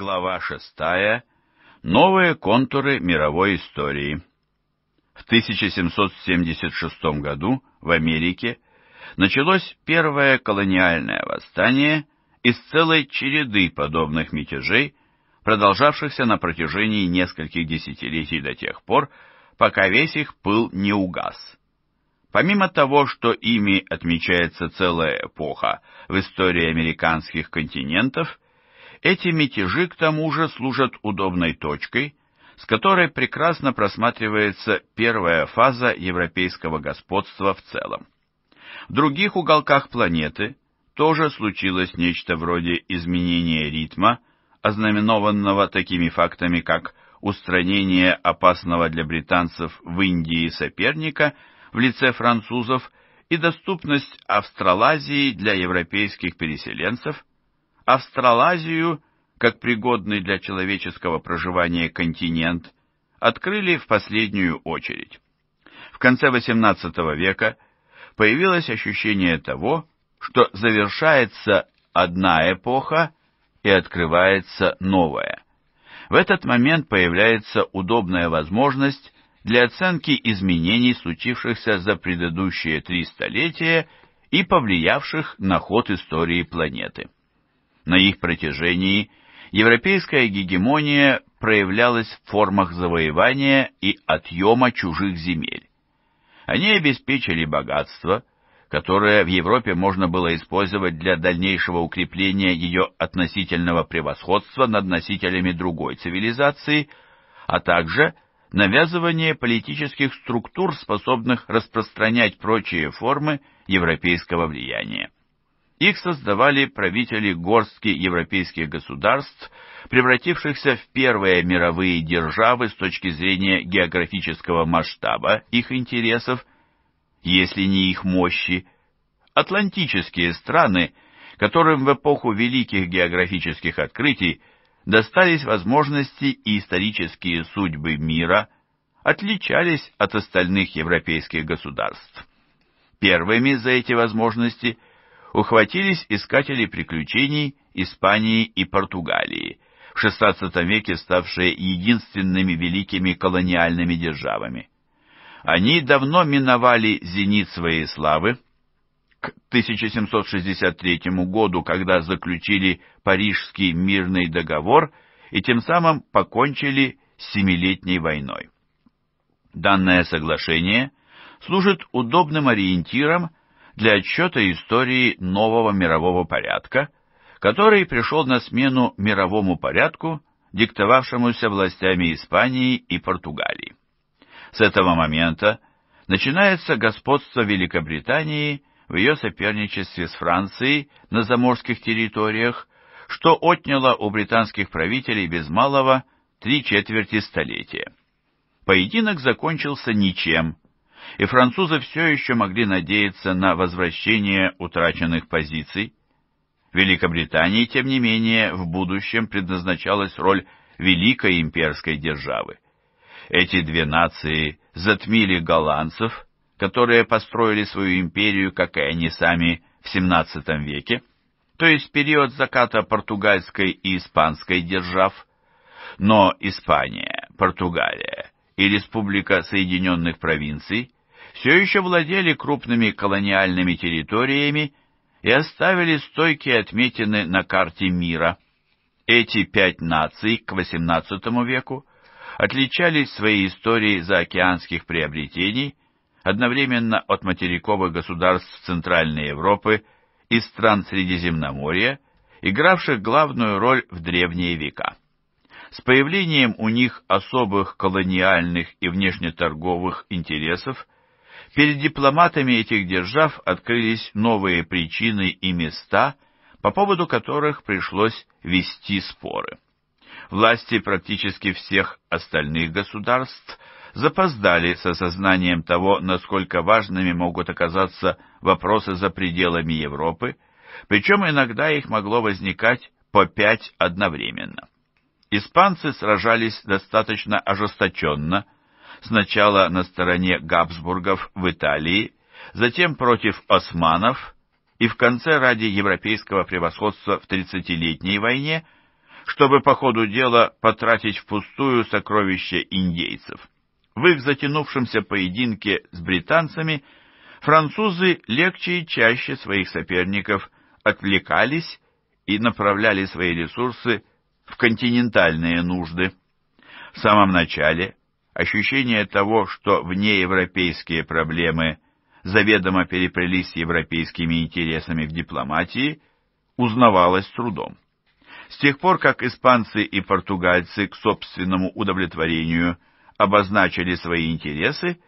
Глава 6. Новые контуры мировой истории. В 1776 году в Америке началось первое колониальное восстание из целой череды подобных мятежей, продолжавшихся на протяжении нескольких десятилетий до тех пор, пока весь их пыл не угас. Помимо того, что ими отмечается целая эпоха в истории американских континентов – эти мятежи, к тому же, служат удобной точкой, с которой прекрасно просматривается первая фаза европейского господства в целом. В других уголках планеты тоже случилось нечто вроде изменения ритма, ознаменованного такими фактами, как устранение опасного для британцев в Индии соперника в лице французов и доступность Австралазии для европейских переселенцев, Австралазию, как пригодный для человеческого проживания континент, открыли в последнюю очередь. В конце XVIII века появилось ощущение того, что завершается одна эпоха и открывается новая. В этот момент появляется удобная возможность для оценки изменений, случившихся за предыдущие три столетия и повлиявших на ход истории планеты. На их протяжении европейская гегемония проявлялась в формах завоевания и отъема чужих земель. Они обеспечили богатство, которое в Европе можно было использовать для дальнейшего укрепления ее относительного превосходства над носителями другой цивилизации, а также навязывание политических структур, способных распространять прочие формы европейского влияния. Их создавали правители горстки европейских государств, превратившихся в первые мировые державы с точки зрения географического масштаба их интересов, если не их мощи. Атлантические страны, которым в эпоху великих географических открытий достались возможности и исторические судьбы мира, отличались от остальных европейских государств. Первыми за эти возможности – ухватились искатели приключений Испании и Португалии, в XVI веке ставшие единственными великими колониальными державами. Они давно миновали зенит своей славы. К 1763 году, когда заключили Парижский мирный договор и тем самым покончили с Семилетней войной. Данное соглашение служит удобным ориентиром для отчета истории нового мирового порядка, который пришел на смену мировому порядку, диктовавшемуся властями Испании и Португалии. С этого момента начинается господство Великобритании в ее соперничестве с Францией на заморских территориях, что отняло у британских правителей без малого три четверти столетия. Поединок закончился ничем – и французы все еще могли надеяться на возвращение утраченных позиций. Великобритании, тем не менее, в будущем предназначалась роль великой имперской державы. Эти две нации затмили голландцев, которые построили свою империю, как и они сами, в XVII веке, то есть период заката португальской и испанской держав, но Испания, Португалия и Республика Соединенных Провинций все еще владели крупными колониальными территориями и оставили стойкие отметины на карте мира. Эти пять наций к XVIII веку отличались своей историей заокеанских приобретений одновременно от материковых государств Центральной Европы и стран Средиземноморья, игравших главную роль в древние века. С появлением у них особых колониальных и внешнеторговых интересов – Перед дипломатами этих держав открылись новые причины и места, по поводу которых пришлось вести споры. Власти практически всех остальных государств запоздали с осознанием того, насколько важными могут оказаться вопросы за пределами Европы, причем иногда их могло возникать по пять одновременно. Испанцы сражались достаточно ожесточенно – сначала на стороне Габсбургов в Италии, затем против османов и в конце ради европейского превосходства в тридцатилетней войне, чтобы по ходу дела потратить впустую сокровища индейцев. В их затянувшемся поединке с британцами французы легче и чаще своих соперников отвлекались и направляли свои ресурсы в континентальные нужды. В самом начале Ощущение того, что внеевропейские проблемы заведомо переплелись с европейскими интересами в дипломатии, узнавалось трудом. С тех пор, как испанцы и португальцы к собственному удовлетворению обозначили свои интересы,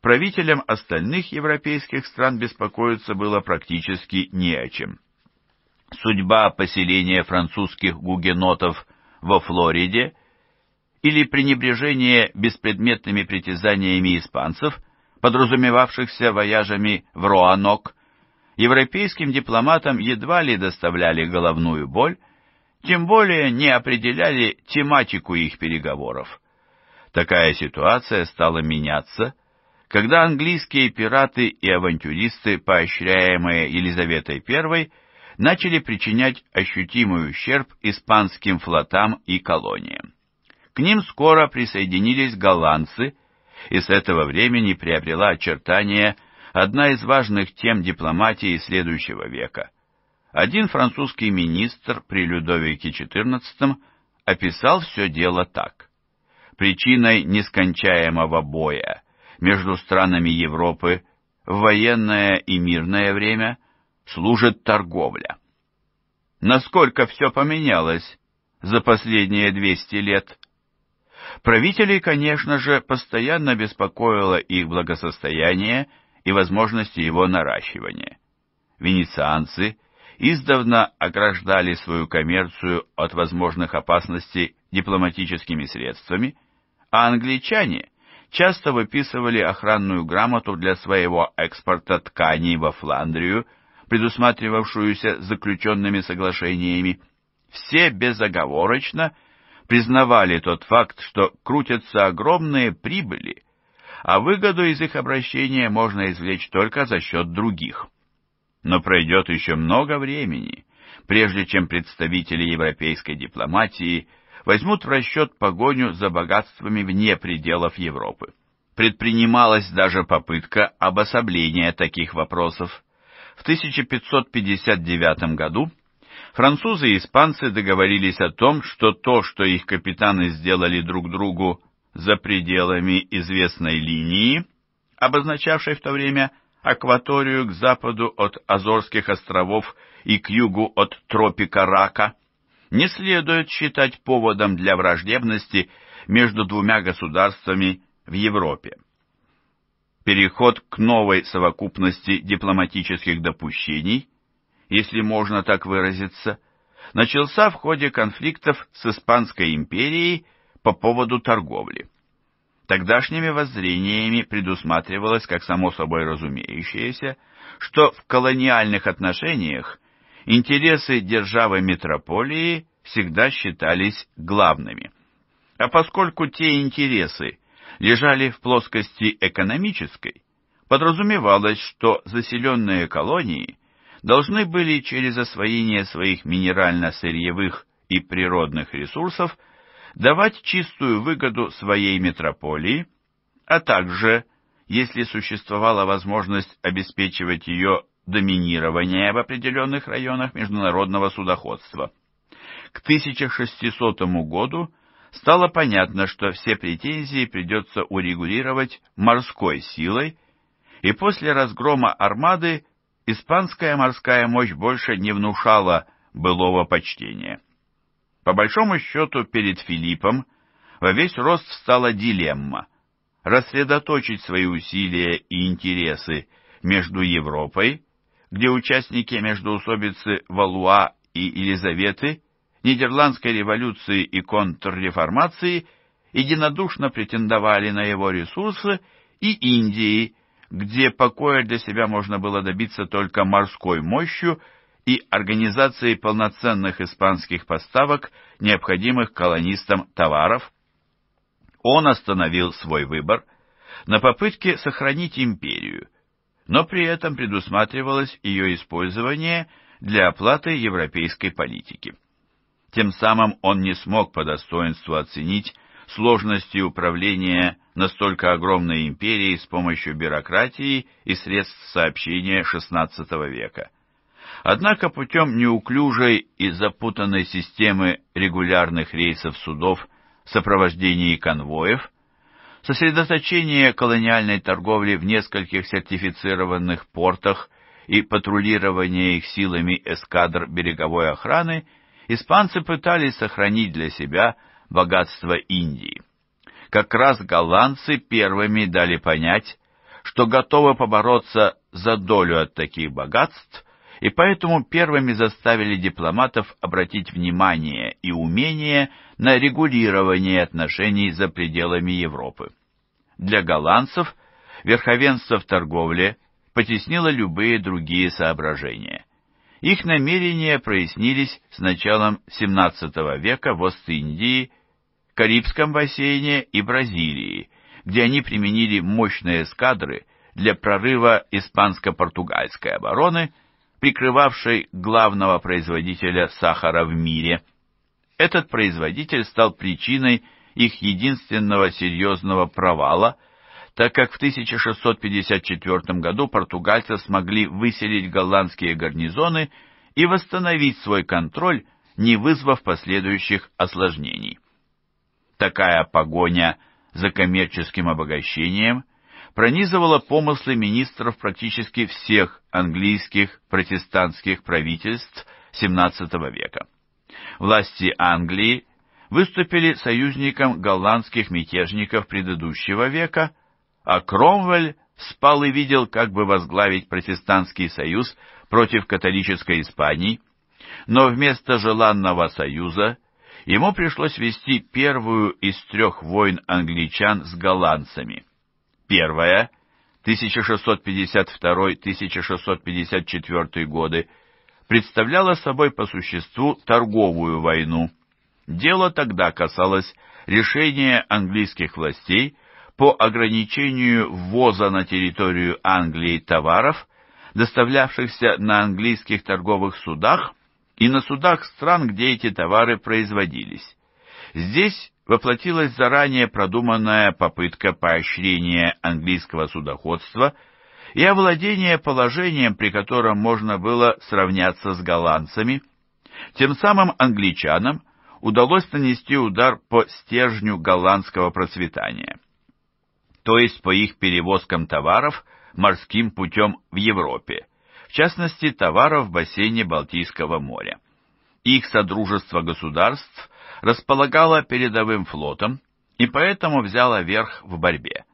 правителям остальных европейских стран беспокоиться было практически не о чем. Судьба поселения французских гугенотов во Флориде – или пренебрежение беспредметными притязаниями испанцев, подразумевавшихся вояжами в Руанок, европейским дипломатам едва ли доставляли головную боль, тем более не определяли тематику их переговоров. Такая ситуация стала меняться, когда английские пираты и авантюристы, поощряемые Елизаветой I, начали причинять ощутимый ущерб испанским флотам и колониям. К ним скоро присоединились голландцы, и с этого времени приобрела очертания одна из важных тем дипломатии следующего века. Один французский министр при Людовике XIV описал все дело так. Причиной нескончаемого боя между странами Европы в военное и мирное время служит торговля. Насколько все поменялось за последние 200 лет? Правителей, конечно же, постоянно беспокоило их благосостояние и возможности его наращивания. Венецианцы издавна ограждали свою коммерцию от возможных опасностей дипломатическими средствами, а англичане часто выписывали охранную грамоту для своего экспорта тканей во Фландрию, предусматривавшуюся заключенными соглашениями. Все безоговорочно – признавали тот факт, что крутятся огромные прибыли, а выгоду из их обращения можно извлечь только за счет других. Но пройдет еще много времени, прежде чем представители европейской дипломатии возьмут в расчет погоню за богатствами вне пределов Европы. Предпринималась даже попытка обособления таких вопросов. В 1559 году Французы и испанцы договорились о том, что то, что их капитаны сделали друг другу за пределами известной линии, обозначавшей в то время акваторию к западу от Азорских островов и к югу от тропика Рака, не следует считать поводом для враждебности между двумя государствами в Европе. Переход к новой совокупности дипломатических допущений – если можно так выразиться, начался в ходе конфликтов с Испанской империей по поводу торговли. Тогдашними воззрениями предусматривалось, как само собой разумеющееся, что в колониальных отношениях интересы державы-метрополии всегда считались главными. А поскольку те интересы лежали в плоскости экономической, подразумевалось, что заселенные колонии должны были через освоение своих минерально-сырьевых и природных ресурсов давать чистую выгоду своей метрополии, а также, если существовала возможность обеспечивать ее доминирование в определенных районах международного судоходства. К 1600 году стало понятно, что все претензии придется урегулировать морской силой, и после разгрома армады испанская морская мощь больше не внушала былого почтения. По большому счету, перед Филиппом во весь рост встала дилемма – рассредоточить свои усилия и интересы между Европой, где участники междоусобицы Валуа и Елизаветы, Нидерландской революции и контрреформации единодушно претендовали на его ресурсы, и Индии, где покоя для себя можно было добиться только морской мощью и организацией полноценных испанских поставок, необходимых колонистам товаров, он остановил свой выбор на попытке сохранить империю, но при этом предусматривалось ее использование для оплаты европейской политики. Тем самым он не смог по достоинству оценить сложности управления настолько огромной империи с помощью бюрократии и средств сообщения XVI века. Однако путем неуклюжей и запутанной системы регулярных рейсов судов в сопровождении конвоев, сосредоточение колониальной торговли в нескольких сертифицированных портах и патрулирование их силами эскадр береговой охраны, испанцы пытались сохранить для себя богатство Индии как раз голландцы первыми дали понять, что готовы побороться за долю от таких богатств, и поэтому первыми заставили дипломатов обратить внимание и умение на регулирование отношений за пределами Европы. Для голландцев верховенство в торговле потеснило любые другие соображения. Их намерения прояснились с началом XVII века в Ост-Индии Карибском бассейне и Бразилии, где они применили мощные эскадры для прорыва испанско-португальской обороны, прикрывавшей главного производителя сахара в мире. Этот производитель стал причиной их единственного серьезного провала, так как в 1654 году португальцы смогли выселить голландские гарнизоны и восстановить свой контроль, не вызвав последующих осложнений. Такая погоня за коммерческим обогащением пронизывала помыслы министров практически всех английских протестантских правительств XVII века. Власти Англии выступили союзником голландских мятежников предыдущего века, а Кромвель спал и видел, как бы возглавить протестантский союз против католической Испании, но вместо желанного союза ему пришлось вести первую из трех войн англичан с голландцами. Первая, 1652-1654 годы, представляла собой по существу торговую войну. Дело тогда касалось решения английских властей по ограничению ввоза на территорию Англии товаров, доставлявшихся на английских торговых судах и на судах стран, где эти товары производились. Здесь воплотилась заранее продуманная попытка поощрения английского судоходства и овладения положением, при котором можно было сравняться с голландцами. Тем самым англичанам удалось нанести удар по стержню голландского процветания, то есть по их перевозкам товаров морским путем в Европе в частности товаров в бассейне Балтийского моря. Их Содружество государств располагало передовым флотом и поэтому взяло верх в борьбе.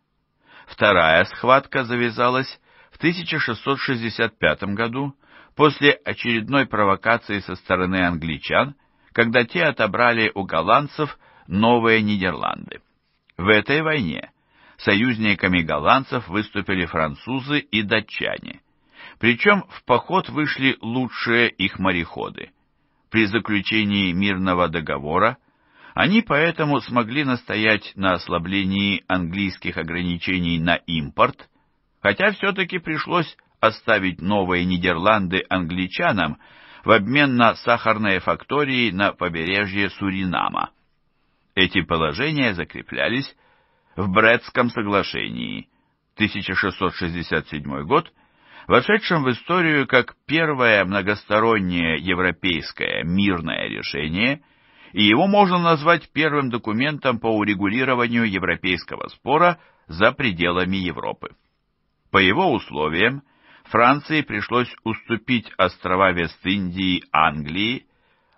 Вторая схватка завязалась в 1665 году после очередной провокации со стороны англичан, когда те отобрали у голландцев Новые Нидерланды. В этой войне союзниками голландцев выступили французы и датчане. Причем в поход вышли лучшие их мореходы. При заключении мирного договора они поэтому смогли настоять на ослаблении английских ограничений на импорт, хотя все-таки пришлось оставить новые Нидерланды англичанам в обмен на сахарные фактории на побережье Суринама. Эти положения закреплялись в Брэдском соглашении 1667 год вошедшем в историю как первое многостороннее европейское мирное решение, и его можно назвать первым документом по урегулированию европейского спора за пределами Европы. По его условиям, Франции пришлось уступить острова Вест-Индии Англии,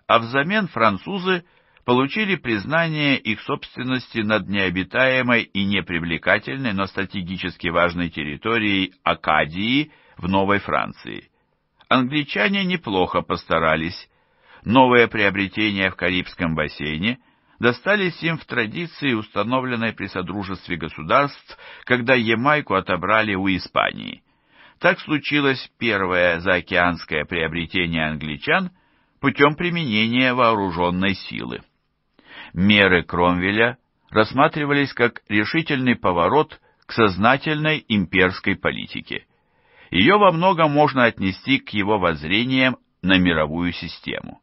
а взамен французы получили признание их собственности над необитаемой и непривлекательной, но стратегически важной территорией Акадии – в Новой Франции. Англичане неплохо постарались. Новые приобретения в Карибском бассейне достались им в традиции, установленной при Содружестве государств, когда Ямайку отобрали у Испании. Так случилось первое заокеанское приобретение англичан путем применения вооруженной силы. Меры Кромвеля рассматривались как решительный поворот к сознательной имперской политике – ее во многом можно отнести к его воззрениям на мировую систему.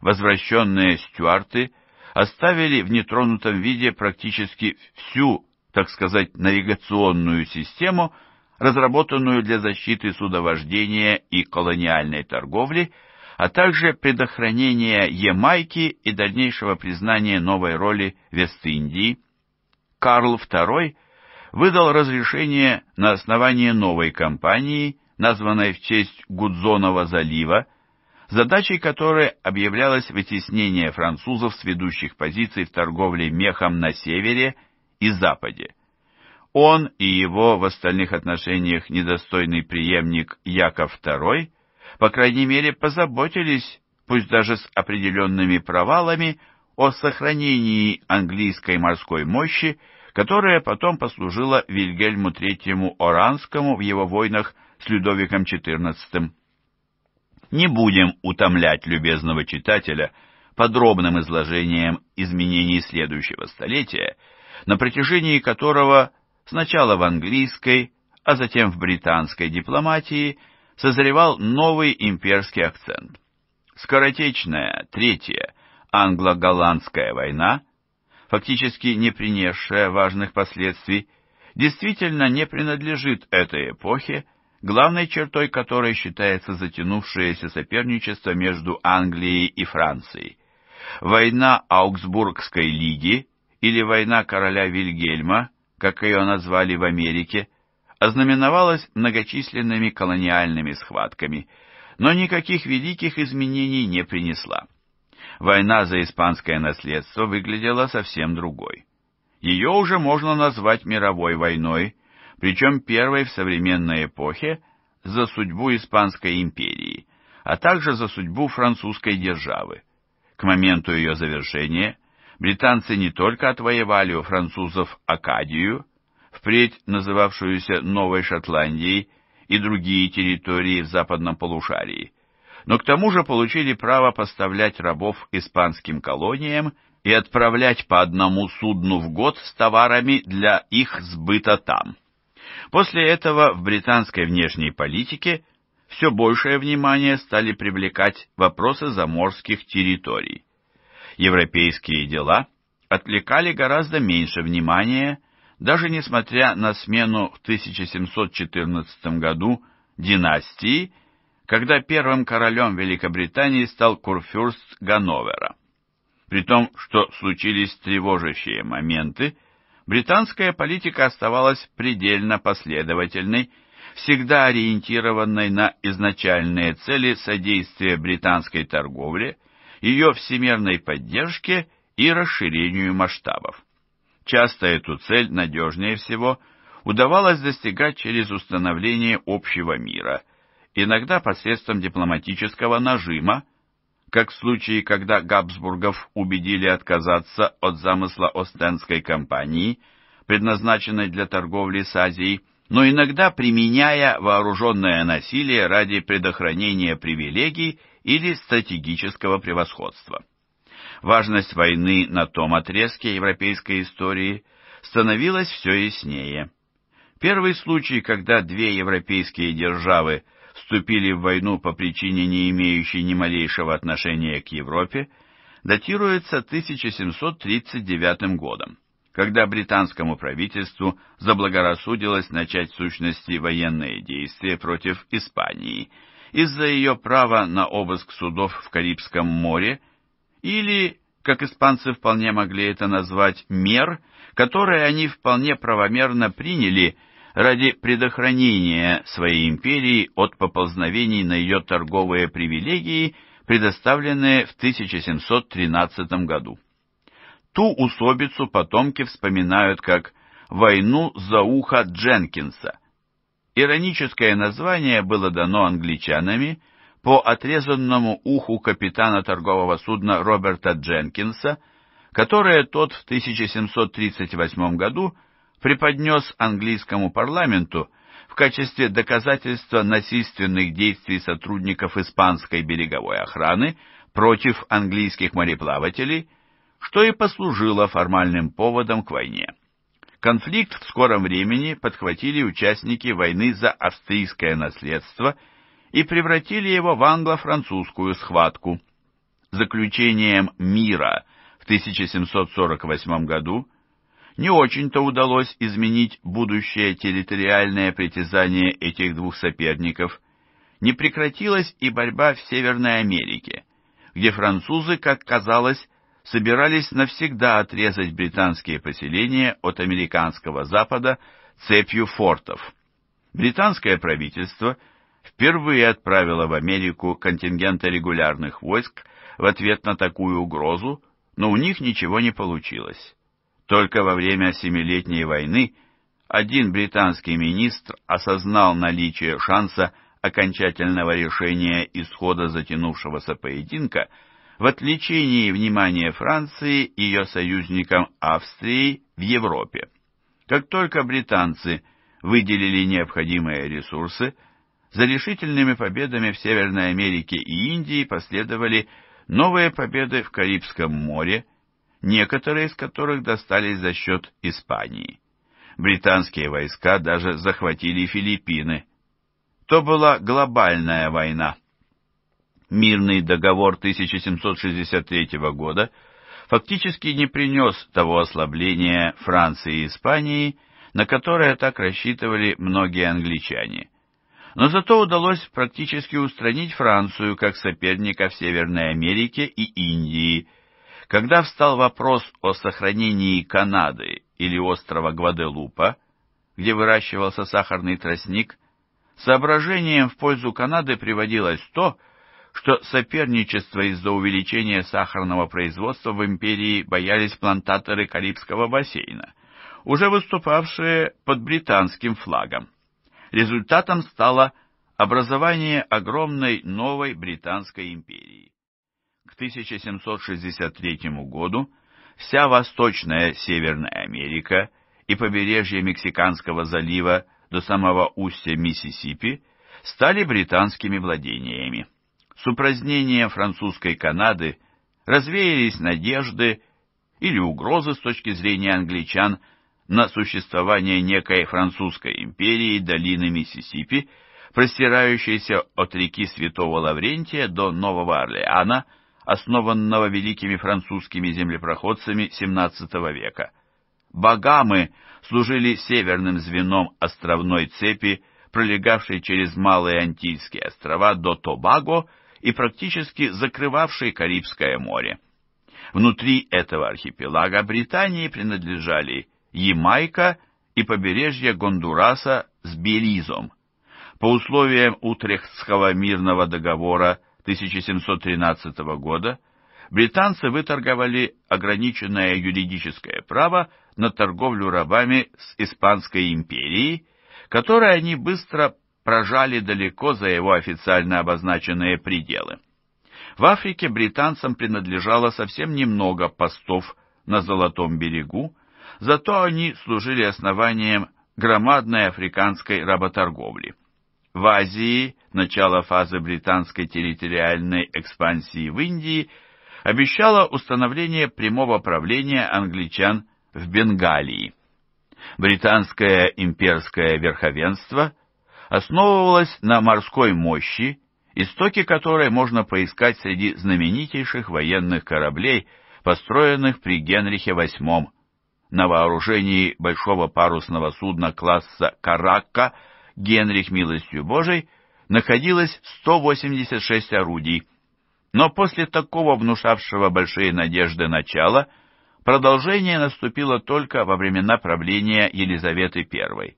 Возвращенные стюарты оставили в нетронутом виде практически всю, так сказать, навигационную систему, разработанную для защиты судовождения и колониальной торговли, а также предохранения Ямайки и дальнейшего признания новой роли Вест-Индии, Карл II выдал разрешение на основании новой компании, названной в честь Гудзонова залива, задачей которой объявлялось вытеснение французов с ведущих позиций в торговле мехом на севере и западе. Он и его в остальных отношениях недостойный преемник Яков II, по крайней мере, позаботились, пусть даже с определенными провалами, о сохранении английской морской мощи которая потом послужила Вильгельму III Оранскому в его войнах с Людовиком XIV. Не будем утомлять любезного читателя подробным изложением изменений следующего столетия, на протяжении которого сначала в английской, а затем в британской дипломатии созревал новый имперский акцент. Скоротечная Третья англо-голландская война – фактически не принесшее важных последствий, действительно не принадлежит этой эпохе, главной чертой которой считается затянувшееся соперничество между Англией и Францией. Война Аугсбургской лиги или война короля Вильгельма, как ее назвали в Америке, ознаменовалась многочисленными колониальными схватками, но никаких великих изменений не принесла война за испанское наследство выглядела совсем другой. Ее уже можно назвать мировой войной, причем первой в современной эпохе за судьбу Испанской империи, а также за судьбу французской державы. К моменту ее завершения британцы не только отвоевали у французов Акадию, впредь называвшуюся Новой Шотландией, и другие территории в западном полушарии, но к тому же получили право поставлять рабов испанским колониям и отправлять по одному судну в год с товарами для их сбыта там. После этого в британской внешней политике все большее внимание стали привлекать вопросы заморских территорий. Европейские дела отвлекали гораздо меньше внимания, даже несмотря на смену в 1714 году династии когда первым королем Великобритании стал курфюрст Ганновера. При том, что случились тревожащие моменты, британская политика оставалась предельно последовательной, всегда ориентированной на изначальные цели содействия британской торговле, ее всемирной поддержке и расширению масштабов. Часто эту цель надежнее всего удавалось достигать через установление общего мира – иногда посредством дипломатического нажима, как в случае, когда Габсбургов убедили отказаться от замысла Остенской компании, предназначенной для торговли с Азией, но иногда применяя вооруженное насилие ради предохранения привилегий или стратегического превосходства. Важность войны на том отрезке европейской истории становилась все яснее. Первый случай, когда две европейские державы вступили в войну по причине, не имеющей ни малейшего отношения к Европе, датируется 1739 годом, когда британскому правительству заблагорассудилось начать в сущности военные действия против Испании из-за ее права на обыск судов в Карибском море или, как испанцы вполне могли это назвать, мер, которые они вполне правомерно приняли – ради предохранения своей империи от поползновений на ее торговые привилегии, предоставленные в 1713 году. Ту усобицу потомки вспоминают как «войну за ухо Дженкинса». Ироническое название было дано англичанами по отрезанному уху капитана торгового судна Роберта Дженкинса, которое тот в 1738 году преподнес английскому парламенту в качестве доказательства насильственных действий сотрудников испанской береговой охраны против английских мореплавателей, что и послужило формальным поводом к войне. Конфликт в скором времени подхватили участники войны за австрийское наследство и превратили его в англо-французскую схватку. Заключением мира в 1748 году не очень-то удалось изменить будущее территориальное притязание этих двух соперников. Не прекратилась и борьба в Северной Америке, где французы, как казалось, собирались навсегда отрезать британские поселения от американского запада цепью фортов. Британское правительство впервые отправило в Америку контингенты регулярных войск в ответ на такую угрозу, но у них ничего не получилось. Только во время Семилетней войны один британский министр осознал наличие шанса окончательного решения исхода затянувшегося поединка в отвлечении внимания Франции и ее союзникам Австрии в Европе. Как только британцы выделили необходимые ресурсы, за решительными победами в Северной Америке и Индии последовали новые победы в Карибском море, некоторые из которых достались за счет Испании. Британские войска даже захватили Филиппины. То была глобальная война. Мирный договор 1763 года фактически не принес того ослабления Франции и Испании, на которое так рассчитывали многие англичане. Но зато удалось практически устранить Францию как соперника в Северной Америке и Индии – когда встал вопрос о сохранении Канады или острова Гваделупа, где выращивался сахарный тростник, соображением в пользу Канады приводилось то, что соперничество из-за увеличения сахарного производства в империи боялись плантаторы Карибского бассейна, уже выступавшие под британским флагом. Результатом стало образование огромной новой британской империи. 1763 году вся восточная Северная Америка и побережье Мексиканского залива до самого устья Миссисипи стали британскими владениями. С упразднением французской Канады развеялись надежды или угрозы с точки зрения англичан на существование некой французской империи долины Миссисипи, простирающейся от реки Святого Лаврентия до Нового Орлеана – основанного великими французскими землепроходцами XVII века. Багамы служили северным звеном островной цепи, пролегавшей через Малые Антильские острова до Тобаго и практически закрывавшей Карибское море. Внутри этого архипелага Британии принадлежали Ямайка и побережье Гондураса с Белизом. По условиям Утрехтского мирного договора 1713 года британцы выторговали ограниченное юридическое право на торговлю рабами с Испанской империей, которое они быстро прожали далеко за его официально обозначенные пределы. В Африке британцам принадлежало совсем немного постов на Золотом берегу, зато они служили основанием громадной африканской работорговли. В Азии начала фазы британской территориальной экспансии в Индии обещало установление прямого правления англичан в Бенгалии. Британское имперское верховенство основывалось на морской мощи, истоки которой можно поискать среди знаменитейших военных кораблей, построенных при Генрихе VIII. На вооружении большого парусного судна класса «Каракка» Генрих, милостью Божией, находилось 186 орудий, но после такого внушавшего большие надежды начала продолжение наступило только во времена правления Елизаветы I.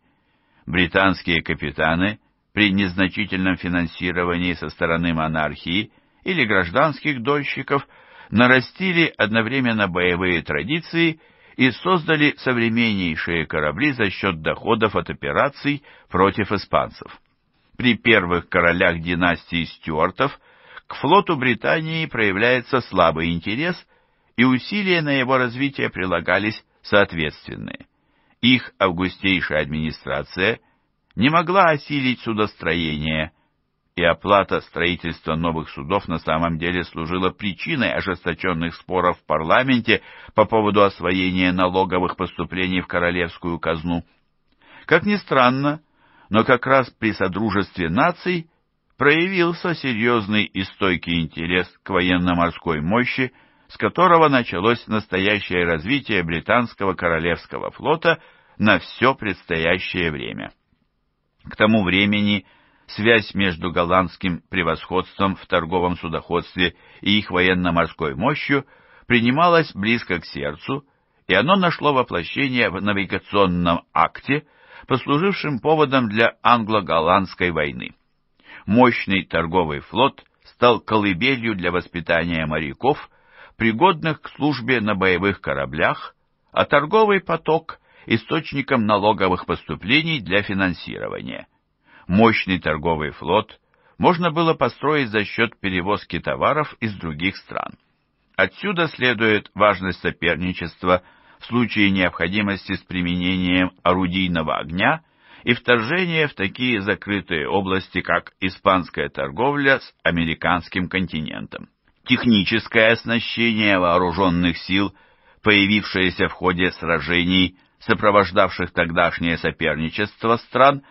Британские капитаны при незначительном финансировании со стороны монархии или гражданских дольщиков нарастили одновременно боевые традиции и создали современнейшие корабли за счет доходов от операций против испанцев при первых королях династии Стюартов к флоту Британии проявляется слабый интерес, и усилия на его развитие прилагались соответственные. Их августейшая администрация не могла осилить судостроение, и оплата строительства новых судов на самом деле служила причиной ожесточенных споров в парламенте по поводу освоения налоговых поступлений в королевскую казну. Как ни странно, но как раз при Содружестве наций проявился серьезный и стойкий интерес к военно-морской мощи, с которого началось настоящее развитие британского королевского флота на все предстоящее время. К тому времени связь между голландским превосходством в торговом судоходстве и их военно-морской мощью принималась близко к сердцу, и оно нашло воплощение в навигационном акте – послужившим поводом для англо-голландской войны. Мощный торговый флот стал колыбелью для воспитания моряков, пригодных к службе на боевых кораблях, а торговый поток – источником налоговых поступлений для финансирования. Мощный торговый флот можно было построить за счет перевозки товаров из других стран. Отсюда следует важность соперничества – случае необходимости с применением орудийного огня и вторжения в такие закрытые области, как испанская торговля с американским континентом. Техническое оснащение вооруженных сил, появившееся в ходе сражений, сопровождавших тогдашнее соперничество стран,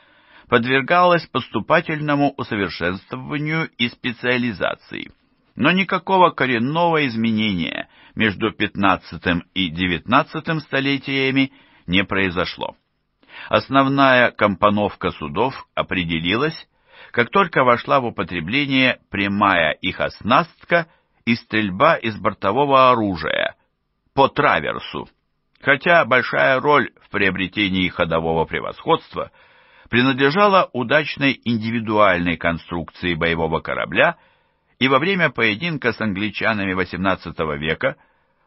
подвергалось поступательному усовершенствованию и специализации. Но никакого коренного изменения между XV и XIX столетиями не произошло. Основная компоновка судов определилась, как только вошла в употребление прямая их оснастка и стрельба из бортового оружия по траверсу, хотя большая роль в приобретении ходового превосходства принадлежала удачной индивидуальной конструкции боевого корабля – и во время поединка с англичанами XVIII века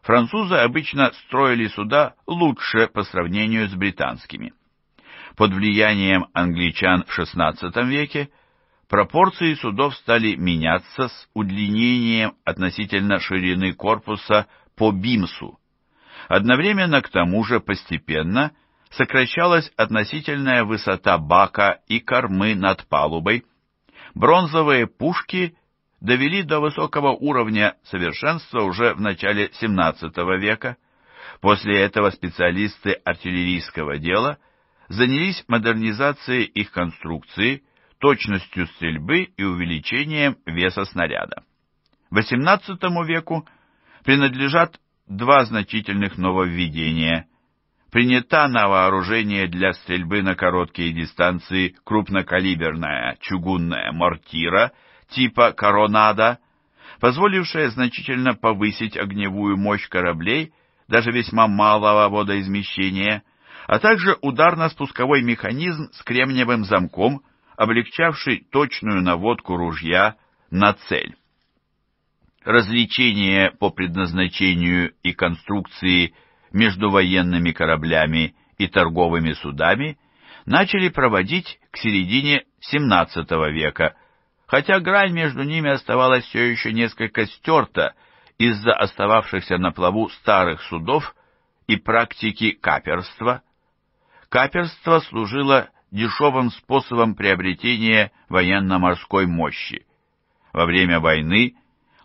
французы обычно строили суда лучше по сравнению с британскими. Под влиянием англичан в XVI веке пропорции судов стали меняться с удлинением относительно ширины корпуса по бимсу. Одновременно к тому же постепенно сокращалась относительная высота бака и кормы над палубой, бронзовые пушки довели до высокого уровня совершенства уже в начале XVII века. После этого специалисты артиллерийского дела занялись модернизацией их конструкции, точностью стрельбы и увеличением веса снаряда. XVIII веку принадлежат два значительных нововведения. Принята на вооружение для стрельбы на короткие дистанции крупнокалиберная чугунная мортира – типа «Коронада», позволившая значительно повысить огневую мощь кораблей, даже весьма малого водоизмещения, а также ударно-спусковой механизм с кремниевым замком, облегчавший точную наводку ружья на цель. Различение по предназначению и конструкции между военными кораблями и торговыми судами начали проводить к середине XVII века, хотя грань между ними оставалась все еще несколько стерта из-за остававшихся на плаву старых судов и практики каперства. Каперство служило дешевым способом приобретения военно-морской мощи. Во время войны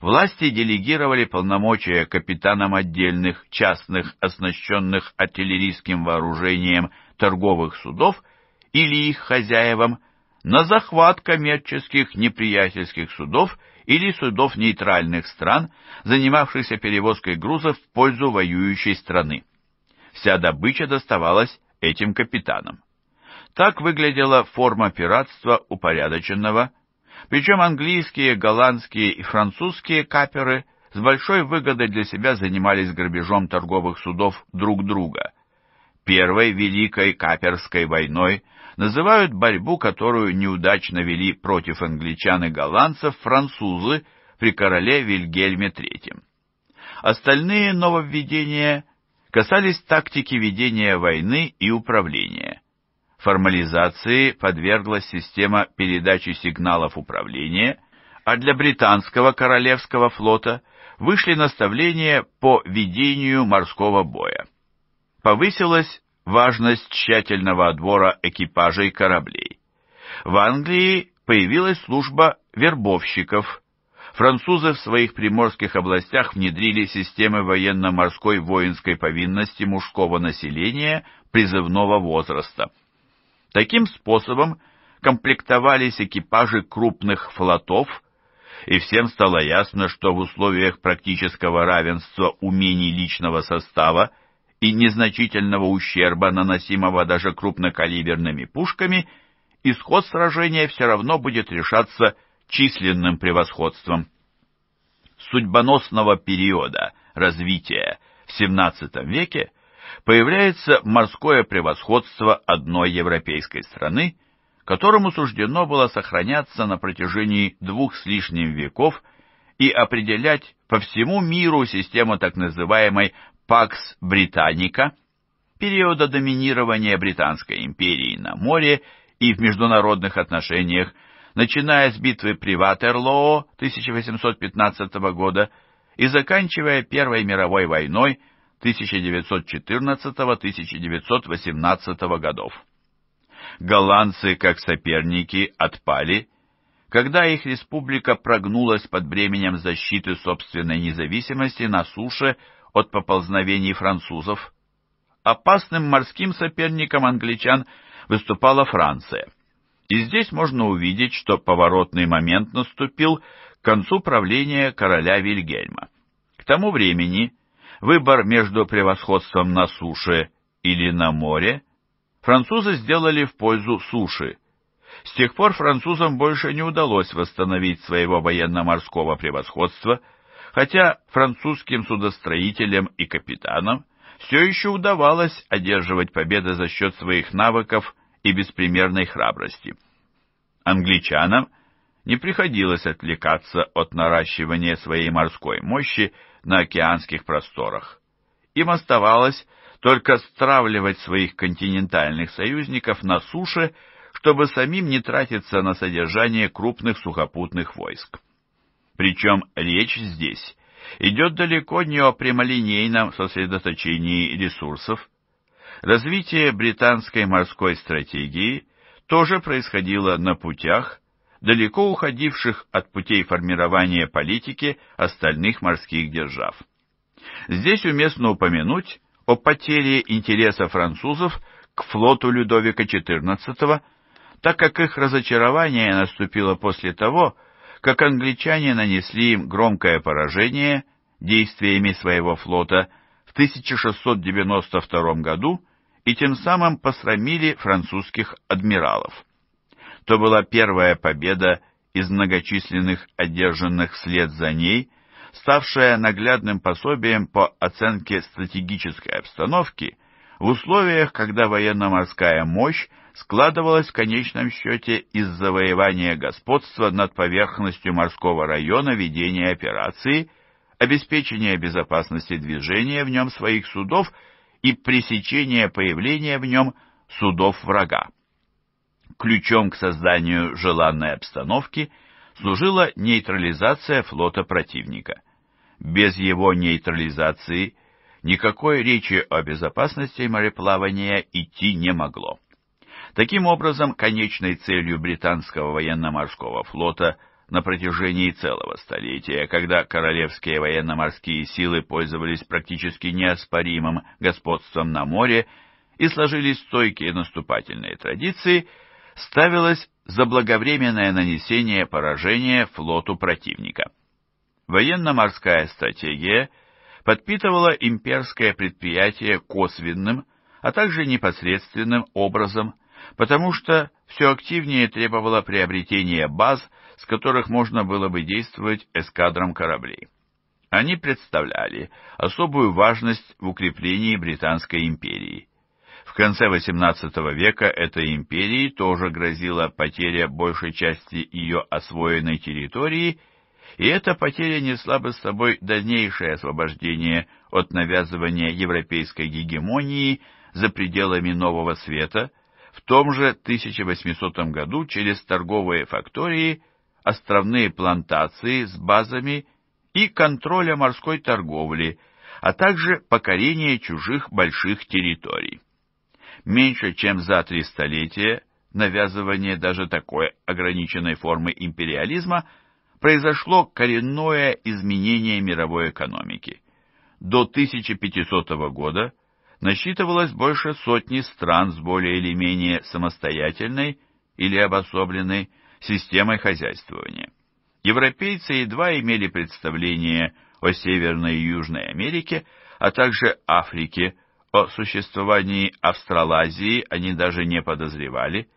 власти делегировали полномочия капитанам отдельных частных, оснащенных артиллерийским вооружением торговых судов или их хозяевам – на захват коммерческих неприятельских судов или судов нейтральных стран, занимавшихся перевозкой грузов в пользу воюющей страны. Вся добыча доставалась этим капитанам. Так выглядела форма пиратства упорядоченного, причем английские, голландские и французские каперы с большой выгодой для себя занимались грабежом торговых судов друг друга. Первой Великой Каперской войной называют борьбу, которую неудачно вели против англичан и голландцев французы при короле Вильгельме III. Остальные нововведения касались тактики ведения войны и управления. Формализации подверглась система передачи сигналов управления, а для британского королевского флота вышли наставления по ведению морского боя повысилась важность тщательного отбора экипажей кораблей. В Англии появилась служба вербовщиков. Французы в своих приморских областях внедрили системы военно-морской воинской повинности мужского населения призывного возраста. Таким способом комплектовались экипажи крупных флотов, и всем стало ясно, что в условиях практического равенства умений личного состава – и незначительного ущерба, наносимого даже крупнокалиберными пушками, исход сражения все равно будет решаться численным превосходством. Судьбоносного периода развития в XVII веке появляется морское превосходство одной европейской страны, которому суждено было сохраняться на протяжении двух с лишним веков и определять по всему миру систему так называемой Пакс Британика, периода доминирования Британской империи на море и в международных отношениях, начиная с битвы при Ватерлоо 1815 года и заканчивая Первой мировой войной 1914-1918 годов. Голландцы, как соперники, отпали, когда их республика прогнулась под бременем защиты собственной независимости на суше от поползновений французов. Опасным морским соперником англичан выступала Франция. И здесь можно увидеть, что поворотный момент наступил к концу правления короля Вильгельма. К тому времени выбор между превосходством на суше или на море французы сделали в пользу суши. С тех пор французам больше не удалось восстановить своего военно-морского превосходства – хотя французским судостроителям и капитанам все еще удавалось одерживать победы за счет своих навыков и беспримерной храбрости. Англичанам не приходилось отвлекаться от наращивания своей морской мощи на океанских просторах. Им оставалось только стравливать своих континентальных союзников на суше, чтобы самим не тратиться на содержание крупных сухопутных войск. Причем речь здесь идет далеко не о прямолинейном сосредоточении ресурсов. Развитие британской морской стратегии тоже происходило на путях, далеко уходивших от путей формирования политики остальных морских держав. Здесь уместно упомянуть о потере интереса французов к флоту Людовика XIV, так как их разочарование наступило после того, как англичане нанесли им громкое поражение действиями своего флота в 1692 году и тем самым посрамили французских адмиралов. То была первая победа из многочисленных одержанных вслед за ней, ставшая наглядным пособием по оценке стратегической обстановки в условиях, когда военно-морская мощь Складывалось в конечном счете из завоевания господства над поверхностью морского района ведения операции, обеспечения безопасности движения в нем своих судов и пресечения появления в нем судов врага. Ключом к созданию желанной обстановки служила нейтрализация флота противника. Без его нейтрализации никакой речи о безопасности мореплавания идти не могло. Таким образом, конечной целью британского военно-морского флота на протяжении целого столетия, когда королевские военно-морские силы пользовались практически неоспоримым господством на море и сложились стойкие наступательные традиции, ставилось заблаговременное нанесение поражения флоту противника. Военно-морская стратегия подпитывала имперское предприятие косвенным, а также непосредственным образом – потому что все активнее требовало приобретения баз, с которых можно было бы действовать эскадром кораблей. Они представляли особую важность в укреплении Британской империи. В конце XVIII века этой империи тоже грозила потеря большей части ее освоенной территории, и эта потеря несла бы с собой дальнейшее освобождение от навязывания европейской гегемонии за пределами Нового Света – в том же 1800 году через торговые фактории, островные плантации с базами и контроля морской торговли, а также покорение чужих больших территорий. Меньше чем за три столетия навязывание даже такой ограниченной формы империализма произошло коренное изменение мировой экономики. До 1500 года – насчитывалось больше сотни стран с более или менее самостоятельной или обособленной системой хозяйствования. Европейцы едва имели представление о Северной и Южной Америке, а также Африке, о существовании Австралазии они даже не подозревали.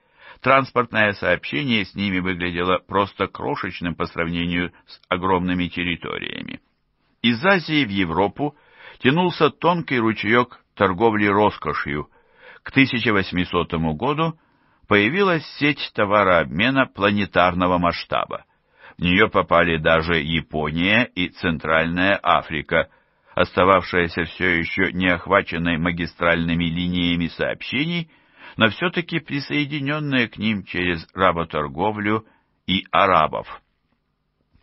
Транспортное сообщение с ними выглядело просто крошечным по сравнению с огромными территориями. Из Азии в Европу тянулся тонкий ручеек торговли роскошью, к 1800 году появилась сеть товарообмена планетарного масштаба. В нее попали даже Япония и Центральная Африка, остававшаяся все еще не охваченной магистральными линиями сообщений, но все-таки присоединенная к ним через работорговлю и арабов.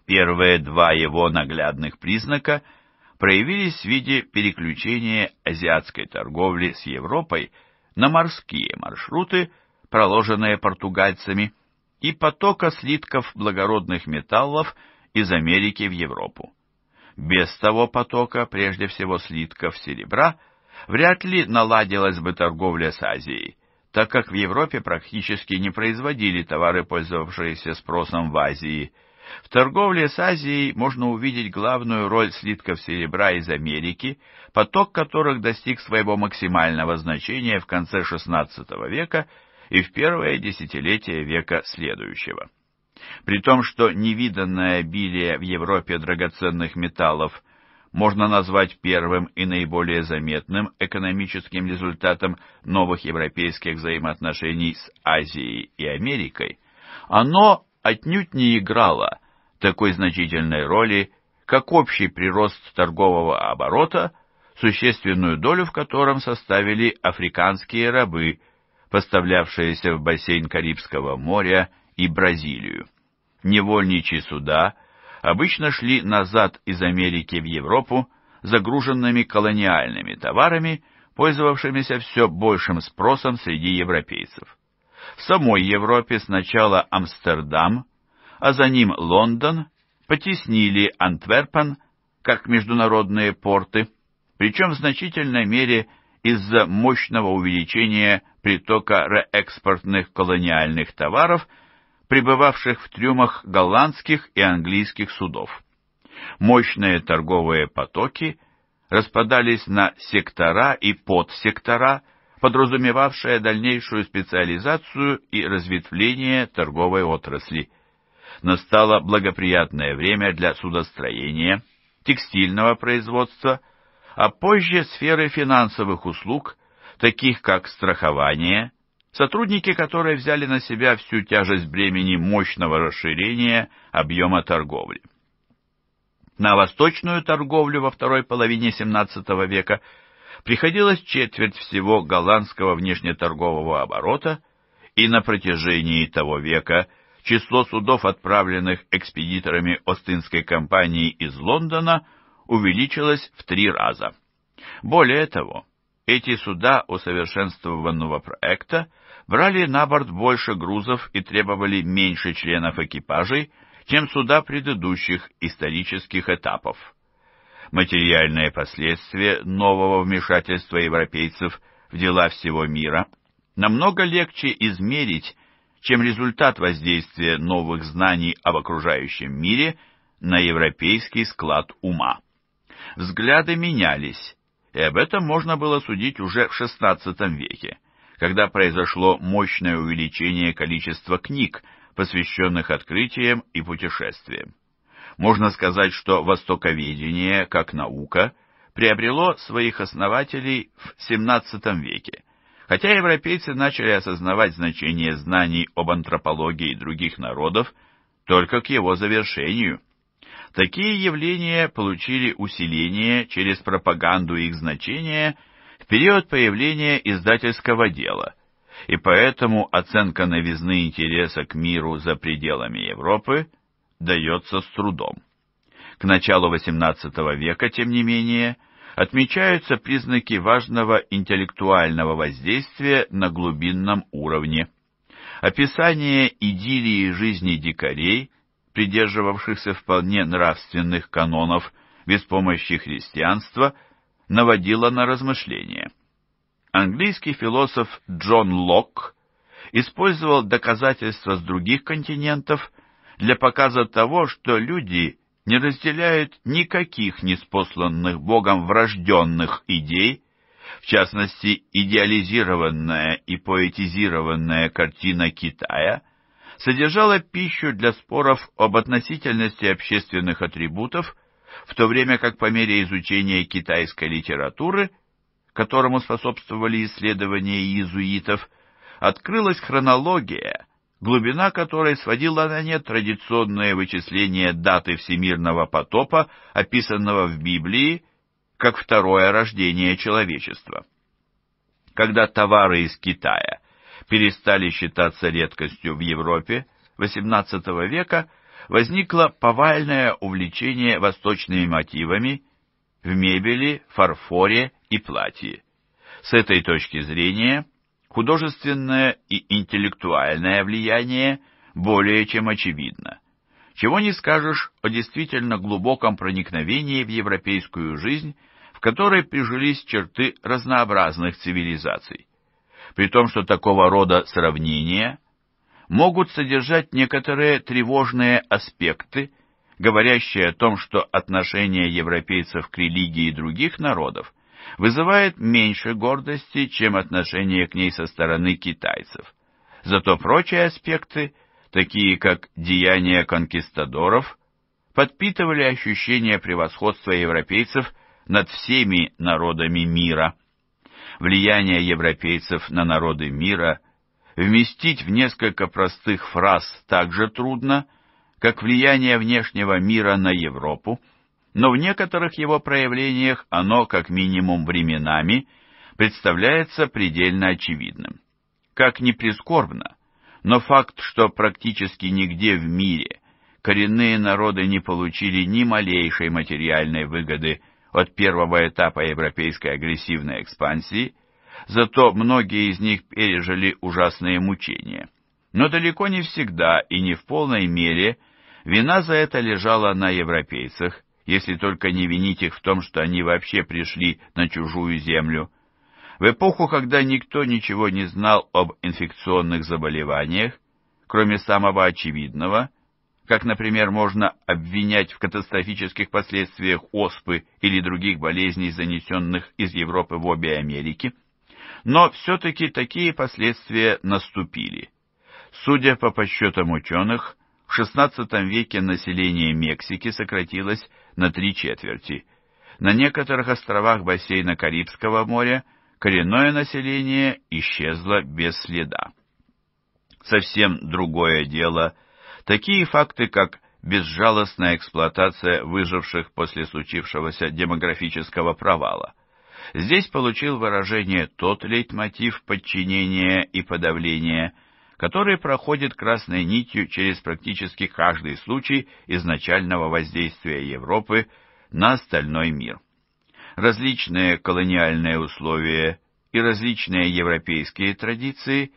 Первые два его наглядных признака – проявились в виде переключения азиатской торговли с Европой на морские маршруты, проложенные португальцами, и потока слитков благородных металлов из Америки в Европу. Без того потока, прежде всего слитков серебра, вряд ли наладилась бы торговля с Азией, так как в Европе практически не производили товары, пользовавшиеся спросом в Азии – в торговле с Азией можно увидеть главную роль слитков серебра из Америки, поток которых достиг своего максимального значения в конце XVI века и в первое десятилетие века следующего. При том, что невиданное обилие в Европе драгоценных металлов можно назвать первым и наиболее заметным экономическим результатом новых европейских взаимоотношений с Азией и Америкой, оно отнюдь не играла такой значительной роли, как общий прирост торгового оборота, существенную долю в котором составили африканские рабы, поставлявшиеся в бассейн Карибского моря и Бразилию. Невольничьи суда обычно шли назад из Америки в Европу загруженными колониальными товарами, пользовавшимися все большим спросом среди европейцев. В самой Европе сначала Амстердам, а за ним Лондон потеснили Антверпен как международные порты, причем в значительной мере из-за мощного увеличения притока реэкспортных колониальных товаров, прибывавших в трюмах голландских и английских судов. Мощные торговые потоки распадались на сектора и подсектора – подразумевавшая дальнейшую специализацию и разветвление торговой отрасли. Настало благоприятное время для судостроения, текстильного производства, а позже сферы финансовых услуг, таких как страхование, сотрудники которой взяли на себя всю тяжесть бремени мощного расширения объема торговли. На восточную торговлю во второй половине XVII века – приходилось четверть всего голландского внешнеторгового оборота, и на протяжении того века число судов, отправленных экспедиторами Остинской компании из Лондона, увеличилось в три раза. Более того, эти суда усовершенствованного проекта брали на борт больше грузов и требовали меньше членов экипажей, чем суда предыдущих исторических этапов материальные последствия нового вмешательства европейцев в дела всего мира намного легче измерить, чем результат воздействия новых знаний об окружающем мире на европейский склад ума. Взгляды менялись, и об этом можно было судить уже в XVI веке, когда произошло мощное увеличение количества книг, посвященных открытиям и путешествиям. Можно сказать, что востоковедение, как наука, приобрело своих основателей в XVII веке. Хотя европейцы начали осознавать значение знаний об антропологии других народов только к его завершению. Такие явления получили усиление через пропаганду их значения в период появления издательского дела, и поэтому оценка новизны интереса к миру за пределами Европы – дается с трудом. К началу XVIII века, тем не менее, отмечаются признаки важного интеллектуального воздействия на глубинном уровне. Описание идиллии жизни дикарей, придерживавшихся вполне нравственных канонов без помощи христианства, наводило на размышления. Английский философ Джон Локк использовал доказательства с других континентов – для показа того, что люди не разделяют никаких неспосланных Богом врожденных идей, в частности, идеализированная и поэтизированная картина Китая содержала пищу для споров об относительности общественных атрибутов, в то время как по мере изучения китайской литературы, которому способствовали исследования иезуитов, открылась хронология – глубина которой сводила на нет традиционное вычисление даты всемирного потопа, описанного в Библии как второе рождение человечества. Когда товары из Китая перестали считаться редкостью в Европе XVIII века, возникло повальное увлечение восточными мотивами в мебели, фарфоре и платье. С этой точки зрения – Художественное и интеллектуальное влияние более чем очевидно. Чего не скажешь о действительно глубоком проникновении в европейскую жизнь, в которой прижились черты разнообразных цивилизаций. При том, что такого рода сравнения могут содержать некоторые тревожные аспекты, говорящие о том, что отношение европейцев к религии других народов – вызывает меньше гордости, чем отношение к ней со стороны китайцев. Зато прочие аспекты, такие как деяния конкистадоров, подпитывали ощущение превосходства европейцев над всеми народами мира. Влияние европейцев на народы мира вместить в несколько простых фраз так же трудно, как влияние внешнего мира на Европу – но в некоторых его проявлениях оно, как минимум временами, представляется предельно очевидным. Как ни прискорбно, но факт, что практически нигде в мире коренные народы не получили ни малейшей материальной выгоды от первого этапа европейской агрессивной экспансии, зато многие из них пережили ужасные мучения. Но далеко не всегда и не в полной мере вина за это лежала на европейцах, если только не винить их в том, что они вообще пришли на чужую землю. В эпоху, когда никто ничего не знал об инфекционных заболеваниях, кроме самого очевидного, как, например, можно обвинять в катастрофических последствиях оспы или других болезней, занесенных из Европы в обе Америки, но все-таки такие последствия наступили. Судя по подсчетам ученых, в XVI веке население Мексики сократилось на три четверти. На некоторых островах бассейна Карибского моря коренное население исчезло без следа. Совсем другое дело такие факты, как безжалостная эксплуатация выживших после случившегося демографического провала. Здесь получил выражение тот лейтмотив подчинения и подавления – который проходит красной нитью через практически каждый случай изначального воздействия Европы на остальной мир. Различные колониальные условия и различные европейские традиции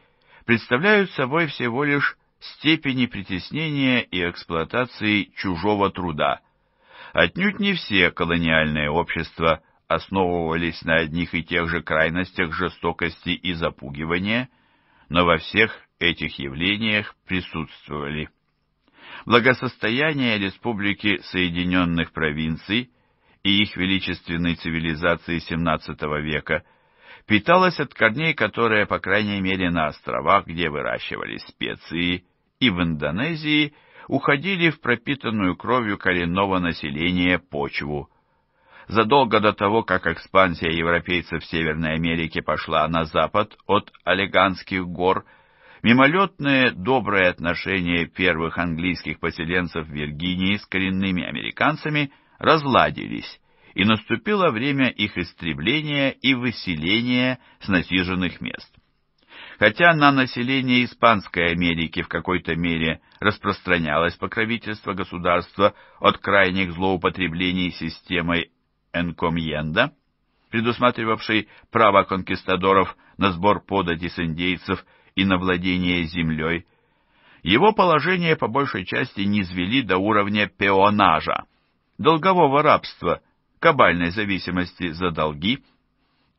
представляют собой всего лишь степени притеснения и эксплуатации чужого труда. Отнюдь не все колониальные общества основывались на одних и тех же крайностях жестокости и запугивания, но во всех этих явлениях присутствовали. Благосостояние Республики Соединенных Провинций и их величественной цивилизации XVII века питалось от корней, которые, по крайней мере, на островах, где выращивались специи, и в Индонезии уходили в пропитанную кровью коренного населения почву. Задолго до того, как экспансия европейцев в Северной Америке пошла на запад от Олеганских гор – Мимолетное добрые отношения первых английских поселенцев в Виргинии с коренными американцами разладились, и наступило время их истребления и выселения с насиженных мест. Хотя на население Испанской Америки в какой-то мере распространялось покровительство государства от крайних злоупотреблений системой Энкомьенда, предусматривавшей право конкистадоров на сбор подати с индейцев и на владение землей, его положение по большей части низвели до уровня пеонажа, долгового рабства, кабальной зависимости за долги,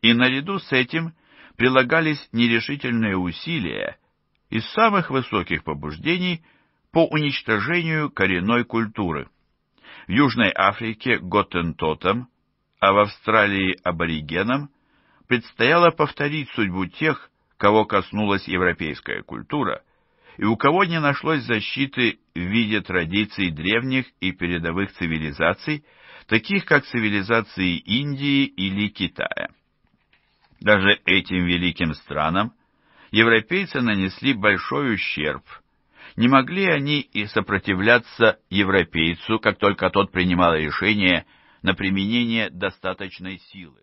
и наряду с этим прилагались нерешительные усилия из самых высоких побуждений по уничтожению коренной культуры. В Южной Африке готентотам, а в Австралии аборигенам предстояло повторить судьбу тех, кого коснулась европейская культура, и у кого не нашлось защиты в виде традиций древних и передовых цивилизаций, таких как цивилизации Индии или Китая. Даже этим великим странам европейцы нанесли большой ущерб. Не могли они и сопротивляться европейцу, как только тот принимал решение на применение достаточной силы.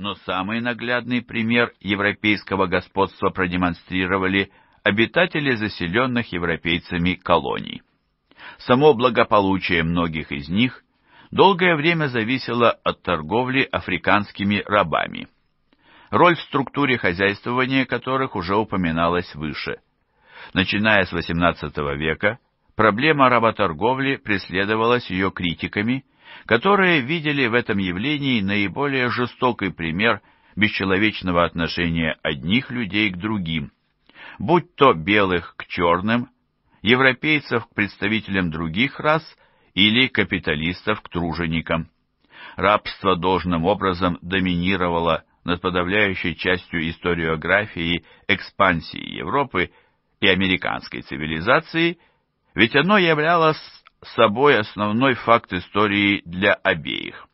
Но самый наглядный пример европейского господства продемонстрировали обитатели заселенных европейцами колоний. Само благополучие многих из них долгое время зависело от торговли африканскими рабами, роль в структуре хозяйствования которых уже упоминалась выше. Начиная с XVIII века, проблема работорговли преследовалась ее критиками которые видели в этом явлении наиболее жестокий пример бесчеловечного отношения одних людей к другим, будь то белых к черным, европейцев к представителям других рас или капиталистов к труженикам. Рабство должным образом доминировало над подавляющей частью историографии экспансии Европы и американской цивилизации, ведь оно являлось собой основной факт истории для обеих.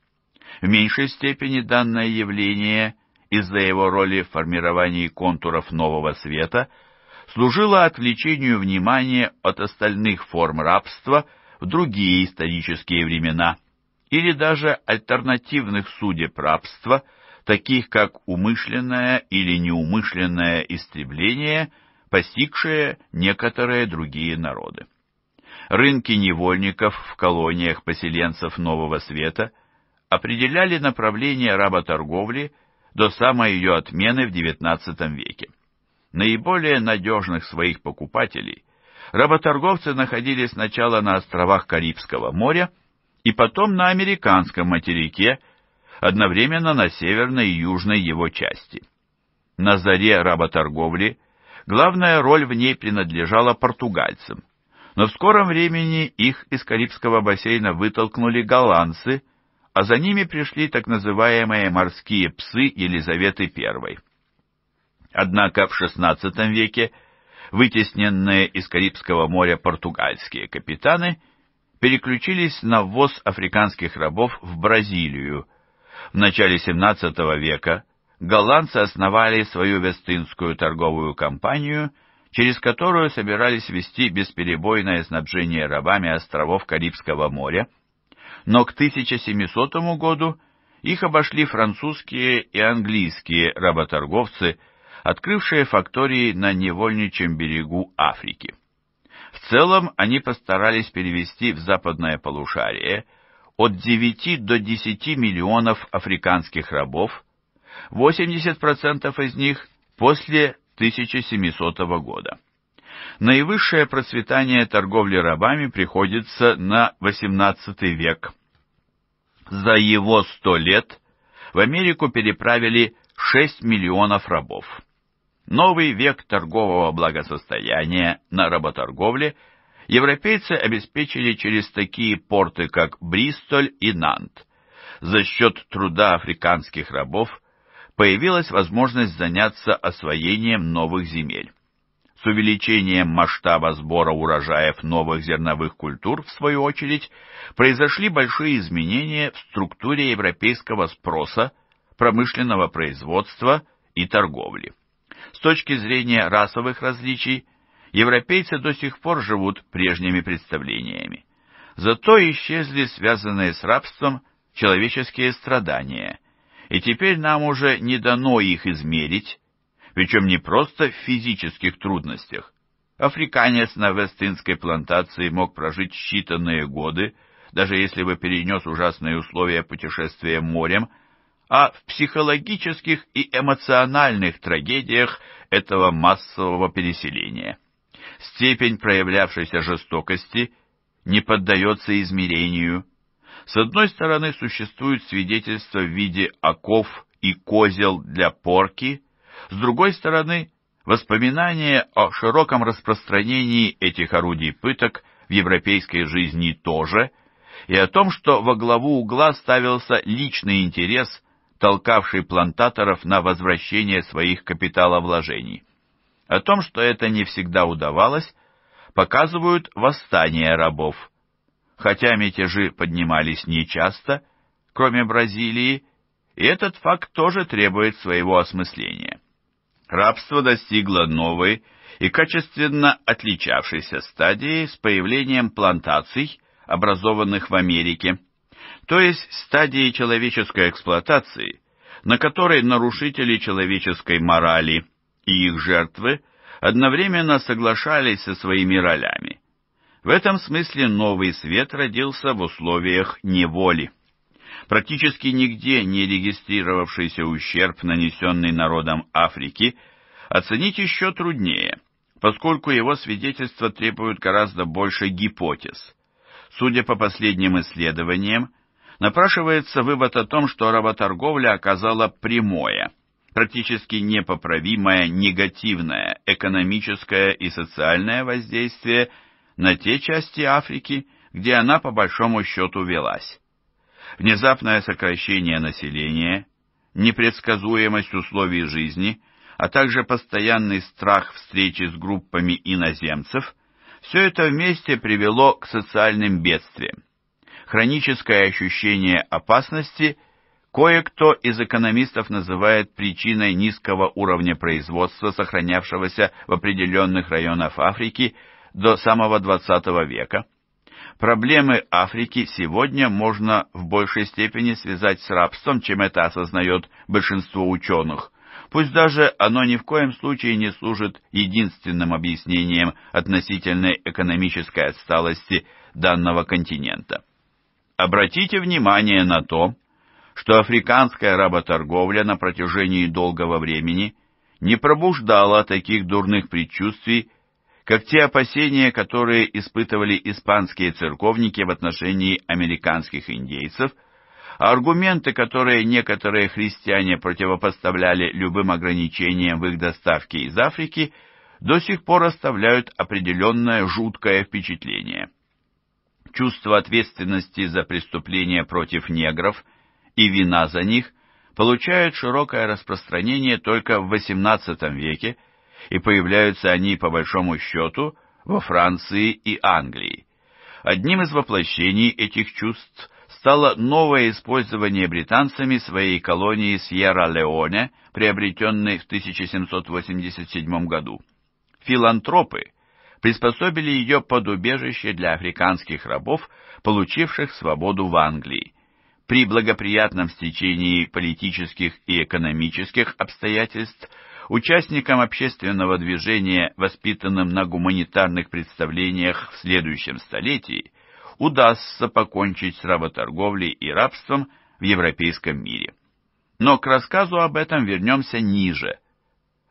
В меньшей степени данное явление, из-за его роли в формировании контуров нового света, служило отвлечению внимания от остальных форм рабства в другие исторические времена или даже альтернативных судеб рабства, таких как умышленное или неумышленное истребление, постигшее некоторые другие народы рынки невольников в колониях поселенцев Нового Света определяли направление работорговли до самой ее отмены в XIX веке. Наиболее надежных своих покупателей работорговцы находили сначала на островах Карибского моря и потом на американском материке, одновременно на северной и южной его части. На заре работорговли главная роль в ней принадлежала португальцам – но в скором времени их из Карибского бассейна вытолкнули голландцы, а за ними пришли так называемые морские псы Елизаветы I. Однако в XVI веке вытесненные из Карибского моря португальские капитаны переключились на ввоз африканских рабов в Бразилию. В начале XVII века голландцы основали свою вестынскую торговую компанию – через которую собирались вести бесперебойное снабжение рабами островов Карибского моря, но к 1700 году их обошли французские и английские работорговцы, открывшие фактории на невольничьем берегу Африки. В целом они постарались перевести в западное полушарие от 9 до 10 миллионов африканских рабов, 80% из них после 1700 года. Наивысшее процветание торговли рабами приходится на XVIII век. За его сто лет в Америку переправили 6 миллионов рабов. Новый век торгового благосостояния на работорговле европейцы обеспечили через такие порты, как Бристоль и Нант. За счет труда африканских рабов – появилась возможность заняться освоением новых земель. С увеличением масштаба сбора урожаев новых зерновых культур, в свою очередь, произошли большие изменения в структуре европейского спроса, промышленного производства и торговли. С точки зрения расовых различий, европейцы до сих пор живут прежними представлениями. Зато исчезли связанные с рабством человеческие страдания – и теперь нам уже не дано их измерить, причем не просто в физических трудностях. Африканец на Вестинской плантации мог прожить считанные годы, даже если бы перенес ужасные условия путешествия морем, а в психологических и эмоциональных трагедиях этого массового переселения. Степень проявлявшейся жестокости не поддается измерению – с одной стороны, существуют свидетельства в виде оков и козел для порки, с другой стороны, воспоминания о широком распространении этих орудий пыток в европейской жизни тоже, и о том, что во главу угла ставился личный интерес, толкавший плантаторов на возвращение своих капиталовложений. О том, что это не всегда удавалось, показывают восстания рабов – хотя мятежи поднимались нечасто, кроме Бразилии, и этот факт тоже требует своего осмысления. Рабство достигло новой и качественно отличавшейся стадии с появлением плантаций, образованных в Америке, то есть стадии человеческой эксплуатации, на которой нарушители человеческой морали и их жертвы одновременно соглашались со своими ролями – в этом смысле новый свет родился в условиях неволи. Практически нигде не регистрировавшийся ущерб, нанесенный народом Африки, оценить еще труднее, поскольку его свидетельства требуют гораздо больше гипотез. Судя по последним исследованиям, напрашивается вывод о том, что работорговля оказала прямое, практически непоправимое негативное экономическое и социальное воздействие – на те части Африки, где она по большому счету велась. Внезапное сокращение населения, непредсказуемость условий жизни, а также постоянный страх встречи с группами иноземцев – все это вместе привело к социальным бедствиям. Хроническое ощущение опасности кое-кто из экономистов называет причиной низкого уровня производства, сохранявшегося в определенных районах Африки до самого XX века, проблемы Африки сегодня можно в большей степени связать с рабством, чем это осознает большинство ученых, пусть даже оно ни в коем случае не служит единственным объяснением относительной экономической отсталости данного континента. Обратите внимание на то, что африканская работорговля на протяжении долгого времени не пробуждала таких дурных предчувствий, как те опасения, которые испытывали испанские церковники в отношении американских индейцев, аргументы, которые некоторые христиане противопоставляли любым ограничениям в их доставке из Африки, до сих пор оставляют определенное жуткое впечатление. Чувство ответственности за преступления против негров и вина за них получают широкое распространение только в XVIII веке, и появляются они, по большому счету, во Франции и Англии. Одним из воплощений этих чувств стало новое использование британцами своей колонии Сьерра-Леоне, приобретенной в 1787 году. Филантропы приспособили ее под убежище для африканских рабов, получивших свободу в Англии. При благоприятном стечении политических и экономических обстоятельств – участникам общественного движения, воспитанным на гуманитарных представлениях в следующем столетии, удастся покончить с работорговлей и рабством в европейском мире. Но к рассказу об этом вернемся ниже.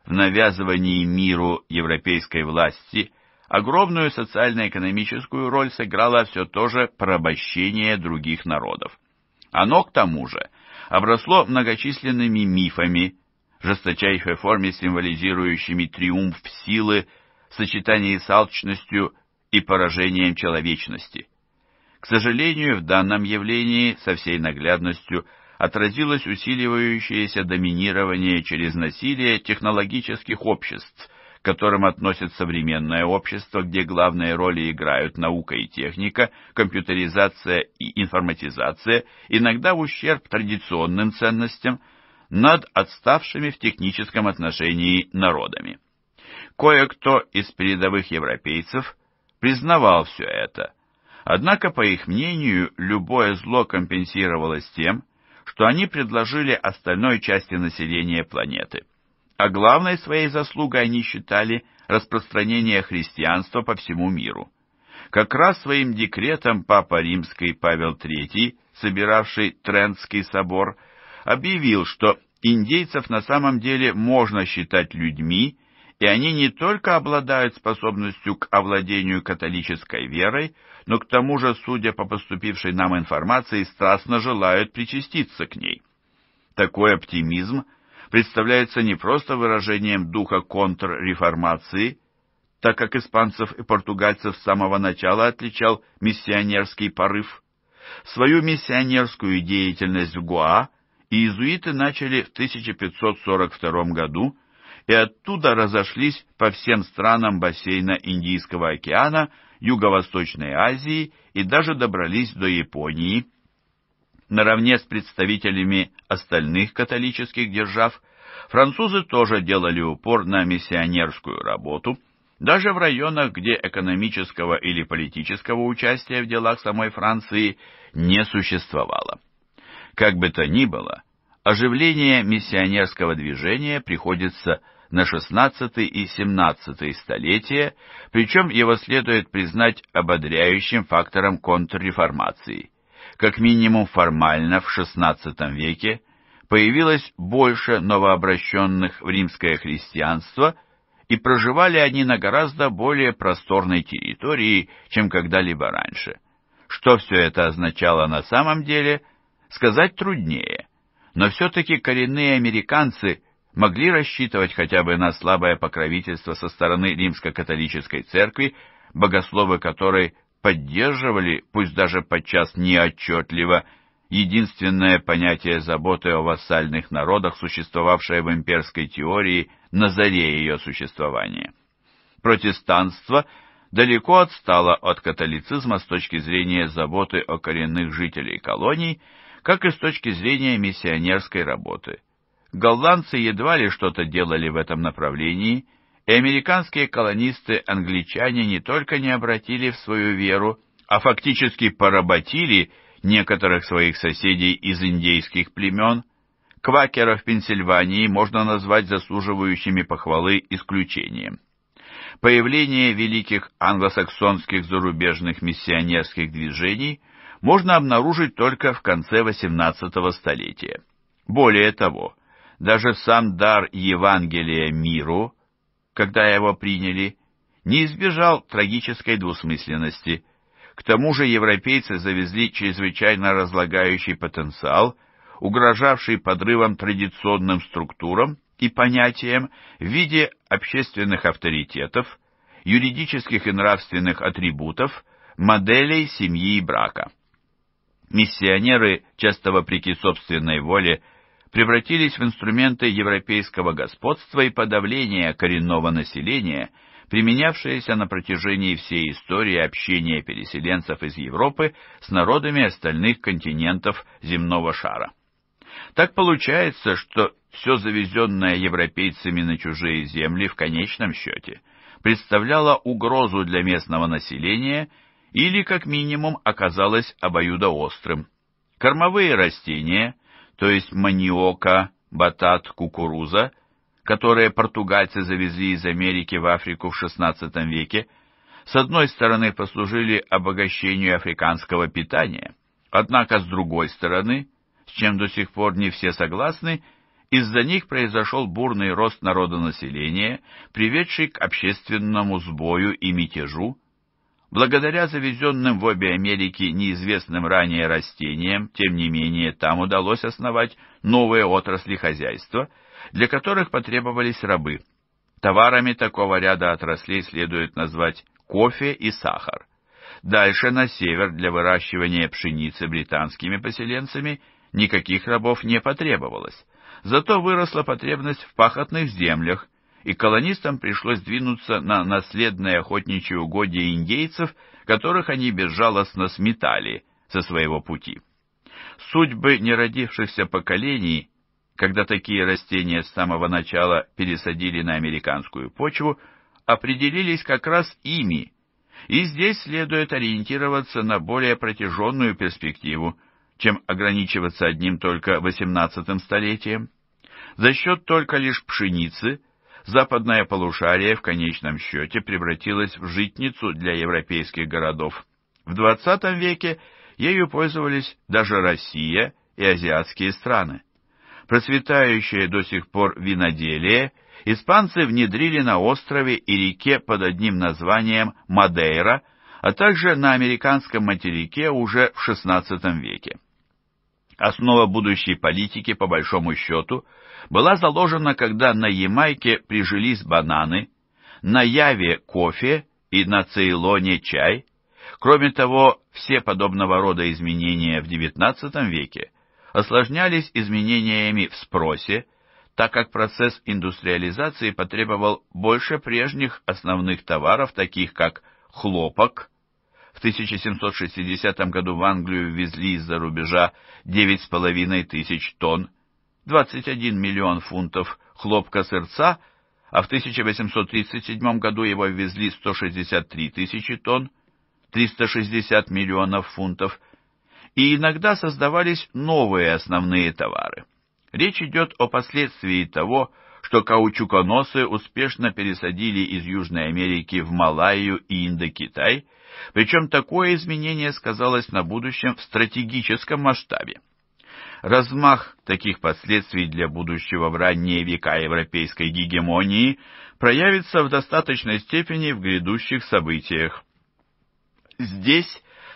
В навязывании миру европейской власти огромную социально-экономическую роль сыграло все то же порабощение других народов. Оно, к тому же, обросло многочисленными мифами, жесточайшей форме, символизирующими триумф силы в сочетании с алчностью и поражением человечности. К сожалению, в данном явлении со всей наглядностью отразилось усиливающееся доминирование через насилие технологических обществ, к которым относят современное общество, где главные роли играют наука и техника, компьютеризация и информатизация, иногда в ущерб традиционным ценностям – над отставшими в техническом отношении народами. Кое-кто из передовых европейцев признавал все это, однако, по их мнению, любое зло компенсировалось тем, что они предложили остальной части населения планеты. А главной своей заслугой они считали распространение христианства по всему миру. Как раз своим декретом Папа Римский Павел III, собиравший Трентский собор, объявил, что индейцев на самом деле можно считать людьми, и они не только обладают способностью к овладению католической верой, но к тому же, судя по поступившей нам информации, страстно желают причаститься к ней. Такой оптимизм представляется не просто выражением духа контрреформации, так как испанцев и португальцев с самого начала отличал миссионерский порыв. Свою миссионерскую деятельность в Гуа иезуиты начали в 1542 году и оттуда разошлись по всем странам бассейна Индийского океана, Юго-Восточной Азии и даже добрались до Японии. Наравне с представителями остальных католических держав французы тоже делали упор на миссионерскую работу, даже в районах, где экономического или политического участия в делах самой Франции не существовало. Как бы то ни было, оживление миссионерского движения приходится на 16 и 17 столетия, причем его следует признать ободряющим фактором контрреформации. Как минимум формально в XVI веке появилось больше новообращенных в римское христианство, и проживали они на гораздо более просторной территории, чем когда-либо раньше. Что все это означало на самом деле – сказать труднее, но все-таки коренные американцы могли рассчитывать хотя бы на слабое покровительство со стороны римско-католической церкви, богословы которой поддерживали, пусть даже подчас неотчетливо, единственное понятие заботы о вассальных народах, существовавшее в имперской теории на заре ее существования. Протестанство далеко отстало от католицизма с точки зрения заботы о коренных жителей колоний, как и с точки зрения миссионерской работы. Голландцы едва ли что-то делали в этом направлении, и американские колонисты-англичане не только не обратили в свою веру, а фактически поработили некоторых своих соседей из индейских племен. Квакеров в Пенсильвании можно назвать заслуживающими похвалы исключением. Появление великих англосаксонских зарубежных миссионерских движений – можно обнаружить только в конце XVIII столетия. Более того, даже сам дар Евангелия миру, когда его приняли, не избежал трагической двусмысленности. К тому же европейцы завезли чрезвычайно разлагающий потенциал, угрожавший подрывом традиционным структурам и понятиям в виде общественных авторитетов, юридических и нравственных атрибутов, моделей семьи и брака. Миссионеры, часто вопреки собственной воле, превратились в инструменты европейского господства и подавления коренного населения, применявшиеся на протяжении всей истории общения переселенцев из Европы с народами остальных континентов земного шара. Так получается, что все завезенное европейцами на чужие земли в конечном счете представляло угрозу для местного населения – или как минимум оказалось обоюдоострым. Кормовые растения, то есть маниока, батат, кукуруза, которые португальцы завезли из Америки в Африку в XVI веке, с одной стороны послужили обогащению африканского питания, однако с другой стороны, с чем до сих пор не все согласны, из-за них произошел бурный рост народонаселения, приведший к общественному сбою и мятежу, Благодаря завезенным в обе Америки неизвестным ранее растениям, тем не менее, там удалось основать новые отрасли хозяйства, для которых потребовались рабы. Товарами такого ряда отраслей следует назвать кофе и сахар. Дальше на север для выращивания пшеницы британскими поселенцами никаких рабов не потребовалось. Зато выросла потребность в пахотных землях, и колонистам пришлось двинуться на наследные охотничьи угодья индейцев, которых они безжалостно сметали со своего пути. Судьбы неродившихся поколений, когда такие растения с самого начала пересадили на американскую почву, определились как раз ими, и здесь следует ориентироваться на более протяженную перспективу, чем ограничиваться одним только XVIII столетием. За счет только лишь пшеницы – западное полушарие в конечном счете превратилось в житницу для европейских городов. В XX веке ею пользовались даже Россия и азиатские страны. Процветающее до сих пор виноделие испанцы внедрили на острове и реке под одним названием Мадейра, а также на американском материке уже в XVI веке. Основа будущей политики, по большому счету, была заложена, когда на Ямайке прижились бананы, на Яве кофе и на Цейлоне чай. Кроме того, все подобного рода изменения в XIX веке осложнялись изменениями в спросе, так как процесс индустриализации потребовал больше прежних основных товаров, таких как хлопок. В 1760 году в Англию ввезли из-за рубежа 9,5 тысяч тонн, 21 миллион фунтов хлопка сырца, а в 1837 году его ввезли 163 тысячи тонн, 360 миллионов фунтов, и иногда создавались новые основные товары. Речь идет о последствии того, что каучуконосы успешно пересадили из Южной Америки в Малайю и Индокитай, причем такое изменение сказалось на будущем в стратегическом масштабе. Размах таких последствий для будущего в ранние века европейской гегемонии проявится в достаточной степени в грядущих событиях. Здесь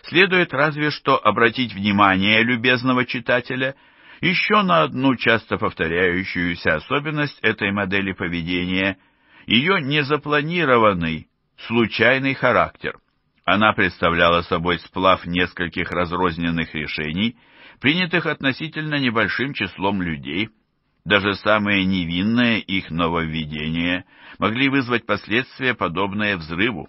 следует разве что обратить внимание любезного читателя еще на одну часто повторяющуюся особенность этой модели поведения – ее незапланированный, случайный характер. Она представляла собой сплав нескольких разрозненных решений – принятых относительно небольшим числом людей. Даже самые невинные их нововведения могли вызвать последствия, подобные взрыву.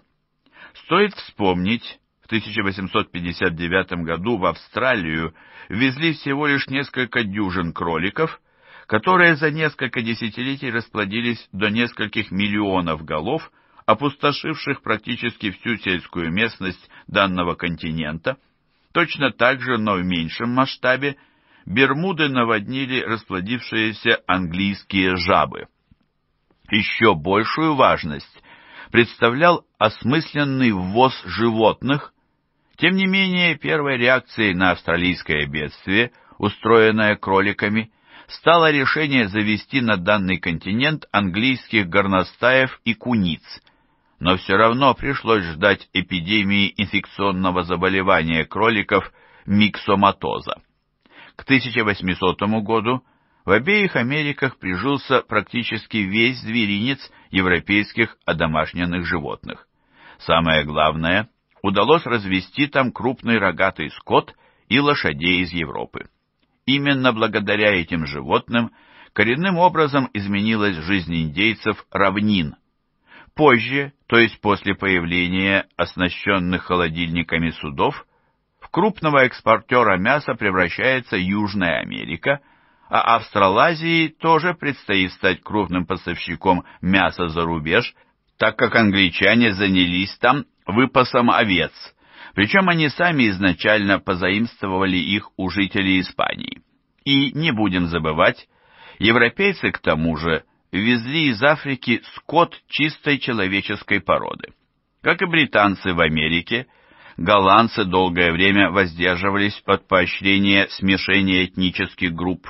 Стоит вспомнить, в 1859 году в Австралию везли всего лишь несколько дюжин кроликов, которые за несколько десятилетий расплодились до нескольких миллионов голов, опустошивших практически всю сельскую местность данного континента – Точно так же, но в меньшем масштабе, Бермуды наводнили расплодившиеся английские жабы. Еще большую важность представлял осмысленный ввоз животных. Тем не менее, первой реакцией на австралийское бедствие, устроенное кроликами, стало решение завести на данный континент английских горностаев и куниц – но все равно пришлось ждать эпидемии инфекционного заболевания кроликов миксоматоза. К 1800 году в обеих Америках прижился практически весь зверинец европейских одомашненных животных. Самое главное, удалось развести там крупный рогатый скот и лошадей из Европы. Именно благодаря этим животным коренным образом изменилась жизнь индейцев равнин, Позже, то есть после появления оснащенных холодильниками судов, в крупного экспортера мяса превращается Южная Америка, а Австралазии тоже предстоит стать крупным поставщиком мяса за рубеж, так как англичане занялись там выпасом овец, причем они сами изначально позаимствовали их у жителей Испании. И, не будем забывать, европейцы к тому же – везли из Африки скот чистой человеческой породы. Как и британцы в Америке, голландцы долгое время воздерживались от поощрения смешения этнических групп.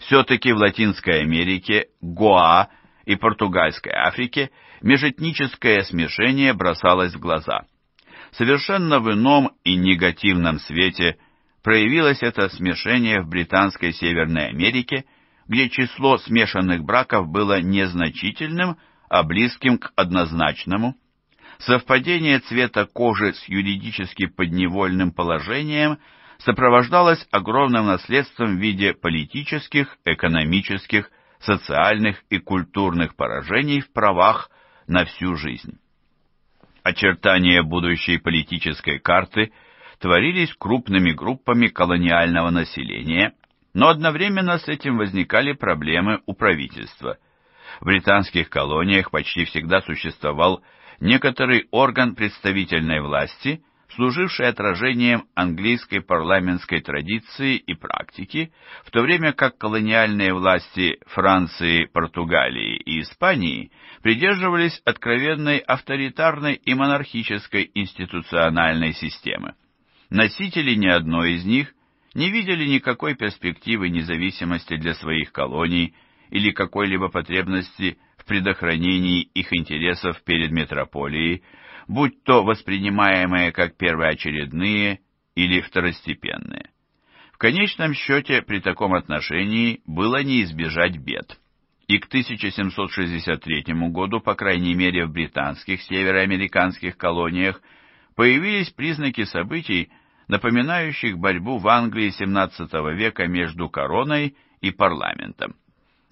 Все-таки в Латинской Америке, Гоа и Португальской Африке межэтническое смешение бросалось в глаза. Совершенно в ином и негативном свете проявилось это смешение в Британской Северной Америке – где число смешанных браков было незначительным, а близким к однозначному. Совпадение цвета кожи с юридически подневольным положением сопровождалось огромным наследством в виде политических, экономических, социальных и культурных поражений в правах на всю жизнь. Очертания будущей политической карты творились крупными группами колониального населения, но одновременно с этим возникали проблемы у правительства. В британских колониях почти всегда существовал некоторый орган представительной власти, служивший отражением английской парламентской традиции и практики, в то время как колониальные власти Франции, Португалии и Испании придерживались откровенной авторитарной и монархической институциональной системы. Носители ни одной из них – не видели никакой перспективы независимости для своих колоний или какой-либо потребности в предохранении их интересов перед метрополией, будь то воспринимаемые как первоочередные или второстепенные. В конечном счете при таком отношении было не избежать бед. И к 1763 году, по крайней мере в британских североамериканских колониях, появились признаки событий, напоминающих борьбу в Англии XVII века между короной и парламентом.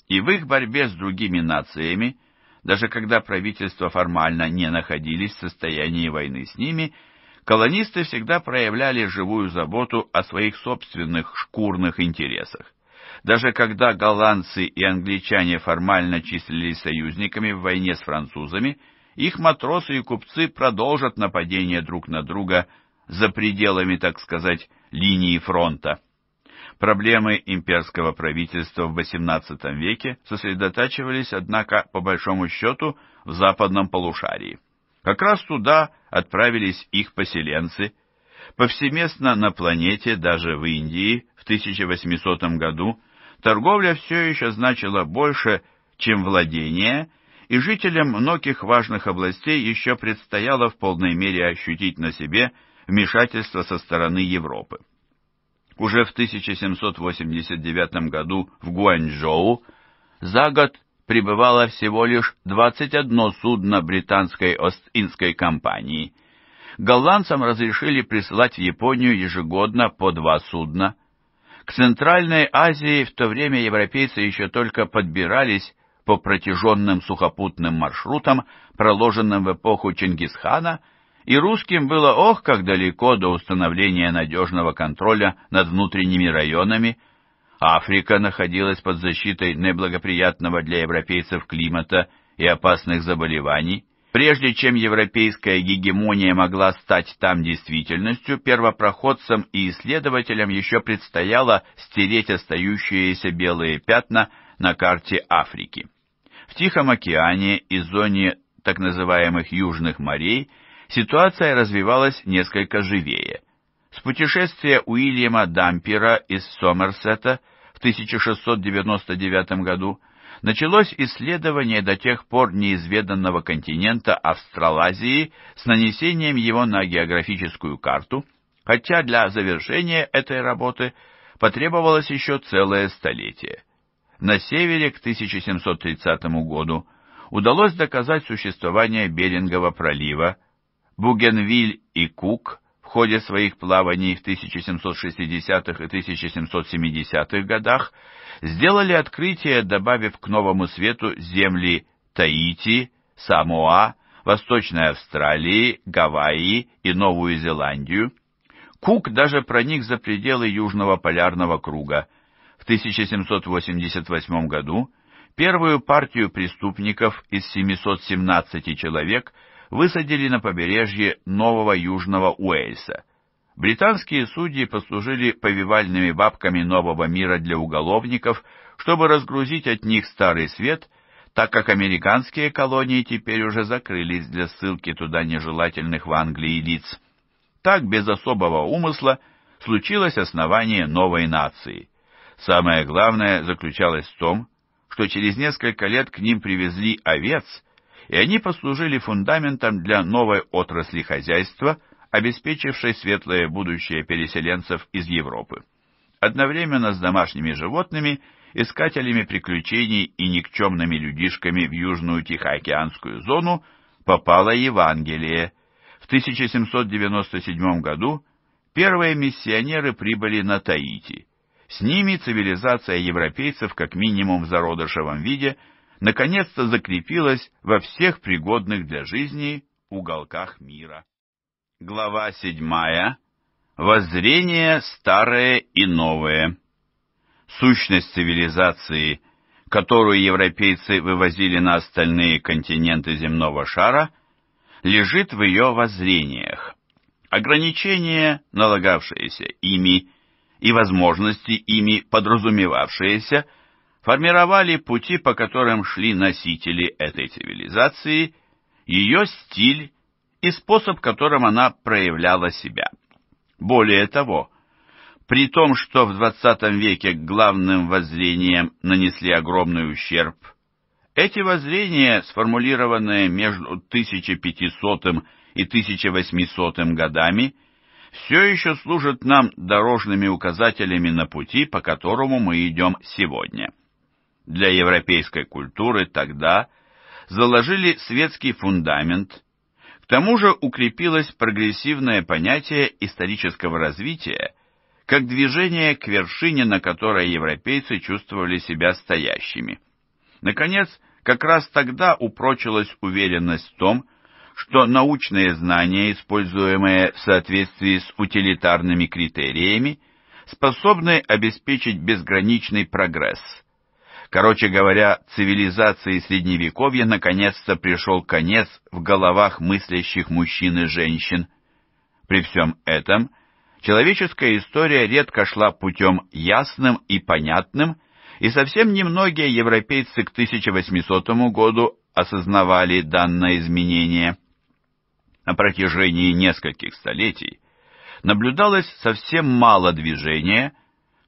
И в их борьбе с другими нациями, даже когда правительства формально не находились в состоянии войны с ними, колонисты всегда проявляли живую заботу о своих собственных шкурных интересах. Даже когда голландцы и англичане формально числились союзниками в войне с французами, их матросы и купцы продолжат нападение друг на друга за пределами, так сказать, линии фронта. Проблемы имперского правительства в XVIII веке сосредотачивались, однако, по большому счету, в западном полушарии. Как раз туда отправились их поселенцы. Повсеместно на планете, даже в Индии, в 1800 году, торговля все еще значила больше, чем владение, и жителям многих важных областей еще предстояло в полной мере ощутить на себе – вмешательства со стороны Европы. Уже в 1789 году в Гуанчжоу за год пребывало всего лишь 21 судно британской Ост-Индской компании. Голландцам разрешили присылать в Японию ежегодно по два судна. К Центральной Азии в то время европейцы еще только подбирались по протяженным сухопутным маршрутам, проложенным в эпоху Чингисхана – и русским было ох, как далеко до установления надежного контроля над внутренними районами, Африка находилась под защитой неблагоприятного для европейцев климата и опасных заболеваний, Прежде чем европейская гегемония могла стать там действительностью, первопроходцам и исследователям еще предстояло стереть остающиеся белые пятна на карте Африки. В Тихом океане и зоне так называемых Южных морей ситуация развивалась несколько живее. С путешествия Уильяма Дампера из Сомерсета в 1699 году началось исследование до тех пор неизведанного континента Австралазии с нанесением его на географическую карту, хотя для завершения этой работы потребовалось еще целое столетие. На севере к 1730 году удалось доказать существование Берингова пролива, Бугенвиль и Кук в ходе своих плаваний в 1760-х и 1770-х годах сделали открытие, добавив к новому свету земли Таити, Самоа, Восточной Австралии, Гавайи и Новую Зеландию. Кук даже проник за пределы Южного полярного круга. В 1788 году первую партию преступников из 717 человек – высадили на побережье Нового Южного Уэльса. Британские судьи послужили повивальными бабками нового мира для уголовников, чтобы разгрузить от них старый свет, так как американские колонии теперь уже закрылись для ссылки туда нежелательных в Англии лиц. Так, без особого умысла, случилось основание новой нации. Самое главное заключалось в том, что через несколько лет к ним привезли овец – и они послужили фундаментом для новой отрасли хозяйства, обеспечившей светлое будущее переселенцев из Европы. Одновременно с домашними животными, искателями приключений и никчемными людишками в южную Тихоокеанскую зону попало Евангелие. В 1797 году первые миссионеры прибыли на Таити. С ними цивилизация европейцев, как минимум в зародышевом виде, наконец-то закрепилась во всех пригодных для жизни уголках мира. Глава седьмая. Воззрение старое и новое. Сущность цивилизации, которую европейцы вывозили на остальные континенты земного шара, лежит в ее воззрениях. Ограничения, налагавшиеся ими, и возможности ими подразумевавшиеся – формировали пути, по которым шли носители этой цивилизации, ее стиль и способ, которым она проявляла себя. Более того, при том, что в XX веке главным воззрением нанесли огромный ущерб, эти воззрения, сформулированные между 1500 и 1800 годами, все еще служат нам дорожными указателями на пути, по которому мы идем сегодня для европейской культуры тогда заложили светский фундамент, к тому же укрепилось прогрессивное понятие исторического развития как движение к вершине, на которой европейцы чувствовали себя стоящими. Наконец, как раз тогда упрочилась уверенность в том, что научные знания, используемые в соответствии с утилитарными критериями, способны обеспечить безграничный прогресс – Короче говоря, цивилизации Средневековья наконец-то пришел конец в головах мыслящих мужчин и женщин. При всем этом, человеческая история редко шла путем ясным и понятным, и совсем немногие европейцы к 1800 году осознавали данное изменение. На протяжении нескольких столетий наблюдалось совсем мало движения –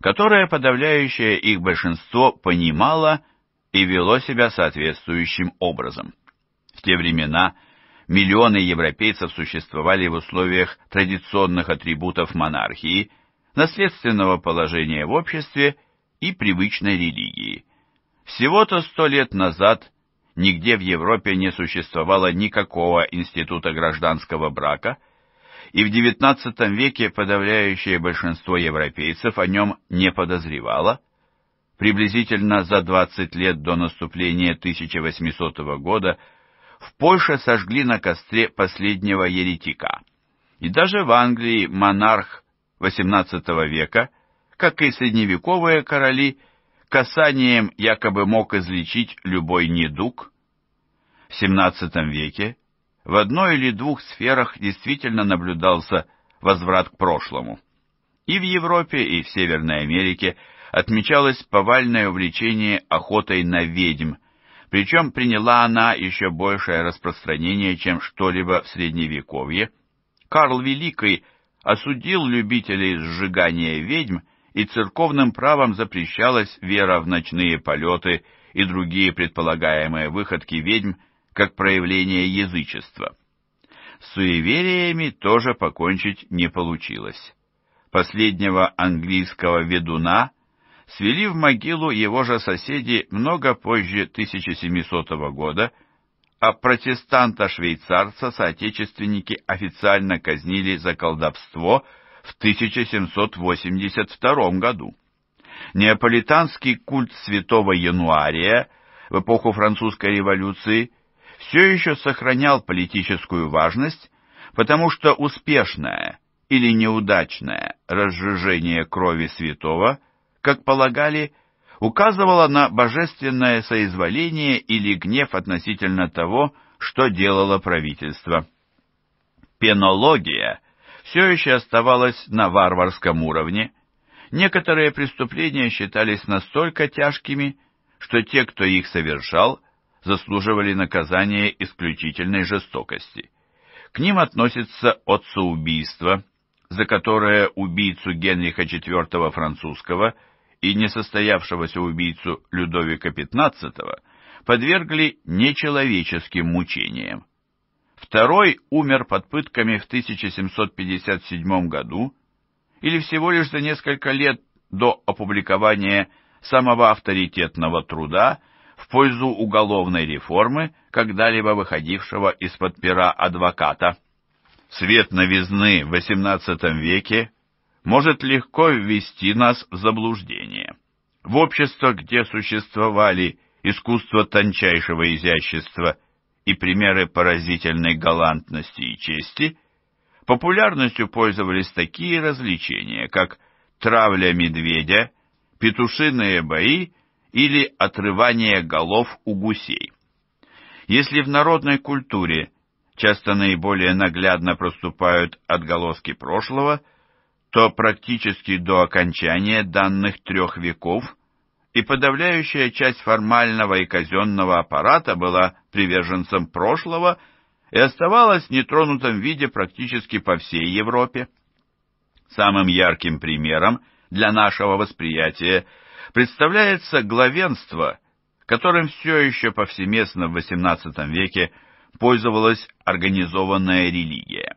которое подавляющее их большинство понимало и вело себя соответствующим образом. В те времена миллионы европейцев существовали в условиях традиционных атрибутов монархии, наследственного положения в обществе и привычной религии. Всего-то сто лет назад нигде в Европе не существовало никакого института гражданского брака – и в XIX веке подавляющее большинство европейцев о нем не подозревало, приблизительно за 20 лет до наступления 1800 года в Польше сожгли на костре последнего еретика. И даже в Англии монарх XVIII века, как и средневековые короли, касанием якобы мог излечить любой недуг. В XVII веке в одной или двух сферах действительно наблюдался возврат к прошлому. И в Европе, и в Северной Америке отмечалось повальное увлечение охотой на ведьм, причем приняла она еще большее распространение, чем что-либо в Средневековье. Карл Великий осудил любителей сжигания ведьм, и церковным правом запрещалась вера в ночные полеты и другие предполагаемые выходки ведьм как проявление язычества. С суевериями тоже покончить не получилось. Последнего английского ведуна свели в могилу его же соседи много позже 1700 года, а протестанта-швейцарца соотечественники официально казнили за колдовство в 1782 году. Неаполитанский культ святого Януария в эпоху французской революции – все еще сохранял политическую важность, потому что успешное или неудачное разжижение крови святого, как полагали, указывало на божественное соизволение или гнев относительно того, что делало правительство. Пенология все еще оставалась на варварском уровне. Некоторые преступления считались настолько тяжкими, что те, кто их совершал, заслуживали наказания исключительной жестокости. К ним относится отцеубийство, за которое убийцу Генриха IV французского и несостоявшегося убийцу Людовика XV подвергли нечеловеческим мучениям. Второй умер под пытками в 1757 году или всего лишь за несколько лет до опубликования самого авторитетного труда – в пользу уголовной реформы, когда-либо выходившего из-под пера адвоката. Свет новизны в XVIII веке может легко ввести нас в заблуждение. В общество, где существовали искусство тончайшего изящества и примеры поразительной галантности и чести, популярностью пользовались такие развлечения, как травля медведя, петушиные бои или отрывание голов у гусей. Если в народной культуре часто наиболее наглядно проступают отголоски прошлого, то практически до окончания данных трех веков и подавляющая часть формального и казенного аппарата была приверженцем прошлого и оставалась в нетронутом виде практически по всей Европе. Самым ярким примером для нашего восприятия – представляется главенство, которым все еще повсеместно в XVIII веке пользовалась организованная религия.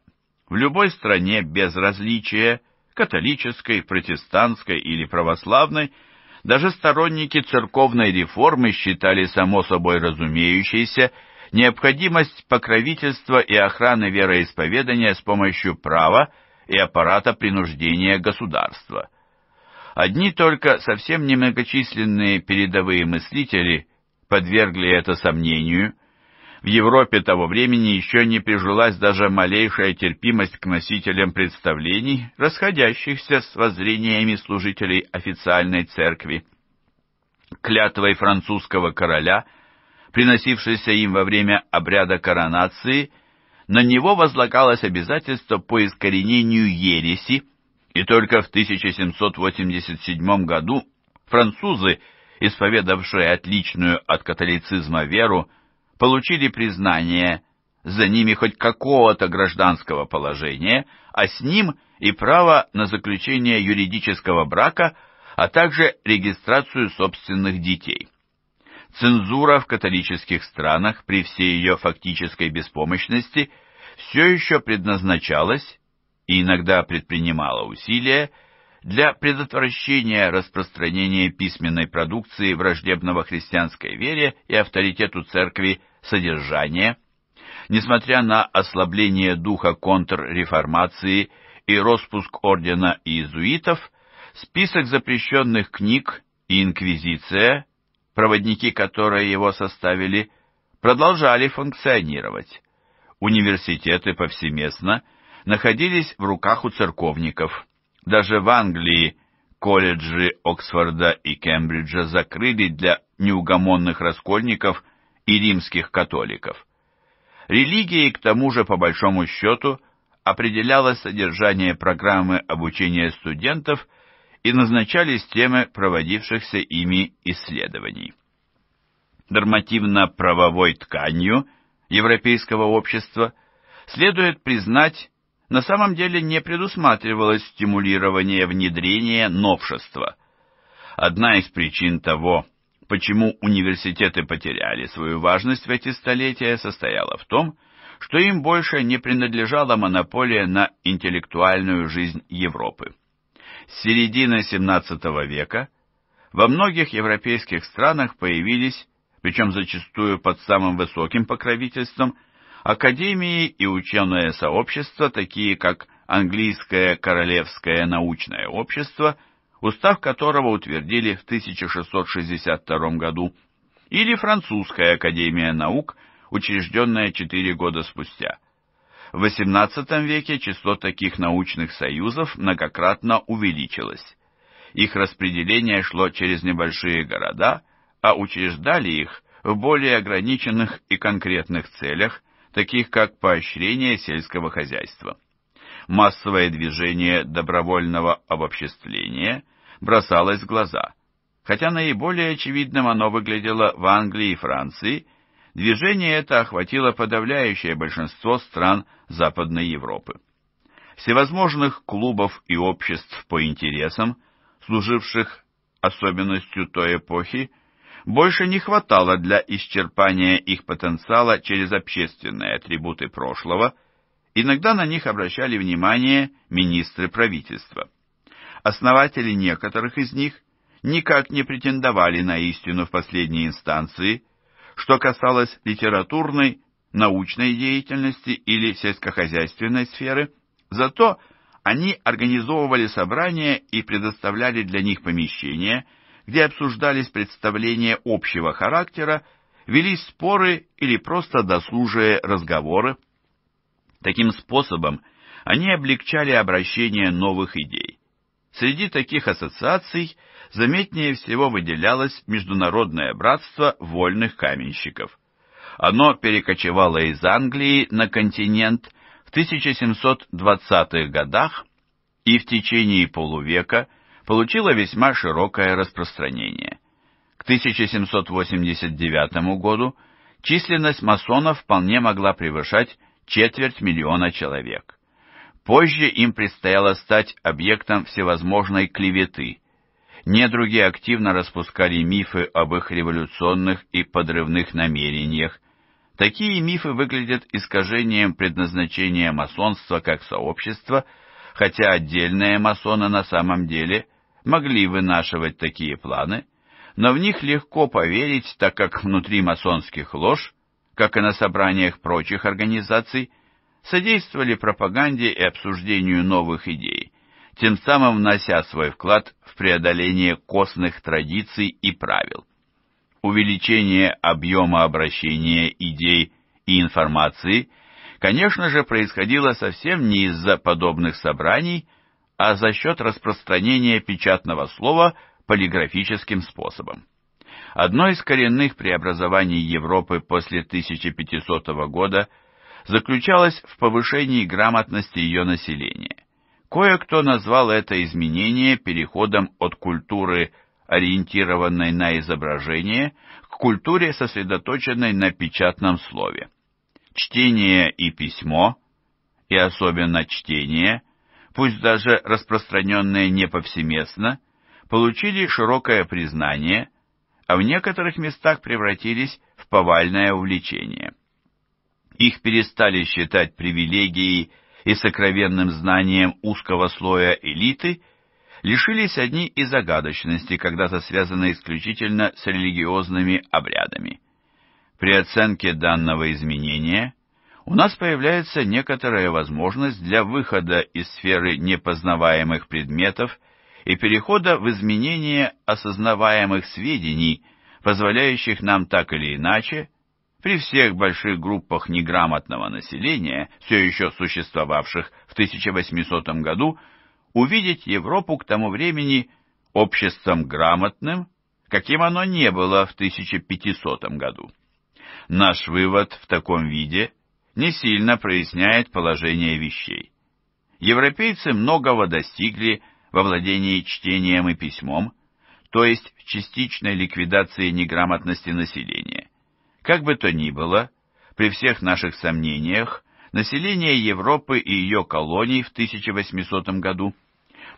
В любой стране без различия, католической, протестантской или православной, даже сторонники церковной реформы считали само собой разумеющейся необходимость покровительства и охраны вероисповедания с помощью права и аппарата принуждения государства. Одни только совсем немногочисленные передовые мыслители подвергли это сомнению. В Европе того времени еще не прижилась даже малейшая терпимость к носителям представлений, расходящихся с воззрениями служителей официальной церкви. Клятвой французского короля, приносившейся им во время обряда коронации, на него возлагалось обязательство по искоренению ереси, и только в 1787 году французы, исповедавшие отличную от католицизма веру, получили признание за ними хоть какого-то гражданского положения, а с ним и право на заключение юридического брака, а также регистрацию собственных детей. Цензура в католических странах при всей ее фактической беспомощности все еще предназначалась и иногда предпринимала усилия для предотвращения распространения письменной продукции враждебного христианской вере и авторитету церкви содержания. Несмотря на ослабление духа контрреформации и распуск ордена иезуитов, список запрещенных книг и инквизиция, проводники которой его составили, продолжали функционировать. Университеты повсеместно – находились в руках у церковников. Даже в Англии колледжи Оксфорда и Кембриджа закрыли для неугомонных раскольников и римских католиков. Религией, к тому же, по большому счету, определялось содержание программы обучения студентов и назначались темы проводившихся ими исследований. Нормативно-правовой тканью европейского общества следует признать на самом деле не предусматривалось стимулирование внедрения новшества. Одна из причин того, почему университеты потеряли свою важность в эти столетия, состояла в том, что им больше не принадлежала монополия на интеллектуальную жизнь Европы. С середины XVII века во многих европейских странах появились, причем зачастую под самым высоким покровительством, Академии и ученое сообщество, такие как Английское Королевское научное общество, устав которого утвердили в 1662 году, или Французская Академия наук, учрежденная четыре года спустя. В XVIII веке число таких научных союзов многократно увеличилось. Их распределение шло через небольшие города, а учреждали их в более ограниченных и конкретных целях, таких как поощрение сельского хозяйства. Массовое движение добровольного обобществления бросалось в глаза, хотя наиболее очевидным оно выглядело в Англии и Франции, движение это охватило подавляющее большинство стран Западной Европы. Всевозможных клубов и обществ по интересам, служивших особенностью той эпохи, больше не хватало для исчерпания их потенциала через общественные атрибуты прошлого, иногда на них обращали внимание министры правительства. Основатели некоторых из них никак не претендовали на истину в последней инстанции, что касалось литературной, научной деятельности или сельскохозяйственной сферы, зато они организовывали собрания и предоставляли для них помещения – где обсуждались представления общего характера, велись споры или просто досужие разговоры. Таким способом они облегчали обращение новых идей. Среди таких ассоциаций заметнее всего выделялось Международное братство вольных каменщиков. Оно перекочевало из Англии на континент в 1720-х годах и в течение полувека – получила весьма широкое распространение. К 1789 году численность масонов вполне могла превышать четверть миллиона человек. Позже им предстояло стать объектом всевозможной клеветы. Недруги активно распускали мифы об их революционных и подрывных намерениях. Такие мифы выглядят искажением предназначения масонства как сообщества, хотя отдельные масоны на самом деле могли вынашивать такие планы, но в них легко поверить, так как внутри масонских лож, как и на собраниях прочих организаций, содействовали пропаганде и обсуждению новых идей, тем самым внося свой вклад в преодоление костных традиций и правил. Увеличение объема обращения идей и информации, конечно же, происходило совсем не из-за подобных собраний, а за счет распространения печатного слова полиграфическим способом. Одно из коренных преобразований Европы после 1500 года заключалось в повышении грамотности ее населения. Кое-кто назвал это изменение переходом от культуры, ориентированной на изображение, к культуре, сосредоточенной на печатном слове. Чтение и письмо, и особенно чтение – пусть даже распространенные не повсеместно, получили широкое признание, а в некоторых местах превратились в повальное увлечение. Их перестали считать привилегией и сокровенным знанием узкого слоя элиты, лишились одни и загадочности, когда-то связанной исключительно с религиозными обрядами. При оценке данного изменения у нас появляется некоторая возможность для выхода из сферы непознаваемых предметов и перехода в изменение осознаваемых сведений, позволяющих нам так или иначе, при всех больших группах неграмотного населения, все еще существовавших в 1800 году, увидеть Европу к тому времени обществом грамотным, каким оно не было в 1500 году. Наш вывод в таком виде – не сильно проясняет положение вещей. Европейцы многого достигли во владении чтением и письмом, то есть в частичной ликвидации неграмотности населения. Как бы то ни было, при всех наших сомнениях, население Европы и ее колоний в 1800 году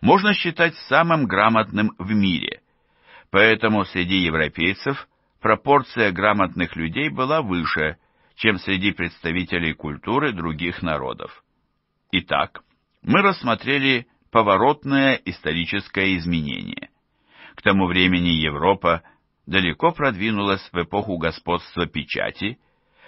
можно считать самым грамотным в мире. Поэтому среди европейцев пропорция грамотных людей была выше, чем среди представителей культуры других народов. Итак, мы рассмотрели поворотное историческое изменение. К тому времени Европа далеко продвинулась в эпоху господства печати,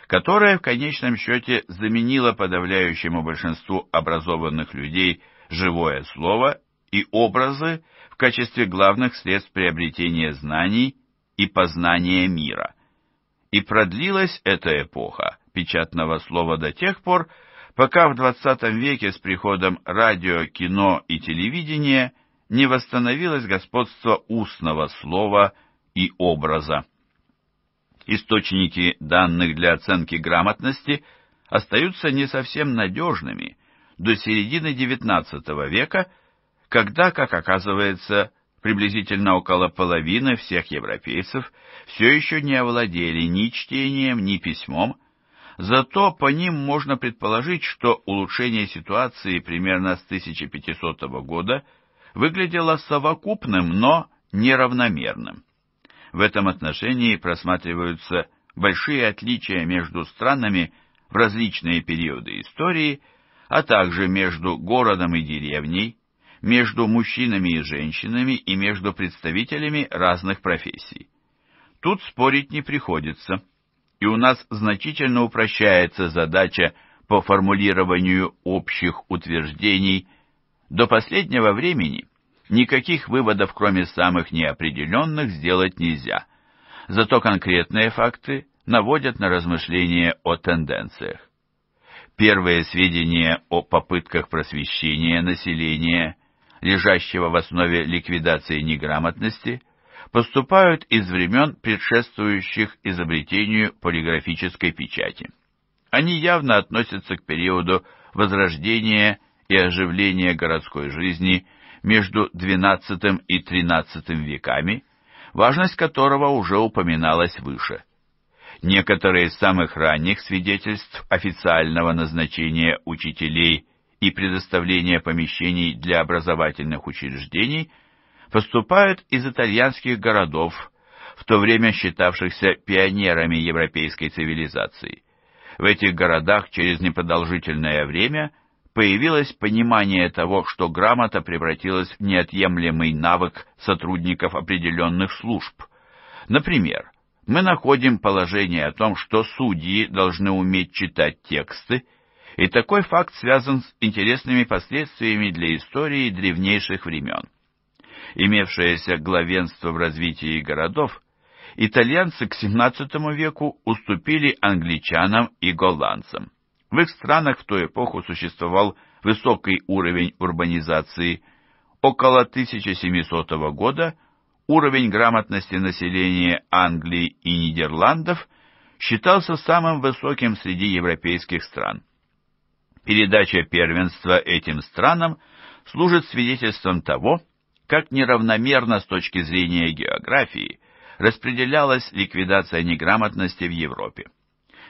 которая в конечном счете заменила подавляющему большинству образованных людей живое слово и образы в качестве главных средств приобретения знаний и познания мира. И продлилась эта эпоха печатного слова до тех пор, пока в 20 веке с приходом радио, кино и телевидения не восстановилось господство устного слова и образа. Источники данных для оценки грамотности остаются не совсем надежными до середины XIX века, когда, как оказывается, приблизительно около половины всех европейцев все еще не овладели ни чтением, ни письмом, зато по ним можно предположить, что улучшение ситуации примерно с 1500 года выглядело совокупным, но неравномерным. В этом отношении просматриваются большие отличия между странами в различные периоды истории, а также между городом и деревней, между мужчинами и женщинами и между представителями разных профессий. Тут спорить не приходится, и у нас значительно упрощается задача по формулированию общих утверждений. До последнего времени никаких выводов, кроме самых неопределенных, сделать нельзя. Зато конкретные факты наводят на размышления о тенденциях. Первые сведения о попытках просвещения населения лежащего в основе ликвидации неграмотности, поступают из времен, предшествующих изобретению полиграфической печати. Они явно относятся к периоду возрождения и оживления городской жизни между XII и XIII веками, важность которого уже упоминалась выше. Некоторые из самых ранних свидетельств официального назначения учителей и предоставления помещений для образовательных учреждений поступают из итальянских городов, в то время считавшихся пионерами европейской цивилизации. В этих городах через непродолжительное время появилось понимание того, что грамота превратилась в неотъемлемый навык сотрудников определенных служб. Например, мы находим положение о том, что судьи должны уметь читать тексты, и такой факт связан с интересными последствиями для истории древнейших времен. Имевшееся главенство в развитии городов, итальянцы к XVII веку уступили англичанам и голландцам. В их странах в ту эпоху существовал высокий уровень урбанизации. Около 1700 года уровень грамотности населения Англии и Нидерландов считался самым высоким среди европейских стран. Передача первенства этим странам служит свидетельством того, как неравномерно с точки зрения географии распределялась ликвидация неграмотности в Европе.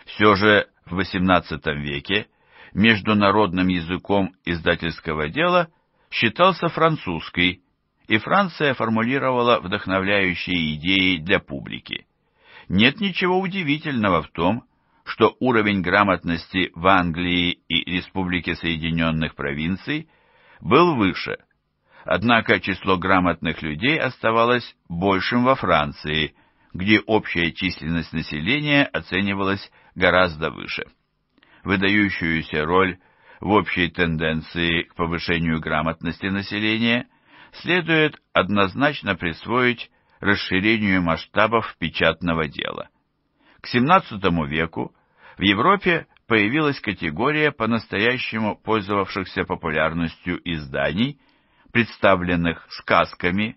Все же в XVIII веке международным языком издательского дела считался французский, и Франция формулировала вдохновляющие идеи для публики. Нет ничего удивительного в том, что уровень грамотности в Англии и Республике Соединенных Провинций был выше, однако число грамотных людей оставалось большим во Франции, где общая численность населения оценивалась гораздо выше. Выдающуюся роль в общей тенденции к повышению грамотности населения следует однозначно присвоить расширению масштабов печатного дела. К XVII веку в Европе появилась категория по-настоящему пользовавшихся популярностью изданий, представленных сказками,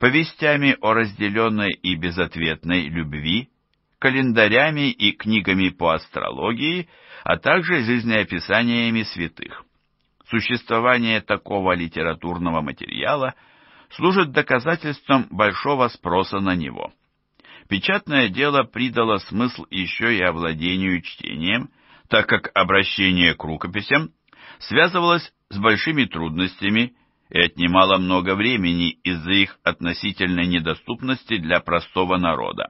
повестями о разделенной и безответной любви, календарями и книгами по астрологии, а также жизнеописаниями святых. Существование такого литературного материала служит доказательством большого спроса на него. Печатное дело придало смысл еще и овладению чтением, так как обращение к рукописям связывалось с большими трудностями и отнимало много времени из-за их относительной недоступности для простого народа.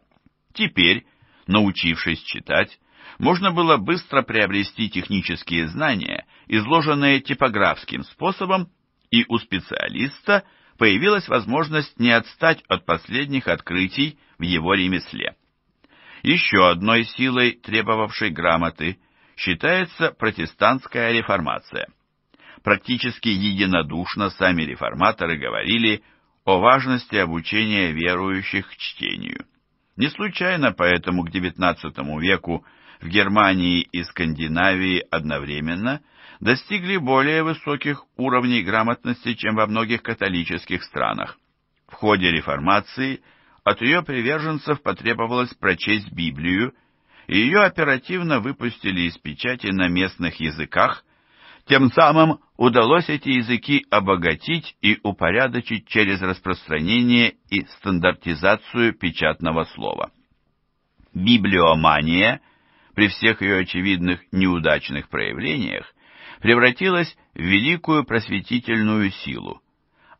Теперь, научившись читать, можно было быстро приобрести технические знания, изложенные типографским способом, и у специалиста появилась возможность не отстать от последних открытий в его ремесле. Еще одной силой, требовавшей грамоты, считается протестантская реформация. Практически единодушно сами реформаторы говорили о важности обучения верующих чтению. Не случайно поэтому к XIX веку в Германии и Скандинавии одновременно достигли более высоких уровней грамотности, чем во многих католических странах. В ходе реформации – от ее приверженцев потребовалось прочесть Библию, и ее оперативно выпустили из печати на местных языках, тем самым удалось эти языки обогатить и упорядочить через распространение и стандартизацию печатного слова. Библиомания при всех ее очевидных неудачных проявлениях превратилась в великую просветительную силу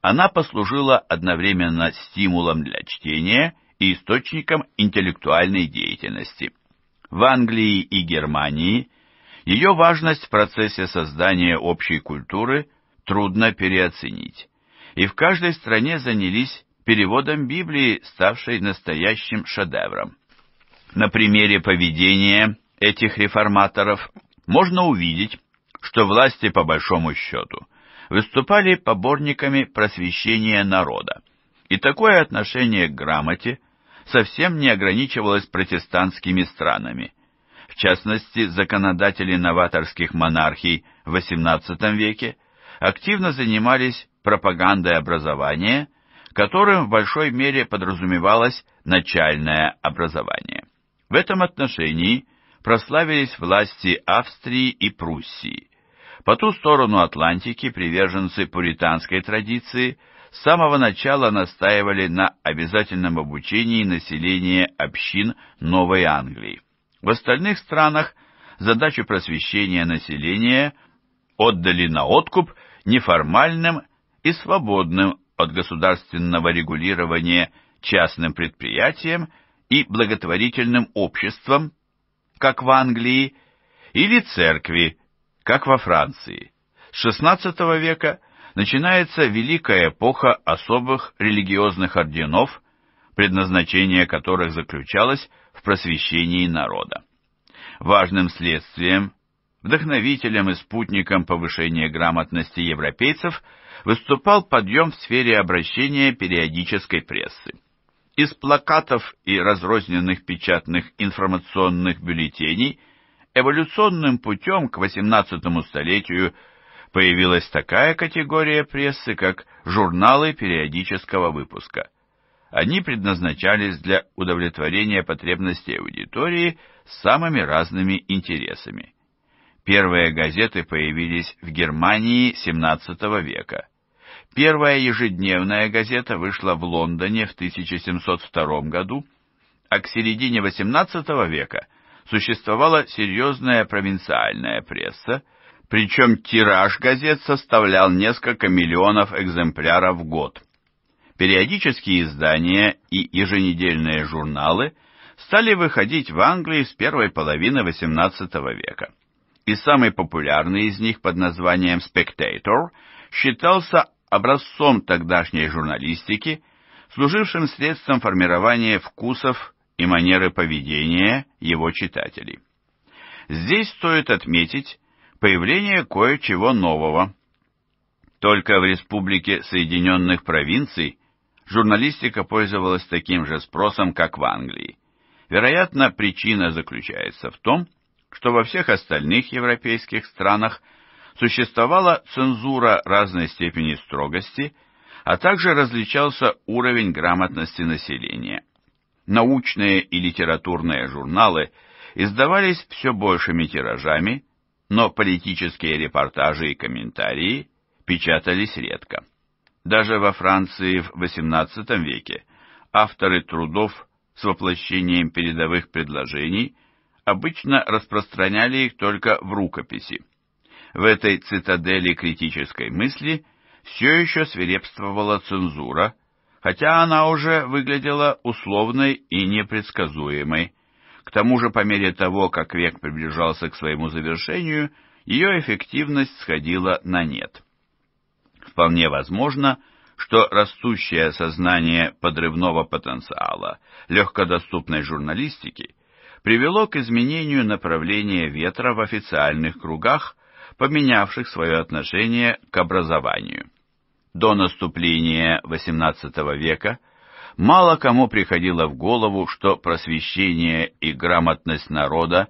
она послужила одновременно стимулом для чтения и источником интеллектуальной деятельности. В Англии и Германии ее важность в процессе создания общей культуры трудно переоценить, и в каждой стране занялись переводом Библии, ставшей настоящим шедевром. На примере поведения этих реформаторов можно увидеть, что власти по большому счету выступали поборниками просвещения народа, и такое отношение к грамоте совсем не ограничивалось протестантскими странами. В частности, законодатели новаторских монархий в XVIII веке активно занимались пропагандой образования, которым в большой мере подразумевалось начальное образование. В этом отношении прославились власти Австрии и Пруссии. По ту сторону Атлантики приверженцы пуританской традиции с самого начала настаивали на обязательном обучении населения общин Новой Англии. В остальных странах задачу просвещения населения отдали на откуп неформальным и свободным от государственного регулирования частным предприятиям и благотворительным обществам, как в Англии, или церкви, как во Франции. С XVI века начинается великая эпоха особых религиозных орденов, предназначение которых заключалось в просвещении народа. Важным следствием, вдохновителем и спутником повышения грамотности европейцев выступал подъем в сфере обращения периодической прессы. Из плакатов и разрозненных печатных информационных бюллетеней – Эволюционным путем к XVIII столетию появилась такая категория прессы, как журналы периодического выпуска. Они предназначались для удовлетворения потребностей аудитории с самыми разными интересами. Первые газеты появились в Германии XVII века. Первая ежедневная газета вышла в Лондоне в 1702 году, а к середине XVIII века существовала серьезная провинциальная пресса, причем тираж газет составлял несколько миллионов экземпляров в год. Периодические издания и еженедельные журналы стали выходить в Англии с первой половины XVIII века. И самый популярный из них под названием «Spectator» считался образцом тогдашней журналистики, служившим средством формирования вкусов и манеры поведения его читателей. Здесь стоит отметить появление кое-чего нового. Только в Республике Соединенных Провинций журналистика пользовалась таким же спросом, как в Англии. Вероятно, причина заключается в том, что во всех остальных европейских странах существовала цензура разной степени строгости, а также различался уровень грамотности населения научные и литературные журналы издавались все большими тиражами, но политические репортажи и комментарии печатались редко. Даже во Франции в XVIII веке авторы трудов с воплощением передовых предложений обычно распространяли их только в рукописи. В этой цитадели критической мысли все еще свирепствовала цензура – хотя она уже выглядела условной и непредсказуемой. К тому же, по мере того, как век приближался к своему завершению, ее эффективность сходила на нет. Вполне возможно, что растущее сознание подрывного потенциала легкодоступной журналистики привело к изменению направления ветра в официальных кругах, поменявших свое отношение к образованию до наступления XVIII века мало кому приходило в голову, что просвещение и грамотность народа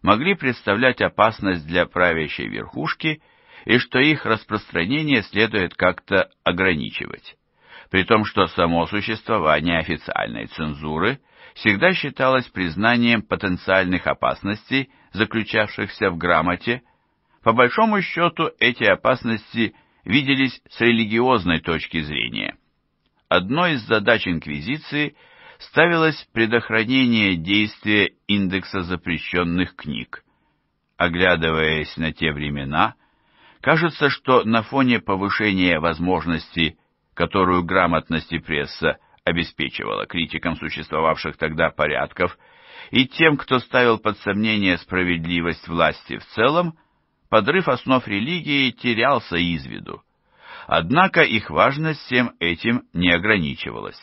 могли представлять опасность для правящей верхушки и что их распространение следует как-то ограничивать. При том, что само существование официальной цензуры всегда считалось признанием потенциальных опасностей, заключавшихся в грамоте, по большому счету эти опасности виделись с религиозной точки зрения. Одной из задач Инквизиции ставилось предохранение действия индекса запрещенных книг. Оглядываясь на те времена, кажется, что на фоне повышения возможностей, которую грамотность и пресса обеспечивала критикам существовавших тогда порядков, и тем, кто ставил под сомнение справедливость власти в целом, подрыв основ религии терялся из виду. Однако их важность всем этим не ограничивалась.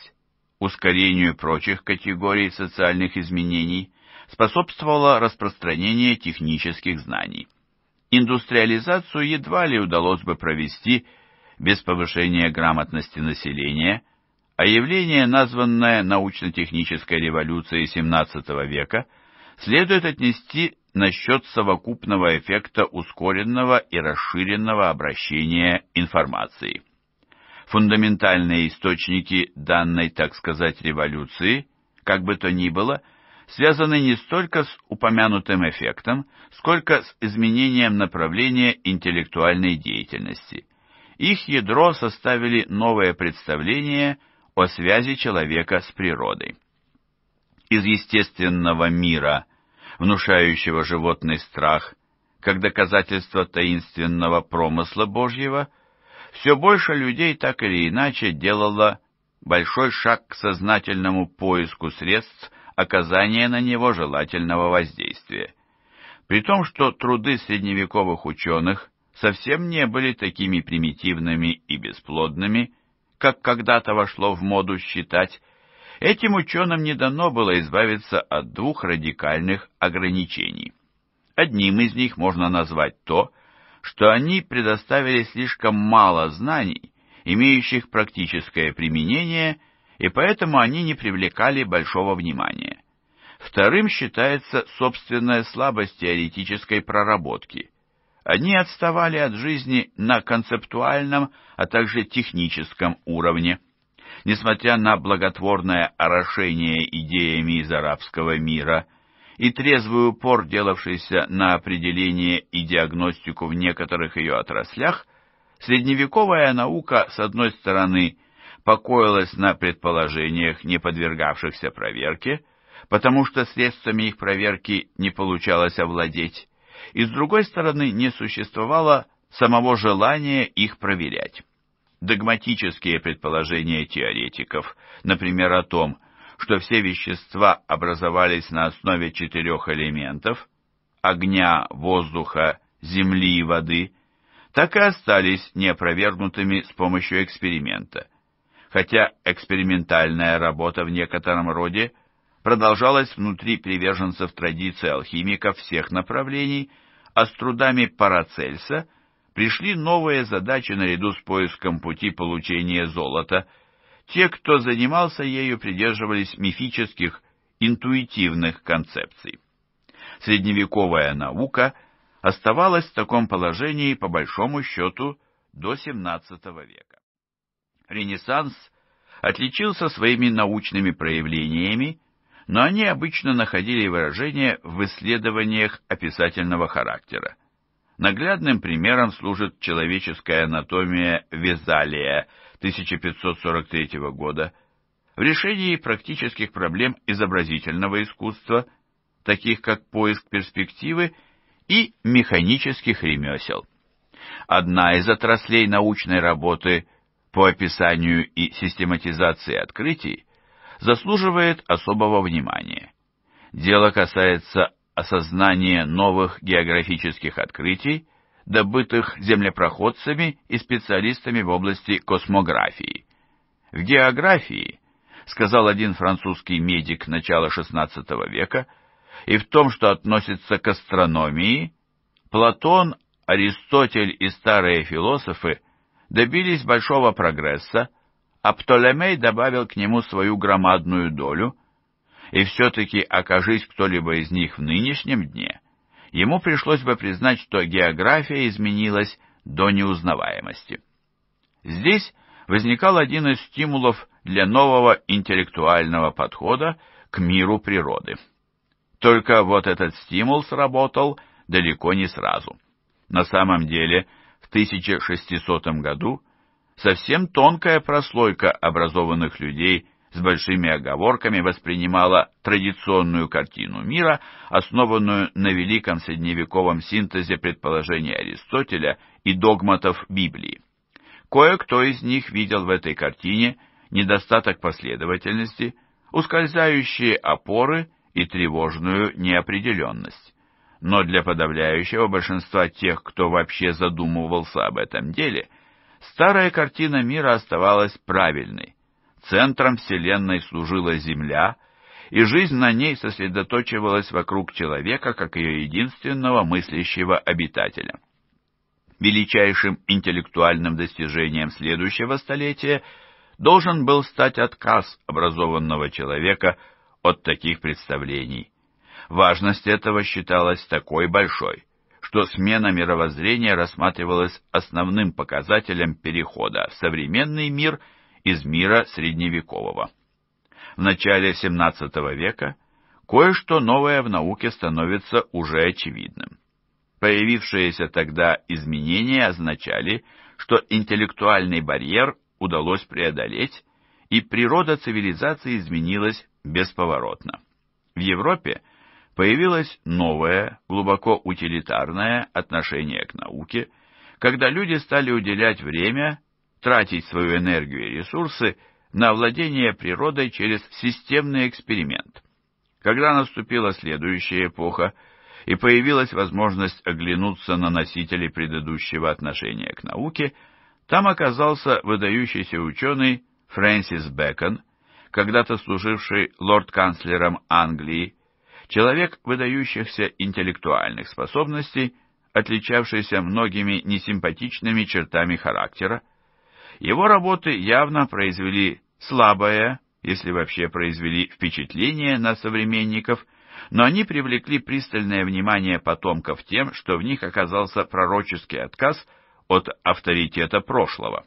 Ускорению прочих категорий социальных изменений способствовало распространение технических знаний. Индустриализацию едва ли удалось бы провести без повышения грамотности населения, а явление, названное научно-технической революцией XVII века, следует отнести насчет совокупного эффекта ускоренного и расширенного обращения информации. Фундаментальные источники данной, так сказать, революции, как бы то ни было, связаны не столько с упомянутым эффектом, сколько с изменением направления интеллектуальной деятельности. Их ядро составили новое представление о связи человека с природой. Из естественного мира – внушающего животный страх, как доказательство таинственного промысла Божьего, все больше людей так или иначе делало большой шаг к сознательному поиску средств оказания на него желательного воздействия. При том, что труды средневековых ученых совсем не были такими примитивными и бесплодными, как когда-то вошло в моду считать, Этим ученым не дано было избавиться от двух радикальных ограничений. Одним из них можно назвать то, что они предоставили слишком мало знаний, имеющих практическое применение, и поэтому они не привлекали большого внимания. Вторым считается собственная слабость теоретической проработки. Они отставали от жизни на концептуальном, а также техническом уровне несмотря на благотворное орошение идеями из арабского мира и трезвый упор, делавшийся на определение и диагностику в некоторых ее отраслях, средневековая наука, с одной стороны, покоилась на предположениях, не подвергавшихся проверке, потому что средствами их проверки не получалось овладеть, и, с другой стороны, не существовало самого желания их проверять. Догматические предположения теоретиков, например, о том, что все вещества образовались на основе четырех элементов – огня, воздуха, земли и воды – так и остались неопровергнутыми с помощью эксперимента. Хотя экспериментальная работа в некотором роде продолжалась внутри приверженцев традиции алхимиков всех направлений, а с трудами Парацельса – пришли новые задачи наряду с поиском пути получения золота. Те, кто занимался ею, придерживались мифических, интуитивных концепций. Средневековая наука оставалась в таком положении, по большому счету, до XVII века. Ренессанс отличился своими научными проявлениями, но они обычно находили выражение в исследованиях описательного характера. Наглядным примером служит человеческая анатомия Визалия 1543 года в решении практических проблем изобразительного искусства, таких как поиск перспективы и механических ремесел. Одна из отраслей научной работы по описанию и систематизации открытий заслуживает особого внимания. Дело касается осознание новых географических открытий, добытых землепроходцами и специалистами в области космографии. В географии, сказал один французский медик начала XVI века, и в том, что относится к астрономии, Платон, Аристотель и старые философы добились большого прогресса, а Птолемей добавил к нему свою громадную долю – и все-таки окажись кто-либо из них в нынешнем дне, ему пришлось бы признать, что география изменилась до неузнаваемости. Здесь возникал один из стимулов для нового интеллектуального подхода к миру природы. Только вот этот стимул сработал далеко не сразу. На самом деле, в 1600 году совсем тонкая прослойка образованных людей с большими оговорками воспринимала традиционную картину мира, основанную на великом средневековом синтезе предположений Аристотеля и догматов Библии. Кое-кто из них видел в этой картине недостаток последовательности, ускользающие опоры и тревожную неопределенность. Но для подавляющего большинства тех, кто вообще задумывался об этом деле, старая картина мира оставалась правильной, Центром Вселенной служила Земля, и жизнь на ней сосредоточивалась вокруг человека как ее единственного мыслящего обитателя. Величайшим интеллектуальным достижением следующего столетия должен был стать отказ образованного человека от таких представлений. Важность этого считалась такой большой, что смена мировоззрения рассматривалась основным показателем перехода в современный мир – из мира средневекового. В начале XVII века кое-что новое в науке становится уже очевидным. Появившиеся тогда изменения означали, что интеллектуальный барьер удалось преодолеть, и природа цивилизации изменилась бесповоротно. В Европе появилось новое, глубоко утилитарное отношение к науке, когда люди стали уделять время тратить свою энергию и ресурсы на владение природой через системный эксперимент. Когда наступила следующая эпоха, и появилась возможность оглянуться на носителей предыдущего отношения к науке, там оказался выдающийся ученый Фрэнсис Бэкон, когда-то служивший лорд-канцлером Англии, человек выдающихся интеллектуальных способностей, отличавшийся многими несимпатичными чертами характера, его работы явно произвели слабое, если вообще произвели впечатление на современников, но они привлекли пристальное внимание потомков тем, что в них оказался пророческий отказ от авторитета прошлого.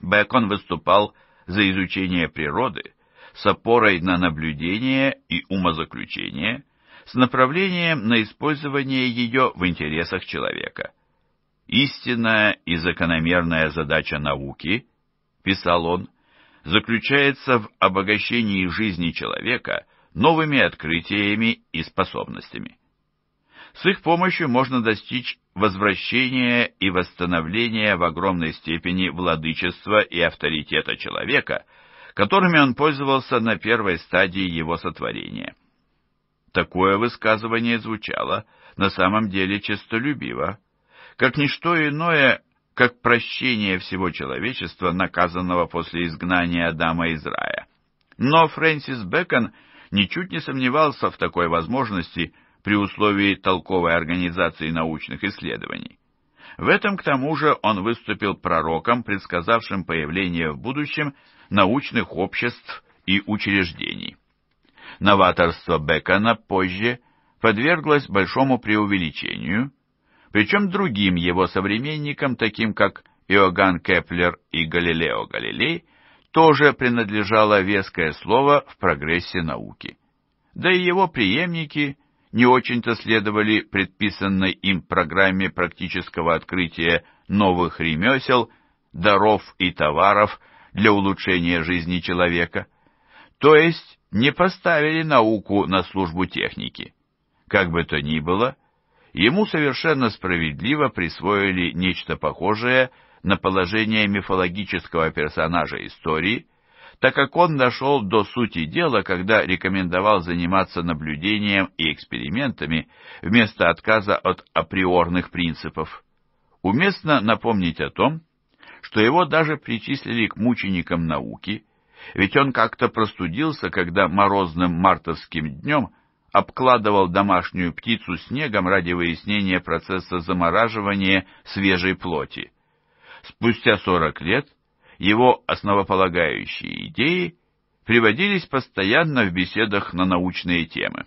Бекон выступал за изучение природы с опорой на наблюдение и умозаключение, с направлением на использование ее в интересах человека – Истинная и закономерная задача науки, писал он, заключается в обогащении жизни человека новыми открытиями и способностями. С их помощью можно достичь возвращения и восстановления в огромной степени владычества и авторитета человека, которыми он пользовался на первой стадии его сотворения. Такое высказывание звучало на самом деле честолюбиво, как ничто иное, как прощение всего человечества, наказанного после изгнания Адама из рая. Но Фрэнсис Бэкон ничуть не сомневался в такой возможности при условии толковой организации научных исследований. В этом, к тому же, он выступил пророком, предсказавшим появление в будущем научных обществ и учреждений. Новаторство Бекона позже подверглось большому преувеличению – причем другим его современникам, таким как Иоганн Кеплер и Галилео Галилей, тоже принадлежало веское слово в прогрессе науки. Да и его преемники не очень-то следовали предписанной им программе практического открытия новых ремесел, даров и товаров для улучшения жизни человека, то есть не поставили науку на службу техники. Как бы то ни было, ему совершенно справедливо присвоили нечто похожее на положение мифологического персонажа истории, так как он дошел до сути дела, когда рекомендовал заниматься наблюдением и экспериментами вместо отказа от априорных принципов. Уместно напомнить о том, что его даже причислили к мученикам науки, ведь он как-то простудился, когда морозным мартовским днем – обкладывал домашнюю птицу снегом ради выяснения процесса замораживания свежей плоти. Спустя 40 лет его основополагающие идеи приводились постоянно в беседах на научные темы.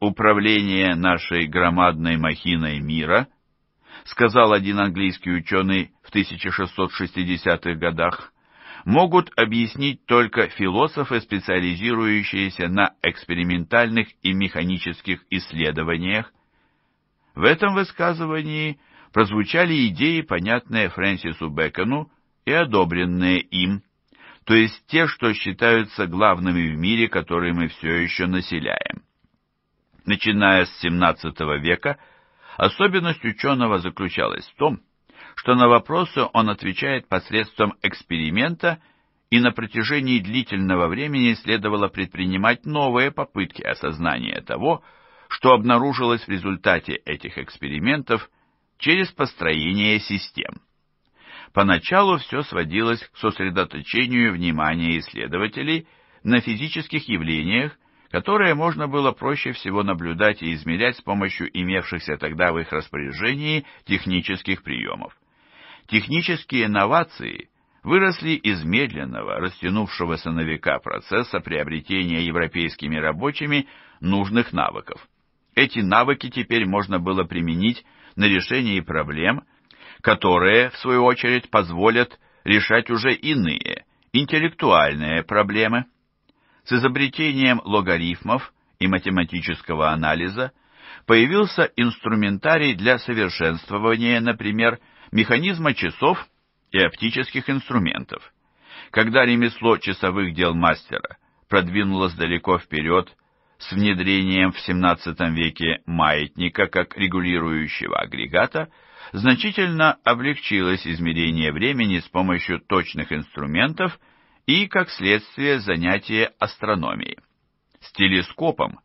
«Управление нашей громадной махиной мира», сказал один английский ученый в 1660-х годах, могут объяснить только философы, специализирующиеся на экспериментальных и механических исследованиях. В этом высказывании прозвучали идеи, понятные Фрэнсису Бэкону и одобренные им, то есть те, что считаются главными в мире, который мы все еще населяем. Начиная с XVII века, особенность ученого заключалась в том, что на вопросы он отвечает посредством эксперимента, и на протяжении длительного времени следовало предпринимать новые попытки осознания того, что обнаружилось в результате этих экспериментов через построение систем. Поначалу все сводилось к сосредоточению внимания исследователей на физических явлениях, которые можно было проще всего наблюдать и измерять с помощью имевшихся тогда в их распоряжении технических приемов. Технические новации выросли из медленного, растянувшегося на века процесса приобретения европейскими рабочими нужных навыков. Эти навыки теперь можно было применить на решении проблем, которые, в свою очередь, позволят решать уже иные, интеллектуальные проблемы. С изобретением логарифмов и математического анализа появился инструментарий для совершенствования, например, механизма часов и оптических инструментов. Когда ремесло часовых дел мастера продвинулось далеко вперед с внедрением в XVII веке маятника как регулирующего агрегата, значительно облегчилось измерение времени с помощью точных инструментов и, как следствие, занятие астрономией. С телескопом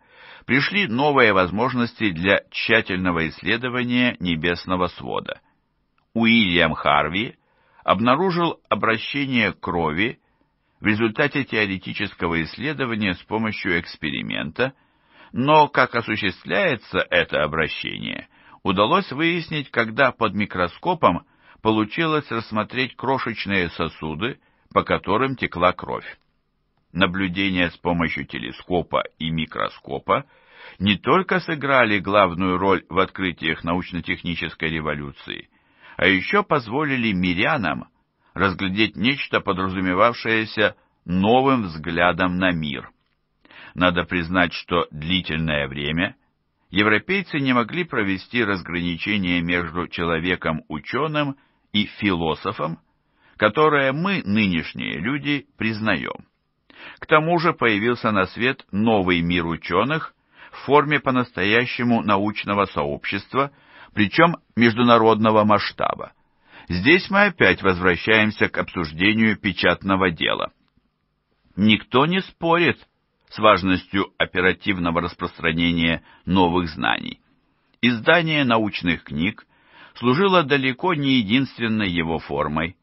пришли новые возможности для тщательного исследования небесного свода – Уильям Харви обнаружил обращение крови в результате теоретического исследования с помощью эксперимента, но как осуществляется это обращение, удалось выяснить, когда под микроскопом получилось рассмотреть крошечные сосуды, по которым текла кровь. Наблюдения с помощью телескопа и микроскопа не только сыграли главную роль в открытиях научно-технической революции – а еще позволили мирянам разглядеть нечто, подразумевавшееся новым взглядом на мир. Надо признать, что длительное время европейцы не могли провести разграничение между человеком-ученым и философом, которое мы, нынешние люди, признаем. К тому же появился на свет новый мир ученых в форме по-настоящему научного сообщества – причем международного масштаба. Здесь мы опять возвращаемся к обсуждению печатного дела. Никто не спорит с важностью оперативного распространения новых знаний. Издание научных книг служило далеко не единственной его формой.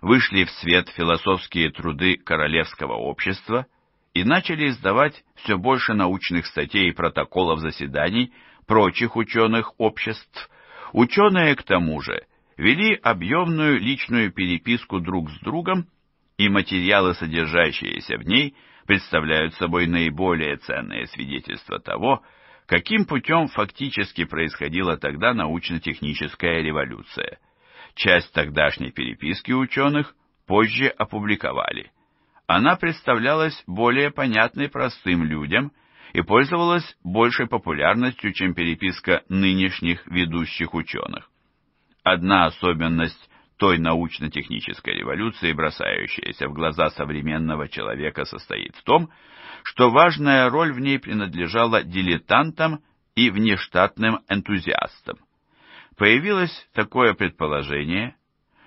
Вышли в свет философские труды королевского общества и начали издавать все больше научных статей и протоколов заседаний прочих ученых обществ, Ученые, к тому же, вели объемную личную переписку друг с другом, и материалы, содержащиеся в ней, представляют собой наиболее ценное свидетельство того, каким путем фактически происходила тогда научно-техническая революция. Часть тогдашней переписки ученых позже опубликовали. Она представлялась более понятной простым людям – и пользовалась большей популярностью, чем переписка нынешних ведущих ученых. Одна особенность той научно-технической революции, бросающаяся в глаза современного человека, состоит в том, что важная роль в ней принадлежала дилетантам и внештатным энтузиастам. Появилось такое предположение,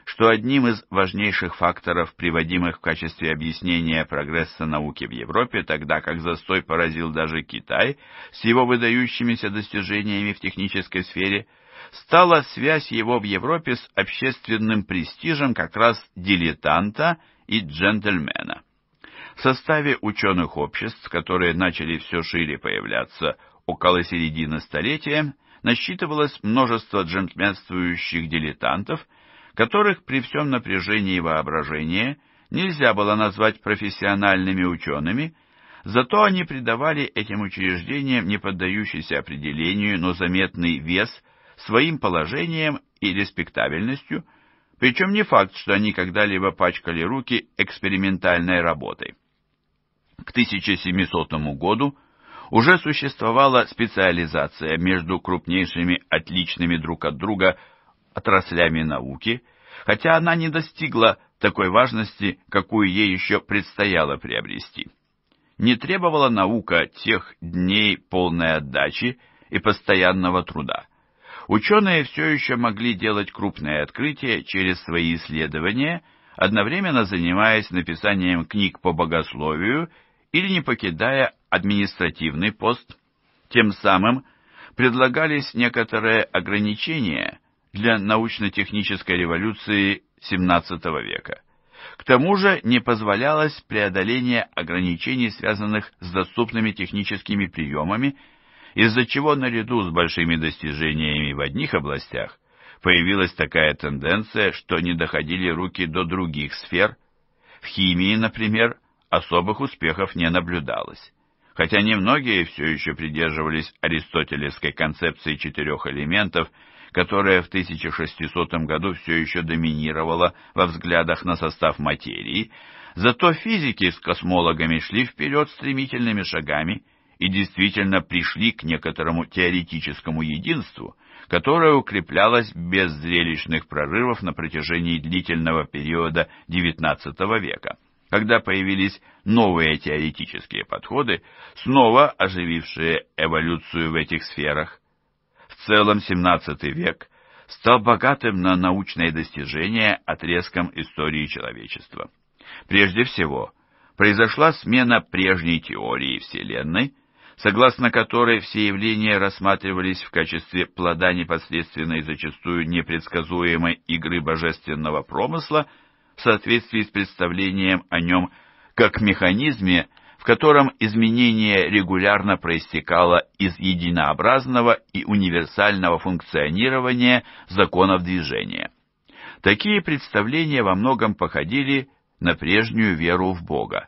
что одним из важнейших факторов, приводимых в качестве объяснения прогресса науки в Европе, тогда как застой поразил даже Китай с его выдающимися достижениями в технической сфере, стала связь его в Европе с общественным престижем как раз дилетанта и джентльмена. В составе ученых обществ, которые начали все шире появляться около середины столетия, насчитывалось множество джентльменствующих дилетантов – которых при всем напряжении воображения нельзя было назвать профессиональными учеными, зато они придавали этим учреждениям, не поддающийся определению, но заметный вес своим положением и респектабельностью, причем не факт, что они когда-либо пачкали руки экспериментальной работой. К 1700 году уже существовала специализация между крупнейшими отличными друг от друга отраслями науки, хотя она не достигла такой важности, какую ей еще предстояло приобрести. Не требовала наука тех дней полной отдачи и постоянного труда. Ученые все еще могли делать крупные открытия через свои исследования, одновременно занимаясь написанием книг по богословию или не покидая административный пост. Тем самым предлагались некоторые ограничения – для научно-технической революции XVII века. К тому же не позволялось преодоление ограничений, связанных с доступными техническими приемами, из-за чего наряду с большими достижениями в одних областях появилась такая тенденция, что не доходили руки до других сфер. В химии, например, особых успехов не наблюдалось. Хотя немногие все еще придерживались аристотелевской концепции четырех элементов – которая в 1600 году все еще доминировала во взглядах на состав материи, зато физики с космологами шли вперед стремительными шагами и действительно пришли к некоторому теоретическому единству, которое укреплялось без зрелищных прорывов на протяжении длительного периода XIX века когда появились новые теоретические подходы, снова оживившие эволюцию в этих сферах целом XVII век стал богатым на научные достижения отрезком истории человечества. Прежде всего, произошла смена прежней теории Вселенной, согласно которой все явления рассматривались в качестве плода непосредственной зачастую непредсказуемой игры божественного промысла в соответствии с представлением о нем как механизме, котором изменение регулярно проистекало из единообразного и универсального функционирования законов движения. Такие представления во многом походили на прежнюю веру в Бога.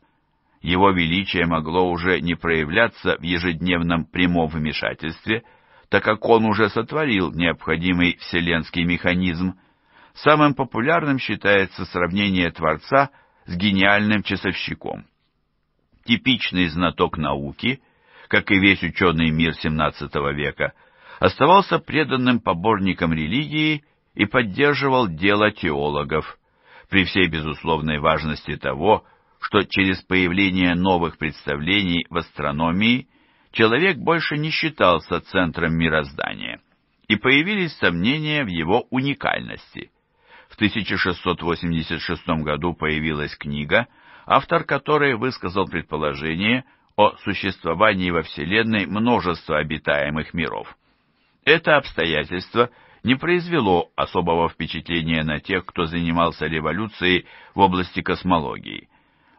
Его величие могло уже не проявляться в ежедневном прямом вмешательстве, так как он уже сотворил необходимый вселенский механизм. Самым популярным считается сравнение Творца с гениальным часовщиком – типичный знаток науки, как и весь ученый мир XVII века, оставался преданным поборником религии и поддерживал дело теологов, при всей безусловной важности того, что через появление новых представлений в астрономии человек больше не считался центром мироздания, и появились сомнения в его уникальности. В 1686 году появилась книга – автор которой высказал предположение о существовании во Вселенной множества обитаемых миров. Это обстоятельство не произвело особого впечатления на тех, кто занимался революцией в области космологии.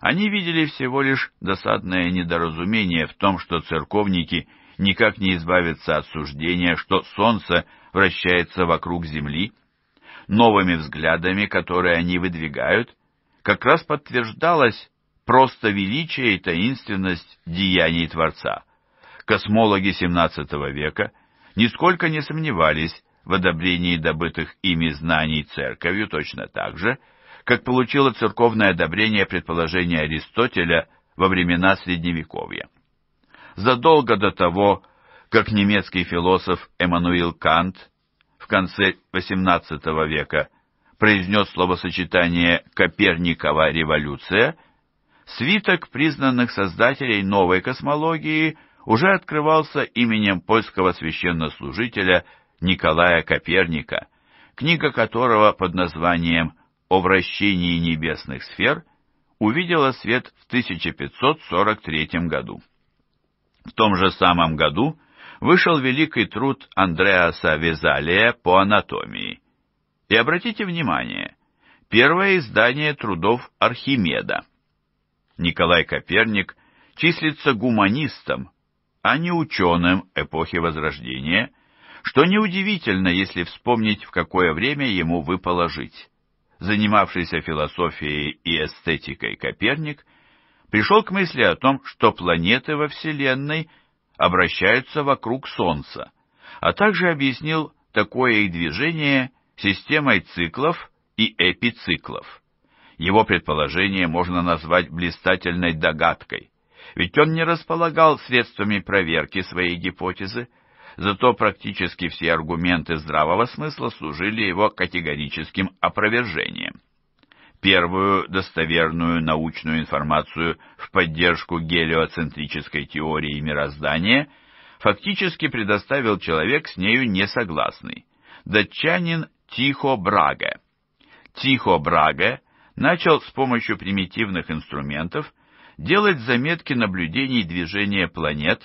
Они видели всего лишь досадное недоразумение в том, что церковники никак не избавятся от суждения, что Солнце вращается вокруг Земли. Новыми взглядами, которые они выдвигают, как раз подтверждалось просто величие и таинственность деяний Творца. Космологи XVII века нисколько не сомневались в одобрении добытых ими знаний церковью точно так же, как получило церковное одобрение предположения Аристотеля во времена Средневековья. Задолго до того, как немецкий философ Эммануил Кант в конце XVIII века произнес словосочетание «Коперникова революция», свиток признанных создателей новой космологии уже открывался именем польского священнослужителя Николая Коперника, книга которого под названием «О вращении небесных сфер» увидела свет в 1543 году. В том же самом году вышел великий труд Андреаса Везалия по анатомии – и обратите внимание, первое издание трудов Архимеда. Николай Коперник числится гуманистом, а не ученым эпохи Возрождения, что неудивительно, если вспомнить, в какое время ему выпало жить. Занимавшийся философией и эстетикой Коперник пришел к мысли о том, что планеты во Вселенной обращаются вокруг Солнца, а также объяснил такое их движение системой циклов и эпициклов. Его предположение можно назвать блистательной догадкой, ведь он не располагал средствами проверки своей гипотезы, зато практически все аргументы здравого смысла служили его категорическим опровержением. Первую достоверную научную информацию в поддержку гелиоцентрической теории мироздания фактически предоставил человек с нею несогласный. датчанин Тихо Браге. Тихо Браге начал с помощью примитивных инструментов делать заметки наблюдений движения планет,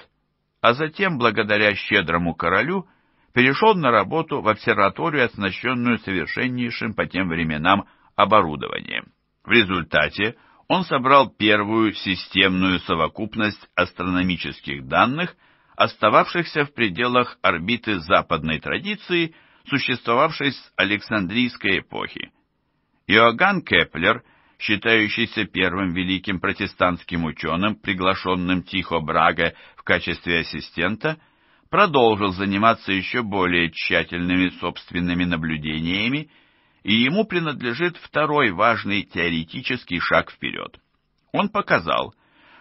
а затем, благодаря щедрому королю, перешел на работу в обсерваторию, оснащенную совершеннейшим по тем временам оборудованием. В результате он собрал первую системную совокупность астрономических данных, остававшихся в пределах орбиты западной традиции – существовавшей с Александрийской эпохи. Иоганн Кеплер, считающийся первым великим протестантским ученым, приглашенным Тихо Браге в качестве ассистента, продолжил заниматься еще более тщательными собственными наблюдениями, и ему принадлежит второй важный теоретический шаг вперед. Он показал,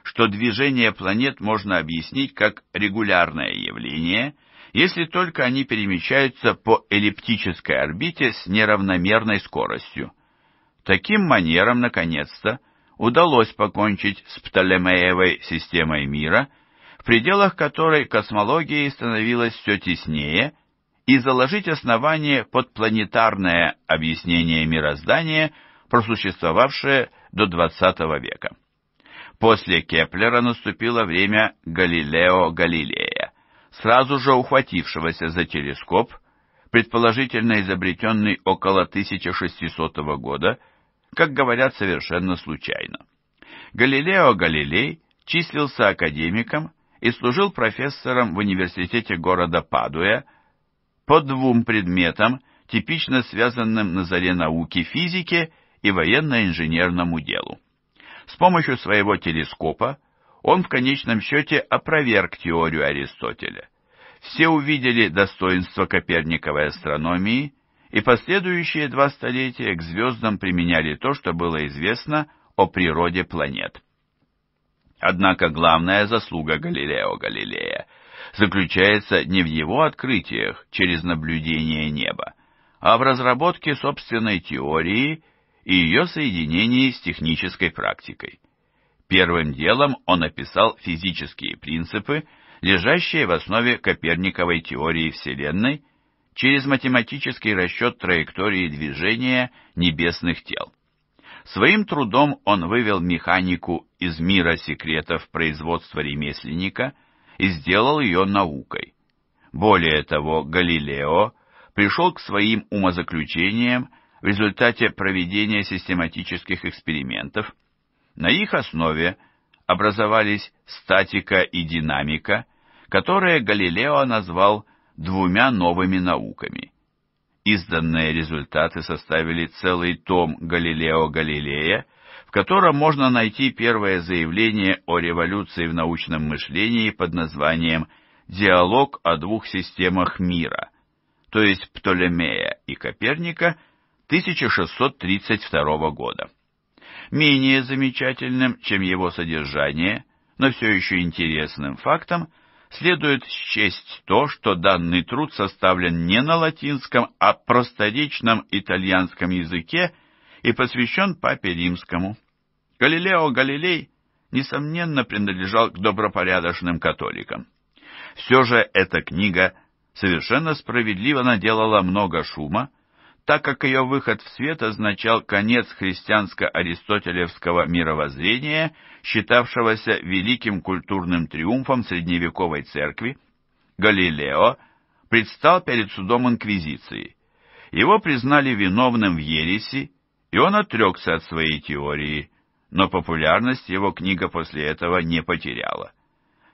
что движение планет можно объяснить как регулярное явление, если только они перемещаются по эллиптической орбите с неравномерной скоростью. Таким манером, наконец-то, удалось покончить с Птолемеевой системой мира, в пределах которой космологии становилось все теснее, и заложить основание под планетарное объяснение мироздания, просуществовавшее до XX века. После Кеплера наступило время Галилео Галилея сразу же ухватившегося за телескоп, предположительно изобретенный около 1600 года, как говорят, совершенно случайно. Галилео Галилей числился академиком и служил профессором в университете города Падуя по двум предметам, типично связанным на заре науки физики и военно-инженерному делу. С помощью своего телескопа он в конечном счете опроверг теорию Аристотеля. Все увидели достоинство Коперниковой астрономии, и последующие два столетия к звездам применяли то, что было известно о природе планет. Однако главная заслуга Галилео Галилея заключается не в его открытиях через наблюдение неба, а в разработке собственной теории и ее соединении с технической практикой. Первым делом он описал физические принципы, лежащие в основе Коперниковой теории Вселенной через математический расчет траектории движения небесных тел. Своим трудом он вывел механику из мира секретов производства ремесленника и сделал ее наукой. Более того, Галилео пришел к своим умозаключениям в результате проведения систематических экспериментов – на их основе образовались статика и динамика, которые Галилео назвал двумя новыми науками. Изданные результаты составили целый том Галилео Галилея, в котором можно найти первое заявление о революции в научном мышлении под названием «Диалог о двух системах мира», то есть Птолемея и Коперника 1632 года менее замечательным, чем его содержание, но все еще интересным фактом, следует счесть то, что данный труд составлен не на латинском, а просторечном итальянском языке и посвящен Папе Римскому. Галилео Галилей, несомненно, принадлежал к добропорядочным католикам. Все же эта книга совершенно справедливо наделала много шума, так как ее выход в свет означал конец христианско-аристотелевского мировоззрения, считавшегося великим культурным триумфом средневековой церкви, Галилео предстал перед судом Инквизиции. Его признали виновным в ереси, и он отрекся от своей теории, но популярность его книга после этого не потеряла.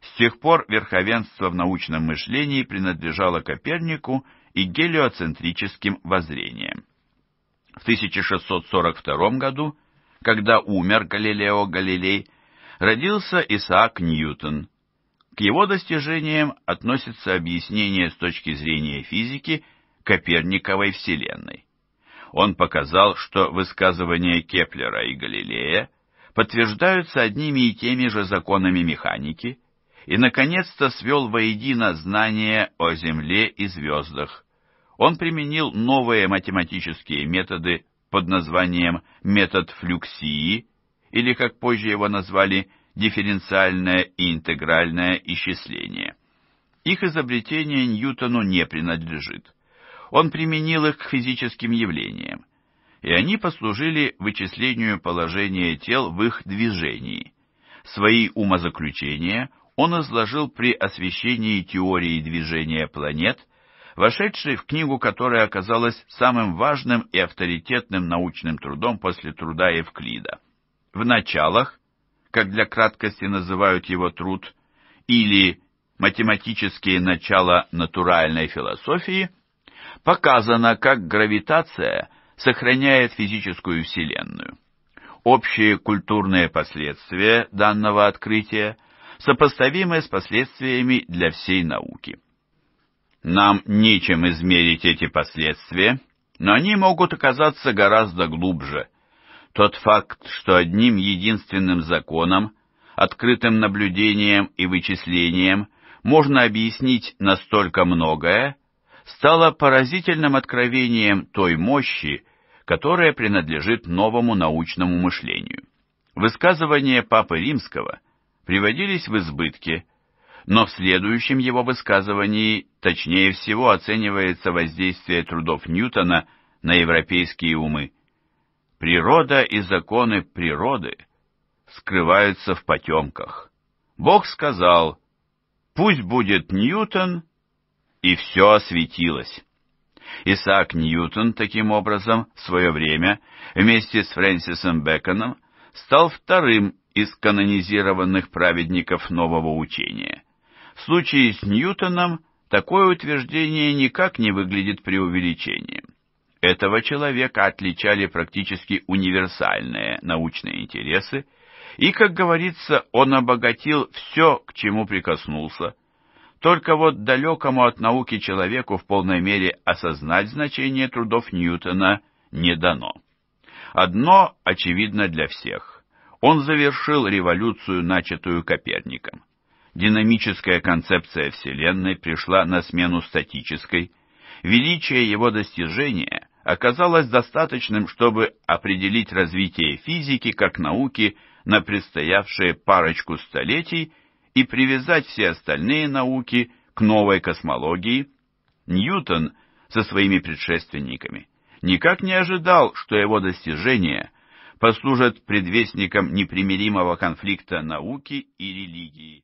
С тех пор верховенство в научном мышлении принадлежало Копернику – и гелиоцентрическим воззрением. В 1642 году, когда умер Галилео Галилей, родился Исаак Ньютон. К его достижениям относится объяснение с точки зрения физики Коперниковой Вселенной. Он показал, что высказывания Кеплера и Галилея подтверждаются одними и теми же законами механики – и, наконец-то, свел воедино знания о Земле и звездах. Он применил новые математические методы под названием метод флюксии, или, как позже его назвали, дифференциальное и интегральное исчисление. Их изобретение Ньютону не принадлежит. Он применил их к физическим явлениям, и они послужили вычислению положения тел в их движении. Свои умозаключения он изложил при освещении теории движения планет, вошедшей в книгу, которая оказалась самым важным и авторитетным научным трудом после труда Евклида. В началах, как для краткости называют его труд, или математические начала натуральной философии, показано, как гравитация сохраняет физическую Вселенную. Общие культурные последствия данного открытия – сопоставимы с последствиями для всей науки. Нам нечем измерить эти последствия, но они могут оказаться гораздо глубже. Тот факт, что одним единственным законом, открытым наблюдением и вычислением можно объяснить настолько многое, стало поразительным откровением той мощи, которая принадлежит новому научному мышлению. Высказывание Папы Римского – приводились в избытке, но в следующем его высказывании точнее всего оценивается воздействие трудов Ньютона на европейские умы. Природа и законы природы скрываются в потемках. Бог сказал, пусть будет Ньютон, и все осветилось. Исаак Ньютон, таким образом, в свое время, вместе с Фрэнсисом Бэконом, стал вторым из канонизированных праведников нового учения. В случае с Ньютоном такое утверждение никак не выглядит преувеличением. Этого человека отличали практически универсальные научные интересы, и, как говорится, он обогатил все, к чему прикоснулся. Только вот далекому от науки человеку в полной мере осознать значение трудов Ньютона не дано. Одно очевидно для всех он завершил революцию, начатую Коперником. Динамическая концепция Вселенной пришла на смену статической. Величие его достижения оказалось достаточным, чтобы определить развитие физики как науки на предстоявшие парочку столетий и привязать все остальные науки к новой космологии. Ньютон со своими предшественниками никак не ожидал, что его достижения – послужат предвестником непримиримого конфликта науки и религии.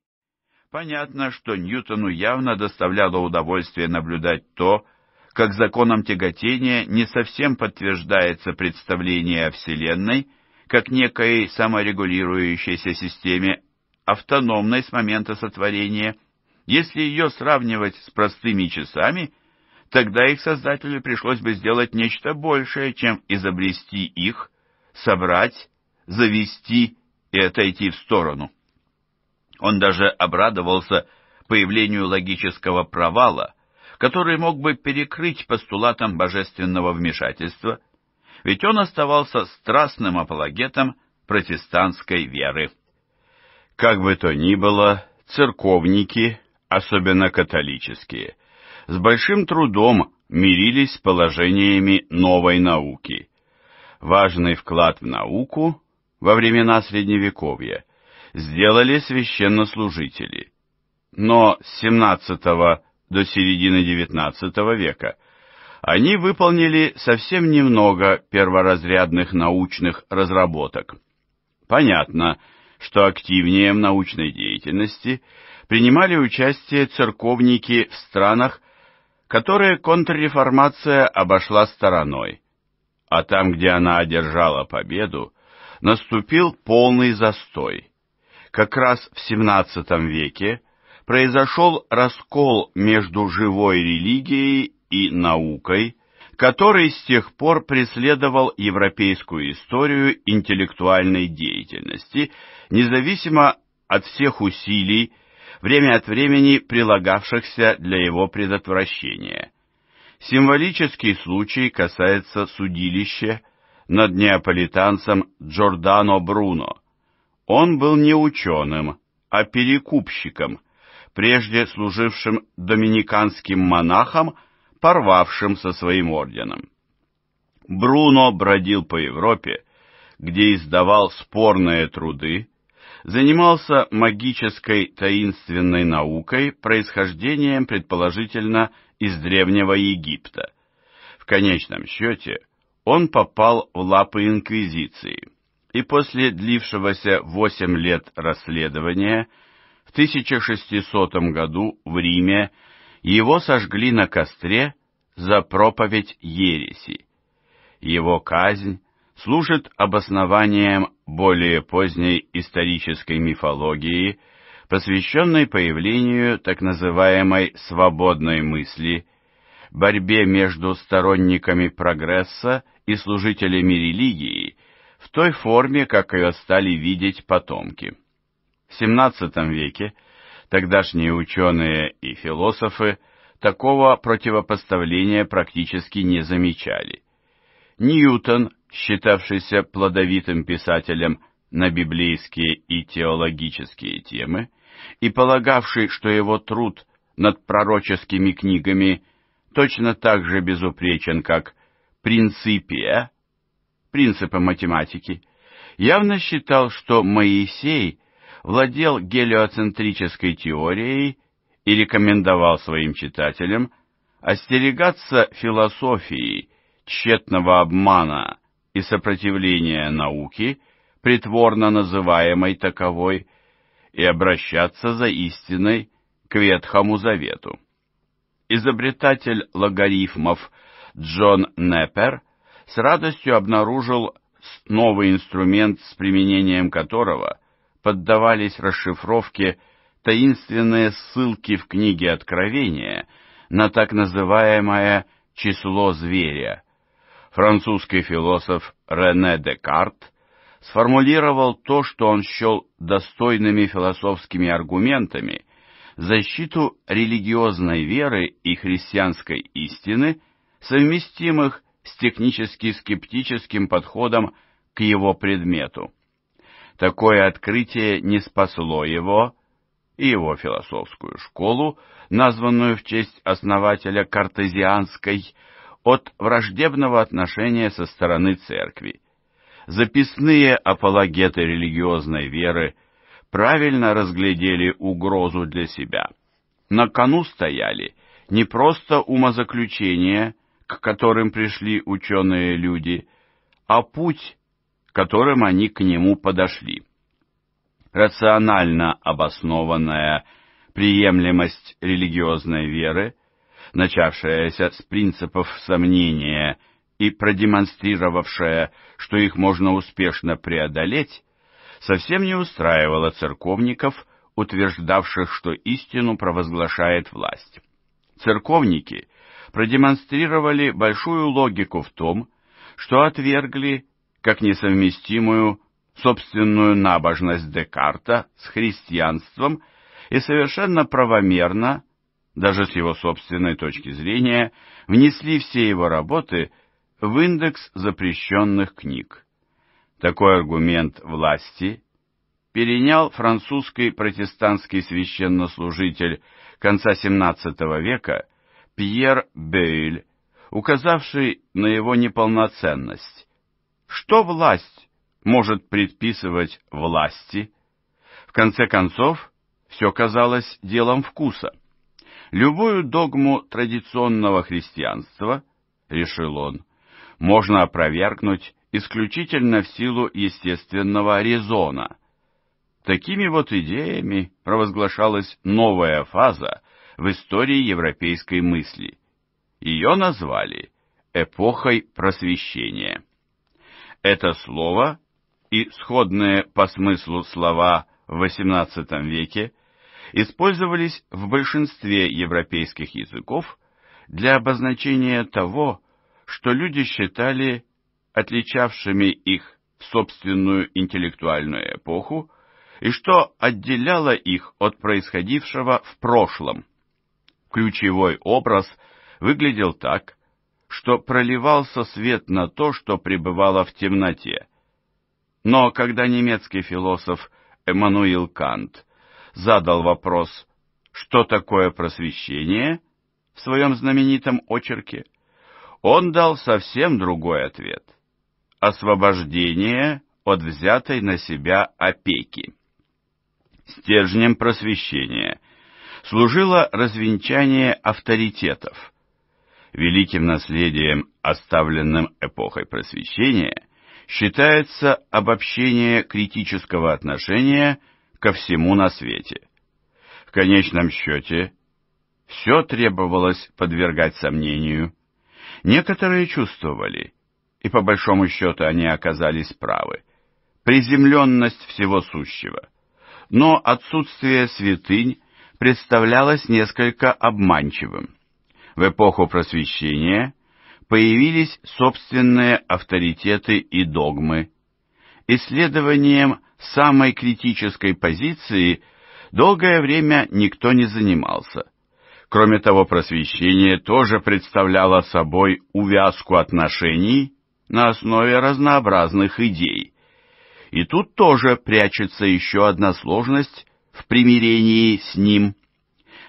Понятно, что Ньютону явно доставляло удовольствие наблюдать то, как законом тяготения не совсем подтверждается представление о Вселенной как некой саморегулирующейся системе, автономной с момента сотворения. Если ее сравнивать с простыми часами, тогда их создателю пришлось бы сделать нечто большее, чем изобрести их – собрать, завести и отойти в сторону. Он даже обрадовался появлению логического провала, который мог бы перекрыть постулатом божественного вмешательства, ведь он оставался страстным апологетом протестантской веры. Как бы то ни было, церковники, особенно католические, с большим трудом мирились с положениями новой науки, важный вклад в науку во времена Средневековья сделали священнослужители. Но с 17 до середины XIX века они выполнили совсем немного перворазрядных научных разработок. Понятно, что активнее в научной деятельности принимали участие церковники в странах, которые контрреформация обошла стороной – а там, где она одержала победу, наступил полный застой. Как раз в XVII веке произошел раскол между живой религией и наукой, который с тех пор преследовал европейскую историю интеллектуальной деятельности, независимо от всех усилий, время от времени прилагавшихся для его предотвращения. Символический случай касается судилища над неаполитанцем Джордано Бруно. Он был не ученым, а перекупщиком, прежде служившим доминиканским монахом, порвавшим со своим орденом. Бруно бродил по Европе, где издавал спорные труды, занимался магической таинственной наукой, происхождением, предположительно, из Древнего Египта. В конечном счете он попал в лапы Инквизиции, и после длившегося восемь лет расследования в 1600 году в Риме его сожгли на костре за проповедь ереси. Его казнь служит обоснованием более поздней исторической мифологии – посвященной появлению так называемой «свободной мысли», борьбе между сторонниками прогресса и служителями религии в той форме, как ее стали видеть потомки. В XVII веке тогдашние ученые и философы такого противопоставления практически не замечали. Ньютон, считавшийся плодовитым писателем на библейские и теологические темы, и полагавший, что его труд над пророческими книгами точно так же безупречен, как «принципия», принципы математики, явно считал, что Моисей владел гелиоцентрической теорией и рекомендовал своим читателям остерегаться философии, тщетного обмана и сопротивления науки, притворно называемой таковой, и обращаться за истиной к Ветхому Завету. Изобретатель логарифмов Джон Неппер с радостью обнаружил новый инструмент, с применением которого поддавались расшифровке таинственные ссылки в книге Откровения на так называемое «число зверя». Французский философ Рене Декарт сформулировал то, что он счел достойными философскими аргументами, защиту религиозной веры и христианской истины, совместимых с технически скептическим подходом к его предмету. Такое открытие не спасло его и его философскую школу, названную в честь основателя картезианской, от враждебного отношения со стороны церкви записные апологеты религиозной веры правильно разглядели угрозу для себя. На кону стояли не просто умозаключения, к которым пришли ученые люди, а путь, которым они к нему подошли. Рационально обоснованная приемлемость религиозной веры, начавшаяся с принципов сомнения и продемонстрировавшая, что их можно успешно преодолеть, совсем не устраивала церковников, утверждавших, что истину провозглашает власть. Церковники продемонстрировали большую логику в том, что отвергли, как несовместимую, собственную набожность Декарта с христианством и совершенно правомерно, даже с его собственной точки зрения, внесли все его работы – в индекс запрещенных книг. Такой аргумент власти перенял французский протестантский священнослужитель конца XVII века Пьер Бейль, указавший на его неполноценность. Что власть может предписывать власти? В конце концов, все казалось делом вкуса. Любую догму традиционного христианства, решил он, можно опровергнуть исключительно в силу естественного резона. Такими вот идеями провозглашалась новая фаза в истории европейской мысли. Ее назвали «эпохой просвещения». Это слово и сходные по смыслу слова в XVIII веке использовались в большинстве европейских языков для обозначения того, что люди считали отличавшими их собственную интеллектуальную эпоху и что отделяло их от происходившего в прошлом. Ключевой образ выглядел так, что проливался свет на то, что пребывало в темноте. Но когда немецкий философ Эммануил Кант задал вопрос «Что такое просвещение?» в своем знаменитом очерке, он дал совсем другой ответ. Освобождение от взятой на себя опеки. Стержнем просвещения служило развенчание авторитетов. Великим наследием, оставленным эпохой просвещения, считается обобщение критического отношения ко всему на свете. В конечном счете, все требовалось подвергать сомнению – Некоторые чувствовали, и по большому счету они оказались правы, приземленность всего сущего. Но отсутствие святынь представлялось несколько обманчивым. В эпоху просвещения появились собственные авторитеты и догмы. Исследованием самой критической позиции долгое время никто не занимался – Кроме того, просвещение тоже представляло собой увязку отношений на основе разнообразных идей. И тут тоже прячется еще одна сложность в примирении с ним.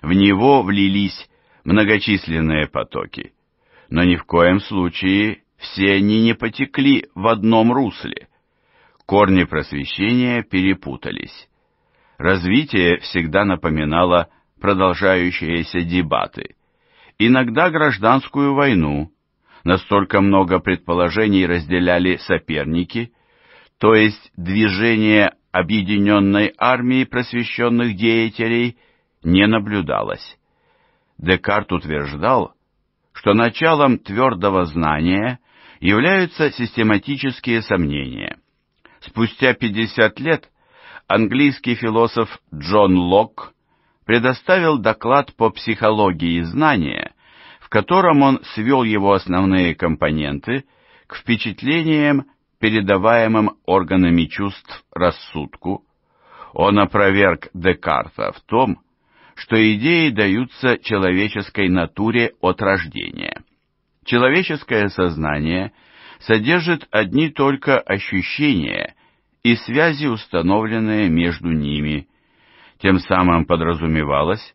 В него влились многочисленные потоки, но ни в коем случае все они не потекли в одном русле. Корни просвещения перепутались. Развитие всегда напоминало продолжающиеся дебаты, иногда гражданскую войну, настолько много предположений разделяли соперники, то есть движение объединенной армии просвещенных деятелей не наблюдалось. Декарт утверждал, что началом твердого знания являются систематические сомнения. Спустя 50 лет английский философ Джон Локк предоставил доклад по психологии знания, в котором он свел его основные компоненты к впечатлениям, передаваемым органами чувств рассудку. Он опроверг Декарта в том, что идеи даются человеческой натуре от рождения. Человеческое сознание содержит одни только ощущения и связи, установленные между ними – тем самым подразумевалось,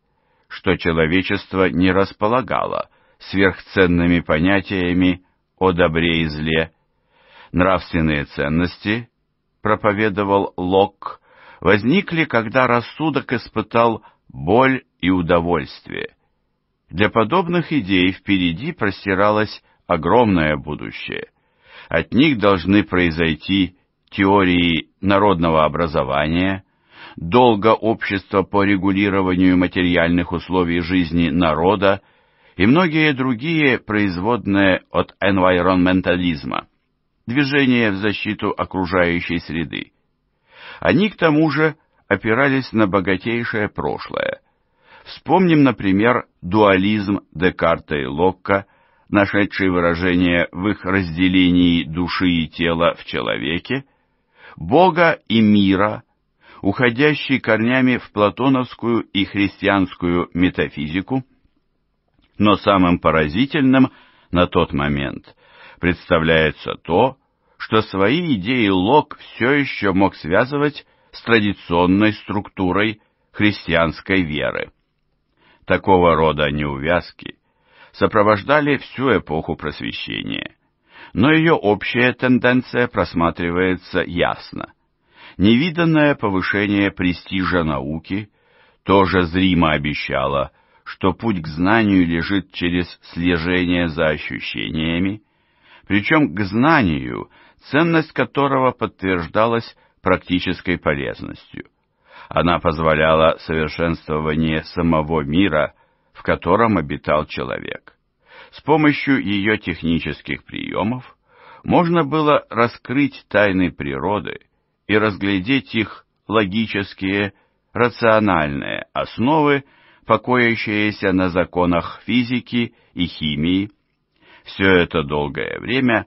что человечество не располагало сверхценными понятиями о добре и зле. Нравственные ценности, проповедовал Лок возникли, когда рассудок испытал боль и удовольствие. Для подобных идей впереди простиралось огромное будущее. От них должны произойти теории народного образования, долга общества по регулированию материальных условий жизни народа и многие другие производные от энвайронментализма, движения в защиту окружающей среды. Они, к тому же, опирались на богатейшее прошлое. Вспомним, например, дуализм Декарта и Локка, нашедший выражение в их разделении души и тела в человеке, Бога и мира – уходящий корнями в платоновскую и христианскую метафизику, но самым поразительным на тот момент представляется то, что свои идеи Лок все еще мог связывать с традиционной структурой христианской веры. Такого рода неувязки сопровождали всю эпоху просвещения, но ее общая тенденция просматривается ясно – Невиданное повышение престижа науки тоже зримо обещало, что путь к знанию лежит через слежение за ощущениями, причем к знанию, ценность которого подтверждалась практической полезностью. Она позволяла совершенствование самого мира, в котором обитал человек. С помощью ее технических приемов можно было раскрыть тайны природы – и разглядеть их логические, рациональные основы, покоящиеся на законах физики и химии. Все это долгое время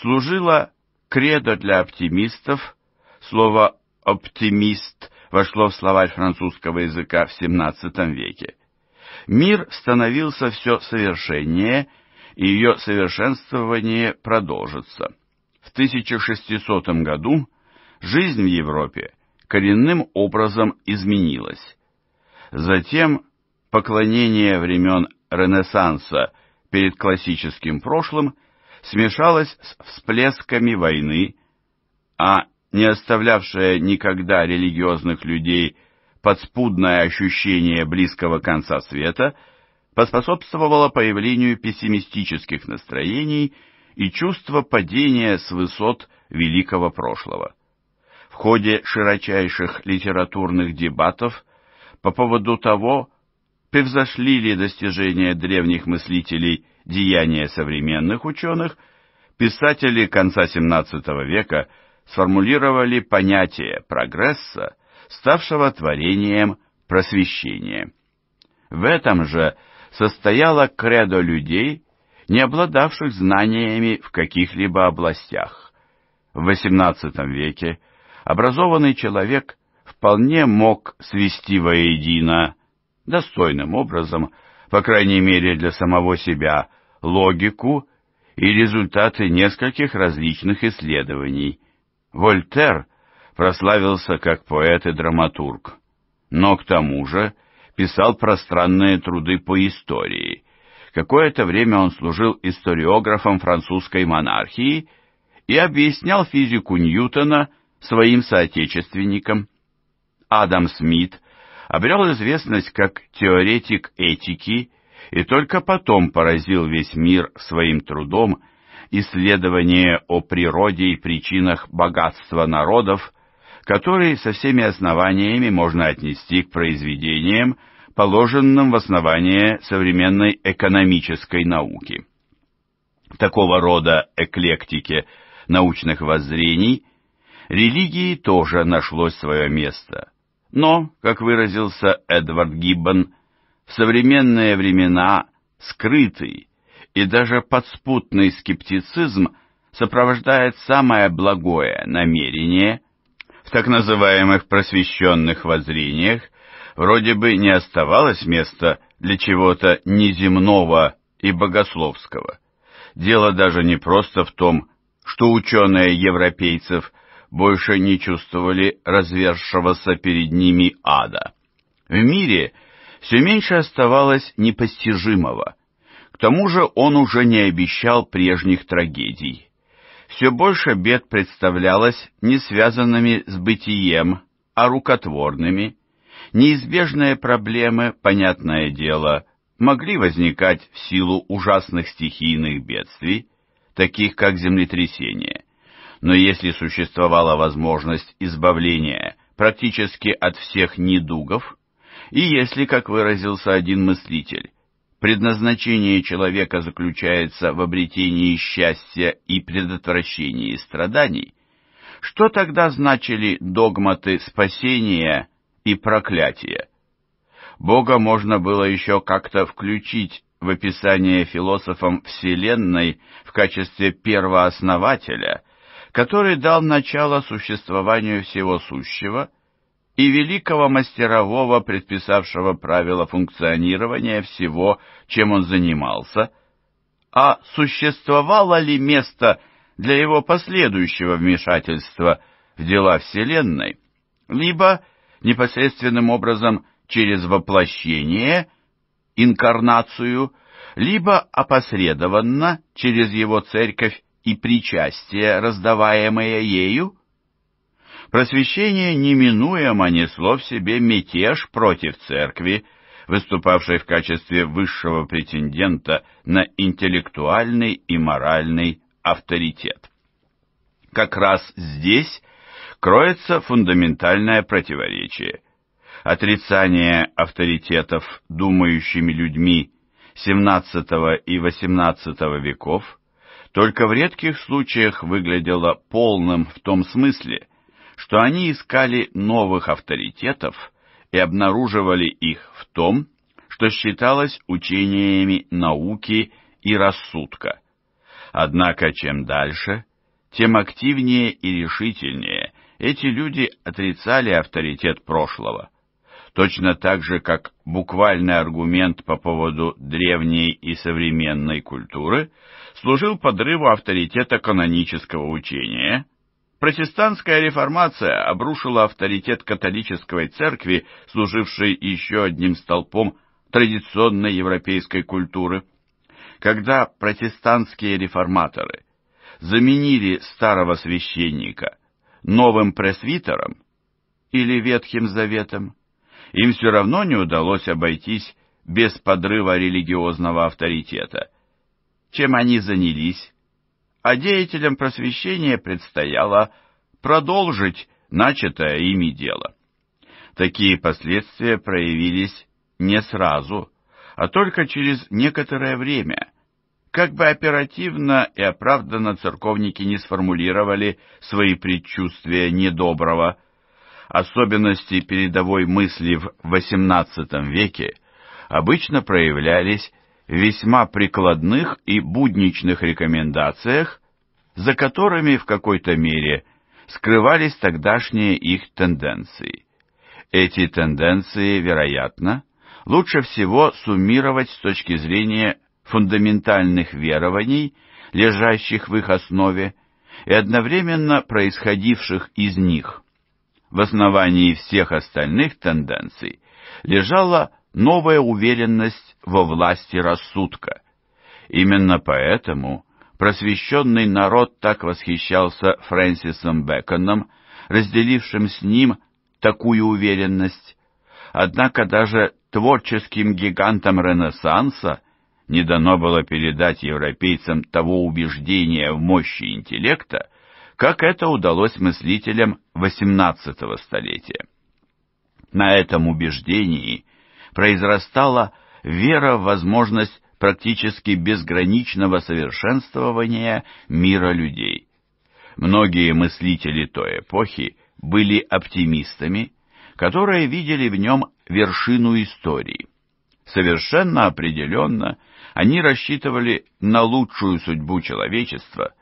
служило кредо для оптимистов, слово «оптимист» вошло в словарь французского языка в XVII веке. Мир становился все совершеннее, и ее совершенствование продолжится. В 1600 году жизнь в Европе коренным образом изменилась. Затем поклонение времен Ренессанса перед классическим прошлым смешалось с всплесками войны, а не оставлявшее никогда религиозных людей подспудное ощущение близкого конца света поспособствовало появлению пессимистических настроений и чувства падения с высот великого прошлого ходе широчайших литературных дебатов по поводу того, превзошли ли достижения древних мыслителей деяния современных ученых, писатели конца XVII века сформулировали понятие прогресса, ставшего творением просвещения. В этом же состояло кредо людей, не обладавших знаниями в каких-либо областях. В XVIII веке образованный человек вполне мог свести воедино, достойным образом, по крайней мере для самого себя, логику и результаты нескольких различных исследований. Вольтер прославился как поэт и драматург, но к тому же писал пространные труды по истории. Какое-то время он служил историографом французской монархии и объяснял физику Ньютона своим соотечественником. Адам Смит обрел известность как теоретик этики и только потом поразил весь мир своим трудом исследование о природе и причинах богатства народов, который со всеми основаниями можно отнести к произведениям, положенным в основание современной экономической науки. такого рода эклектики научных воззрений Религии тоже нашлось свое место. Но, как выразился Эдвард Гиббон, в современные времена скрытый и даже подспутный скептицизм сопровождает самое благое намерение в так называемых просвещенных воззрениях, вроде бы не оставалось места для чего-то неземного и богословского. Дело даже не просто в том, что ученые европейцев – больше не чувствовали развершившегося перед ними ада. В мире все меньше оставалось непостижимого. К тому же он уже не обещал прежних трагедий. Все больше бед представлялось не связанными с бытием, а рукотворными. Неизбежные проблемы, понятное дело, могли возникать в силу ужасных стихийных бедствий, таких как землетрясение но если существовала возможность избавления практически от всех недугов, и если, как выразился один мыслитель, предназначение человека заключается в обретении счастья и предотвращении страданий, что тогда значили догматы спасения и проклятия? Бога можно было еще как-то включить в описание философом Вселенной в качестве первооснователя который дал начало существованию всего сущего и великого мастерового, предписавшего правила функционирования всего, чем он занимался, а существовало ли место для его последующего вмешательства в дела Вселенной, либо непосредственным образом через воплощение, инкарнацию, либо опосредованно через его церковь и причастие, раздаваемое ею? Просвещение неминуемо несло в себе мятеж против церкви, выступавшей в качестве высшего претендента на интеллектуальный и моральный авторитет. Как раз здесь кроется фундаментальное противоречие. Отрицание авторитетов думающими людьми XVII и XVIII веков только в редких случаях выглядело полным в том смысле, что они искали новых авторитетов и обнаруживали их в том, что считалось учениями науки и рассудка. Однако чем дальше, тем активнее и решительнее эти люди отрицали авторитет прошлого точно так же, как буквальный аргумент по поводу древней и современной культуры, служил подрыву авторитета канонического учения. Протестантская реформация обрушила авторитет католической церкви, служившей еще одним столпом традиционной европейской культуры. Когда протестантские реформаторы заменили старого священника новым пресвитером или Ветхим Заветом, им все равно не удалось обойтись без подрыва религиозного авторитета. Чем они занялись? А деятелям просвещения предстояло продолжить начатое ими дело. Такие последствия проявились не сразу, а только через некоторое время. Как бы оперативно и оправданно церковники не сформулировали свои предчувствия недоброго – особенности передовой мысли в XVIII веке обычно проявлялись в весьма прикладных и будничных рекомендациях, за которыми в какой-то мере скрывались тогдашние их тенденции. Эти тенденции, вероятно, лучше всего суммировать с точки зрения фундаментальных верований, лежащих в их основе, и одновременно происходивших из них в основании всех остальных тенденций лежала новая уверенность во власти рассудка. Именно поэтому просвещенный народ так восхищался Фрэнсисом Бэконом, разделившим с ним такую уверенность. Однако даже творческим гигантам Ренессанса не дано было передать европейцам того убеждения в мощи интеллекта, как это удалось мыслителям XVIII столетия. На этом убеждении произрастала вера в возможность практически безграничного совершенствования мира людей. Многие мыслители той эпохи были оптимистами, которые видели в нем вершину истории. Совершенно определенно они рассчитывали на лучшую судьбу человечества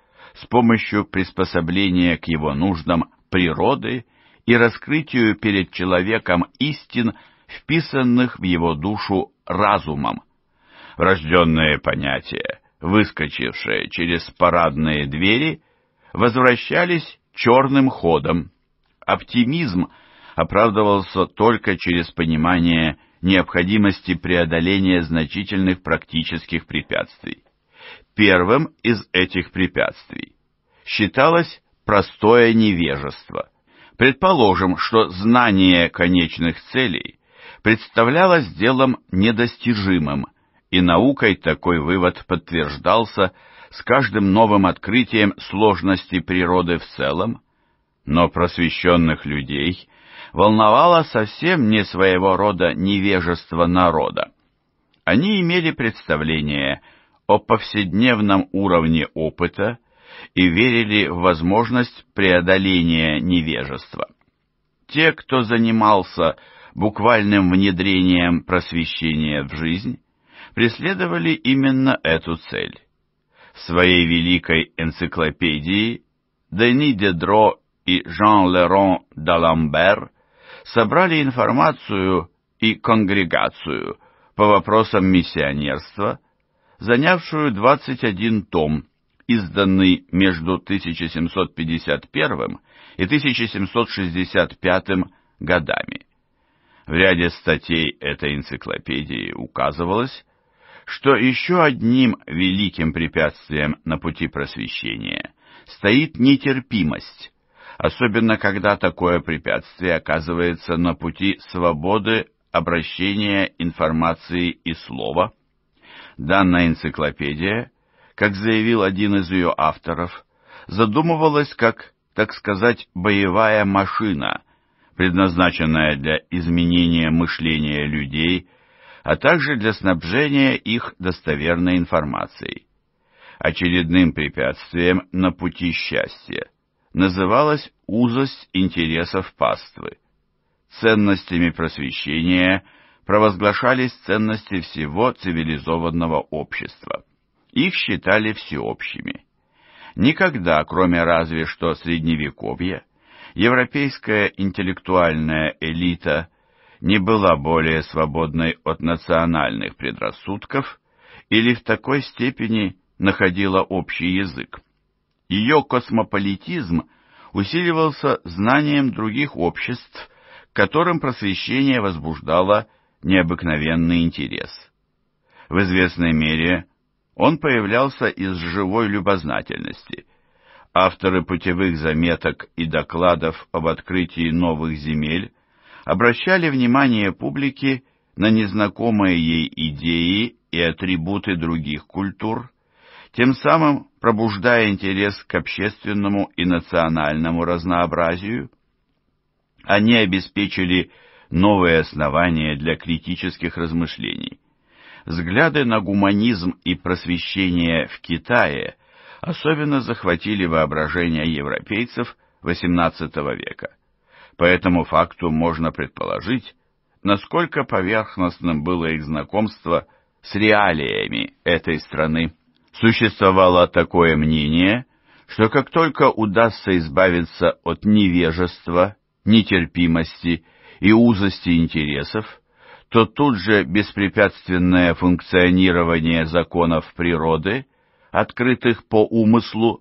с помощью приспособления к его нуждам природы и раскрытию перед человеком истин, вписанных в его душу разумом. Врожденные понятия, выскочившие через парадные двери, возвращались черным ходом. Оптимизм оправдывался только через понимание необходимости преодоления значительных практических препятствий. Первым из этих препятствий считалось простое невежество. Предположим, что знание конечных целей представлялось делом недостижимым, и наукой такой вывод подтверждался с каждым новым открытием сложности природы в целом, но просвещенных людей волновало совсем не своего рода невежество народа. Они имели представление о о повседневном уровне опыта и верили в возможность преодоления невежества. Те, кто занимался буквальным внедрением просвещения в жизнь, преследовали именно эту цель. В своей великой энциклопедии Дени Дедро и Жан-Лерон Даламбер собрали информацию и конгрегацию по вопросам миссионерства – занявшую 21 том, изданный между 1751 и 1765 годами. В ряде статей этой энциклопедии указывалось, что еще одним великим препятствием на пути просвещения стоит нетерпимость, особенно когда такое препятствие оказывается на пути свободы обращения информации и слова – Данная энциклопедия, как заявил один из ее авторов, задумывалась как, так сказать, боевая машина, предназначенная для изменения мышления людей, а также для снабжения их достоверной информацией. Очередным препятствием на пути счастья называлась узость интересов паствы. Ценностями просвещения – провозглашались ценности всего цивилизованного общества. Их считали всеобщими. Никогда, кроме разве что Средневековья, европейская интеллектуальная элита не была более свободной от национальных предрассудков или в такой степени находила общий язык. Ее космополитизм усиливался знанием других обществ, которым просвещение возбуждало необыкновенный интерес. В известной мере он появлялся из живой любознательности. Авторы путевых заметок и докладов об открытии новых земель обращали внимание публики на незнакомые ей идеи и атрибуты других культур, тем самым пробуждая интерес к общественному и национальному разнообразию. Они обеспечили новые основания для критических размышлений. Взгляды на гуманизм и просвещение в Китае особенно захватили воображение европейцев XVIII века. По этому факту можно предположить, насколько поверхностным было их знакомство с реалиями этой страны. Существовало такое мнение, что как только удастся избавиться от невежества, нетерпимости и узости интересов, то тут же беспрепятственное функционирование законов природы, открытых по умыслу,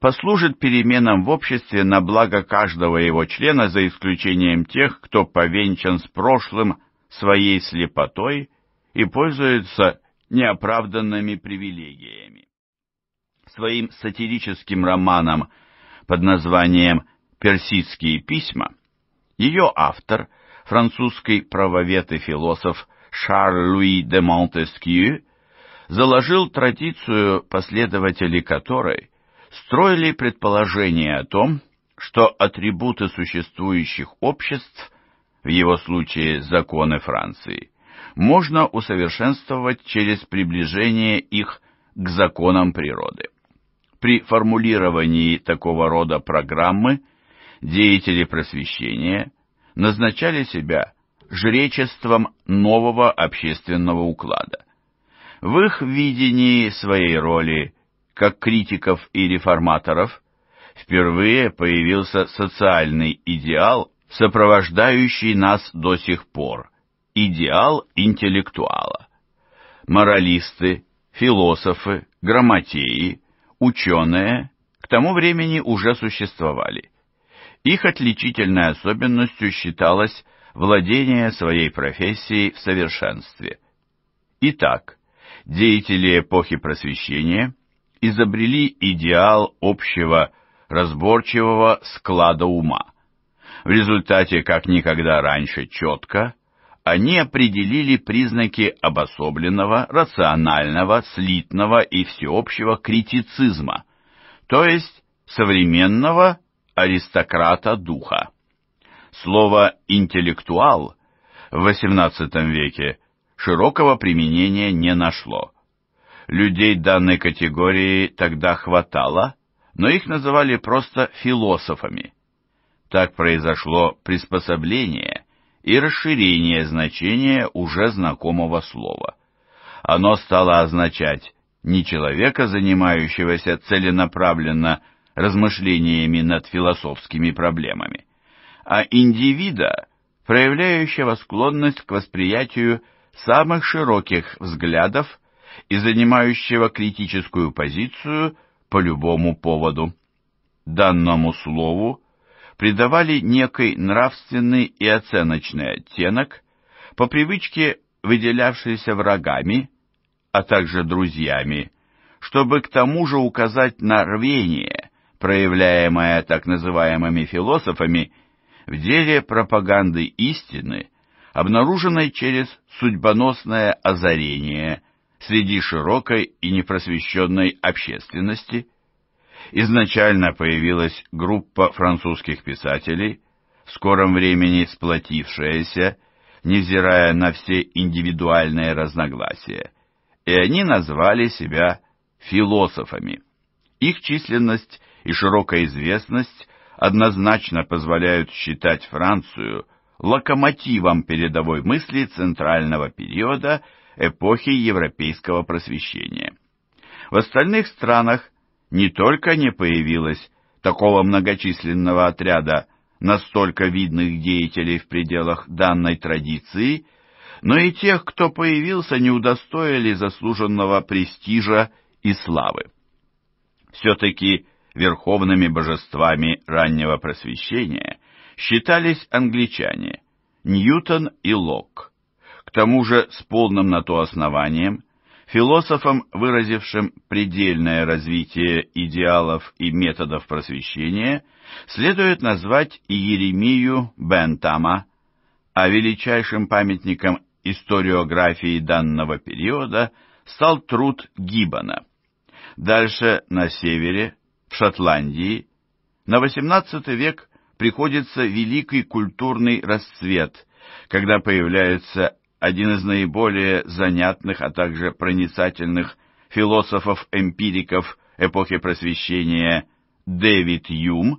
послужит переменам в обществе на благо каждого его члена, за исключением тех, кто повенчан с прошлым своей слепотой и пользуется неоправданными привилегиями. Своим сатирическим романом под названием «Персидские письма» Ее автор, французский правовед и философ Шарль-Луи де Монтескью, заложил традицию, последователи которой строили предположение о том, что атрибуты существующих обществ, в его случае законы Франции, можно усовершенствовать через приближение их к законам природы. При формулировании такого рода программы – деятели просвещения назначали себя жречеством нового общественного уклада. В их видении своей роли, как критиков и реформаторов, впервые появился социальный идеал, сопровождающий нас до сих пор – идеал интеллектуала. Моралисты, философы, грамотеи, ученые к тому времени уже существовали – их отличительной особенностью считалось владение своей профессией в совершенстве. Итак, деятели эпохи просвещения изобрели идеал общего разборчивого склада ума. В результате, как никогда раньше четко, они определили признаки обособленного, рационального, слитного и всеобщего критицизма, то есть современного аристократа духа. Слово «интеллектуал» в XVIII веке широкого применения не нашло. Людей данной категории тогда хватало, но их называли просто философами. Так произошло приспособление и расширение значения уже знакомого слова. Оно стало означать не человека, занимающегося целенаправленно размышлениями над философскими проблемами, а индивида, проявляющего склонность к восприятию самых широких взглядов и занимающего критическую позицию по любому поводу. Данному слову придавали некий нравственный и оценочный оттенок, по привычке выделявшийся врагами, а также друзьями, чтобы к тому же указать на рвение, проявляемая так называемыми философами в деле пропаганды истины, обнаруженной через судьбоносное озарение среди широкой и непросвещенной общественности. Изначально появилась группа французских писателей, в скором времени сплотившаяся, невзирая на все индивидуальные разногласия, и они назвали себя философами. Их численность и широкая известность однозначно позволяют считать Францию локомотивом передовой мысли центрального периода эпохи европейского просвещения. В остальных странах не только не появилось такого многочисленного отряда настолько видных деятелей в пределах данной традиции, но и тех, кто появился, не удостоили заслуженного престижа и славы. Все-таки верховными божествами раннего просвещения считались англичане Ньютон и Локк. К тому же с полным на то основанием философом, выразившим предельное развитие идеалов и методов просвещения, следует назвать и Еремию Бентама, а величайшим памятником историографии данного периода стал труд Гиббона. Дальше, на севере, Шотландии на XVIII век приходится великий культурный расцвет, когда появляется один из наиболее занятных, а также проницательных философов-эмпириков эпохи Просвещения Дэвид Юм,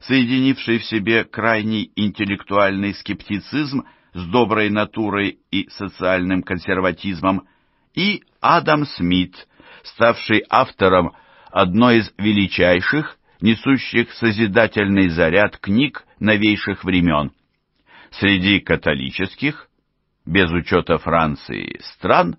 соединивший в себе крайний интеллектуальный скептицизм с доброй натурой и социальным консерватизмом, и Адам Смит, ставший автором одно из величайших, несущих созидательный заряд книг новейших времен. Среди католических, без учета Франции, стран,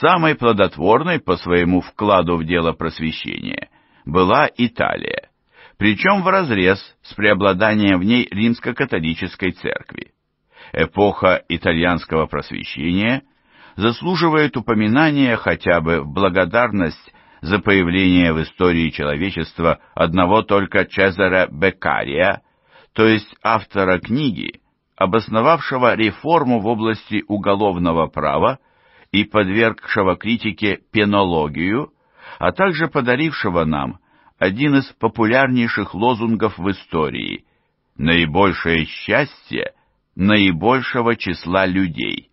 самой плодотворной по своему вкладу в дело просвещения была Италия, причем вразрез с преобладанием в ней римско-католической церкви. Эпоха итальянского просвещения заслуживает упоминания хотя бы в благодарность за появление в истории человечества одного только Чезаре Беккария, то есть автора книги, обосновавшего реформу в области уголовного права и подвергшего критике пенологию, а также подарившего нам один из популярнейших лозунгов в истории «Наибольшее счастье наибольшего числа людей».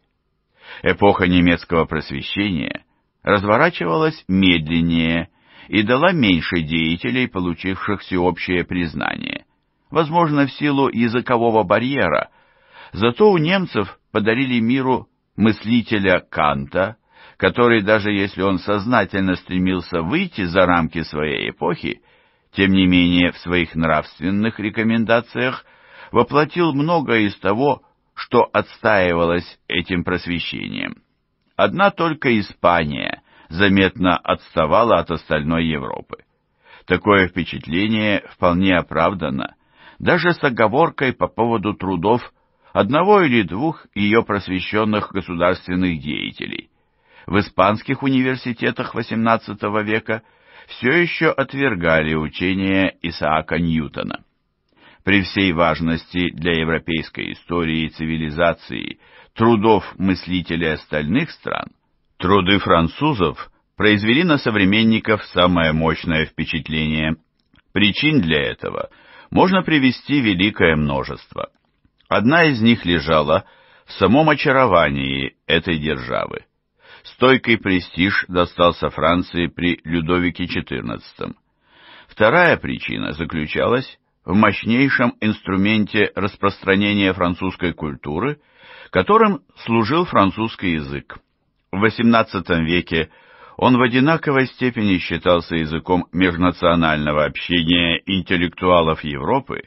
Эпоха немецкого просвещения – разворачивалась медленнее и дала меньше деятелей, получивших всеобщее признание, возможно, в силу языкового барьера. Зато у немцев подарили миру мыслителя Канта, который, даже если он сознательно стремился выйти за рамки своей эпохи, тем не менее в своих нравственных рекомендациях воплотил многое из того, что отстаивалось этим просвещением. Одна только Испания заметно отставала от остальной Европы. Такое впечатление вполне оправдано, даже с оговоркой по поводу трудов одного или двух ее просвещенных государственных деятелей. В испанских университетах XVIII века все еще отвергали учение Исаака Ньютона. При всей важности для европейской истории и цивилизации трудов мыслителей остальных стран, труды французов произвели на современников самое мощное впечатление. Причин для этого можно привести великое множество. Одна из них лежала в самом очаровании этой державы. Стойкий престиж достался Франции при Людовике XIV. Вторая причина заключалась в мощнейшем инструменте распространения французской культуры – которым служил французский язык. В XVIII веке он в одинаковой степени считался языком межнационального общения интеллектуалов Европы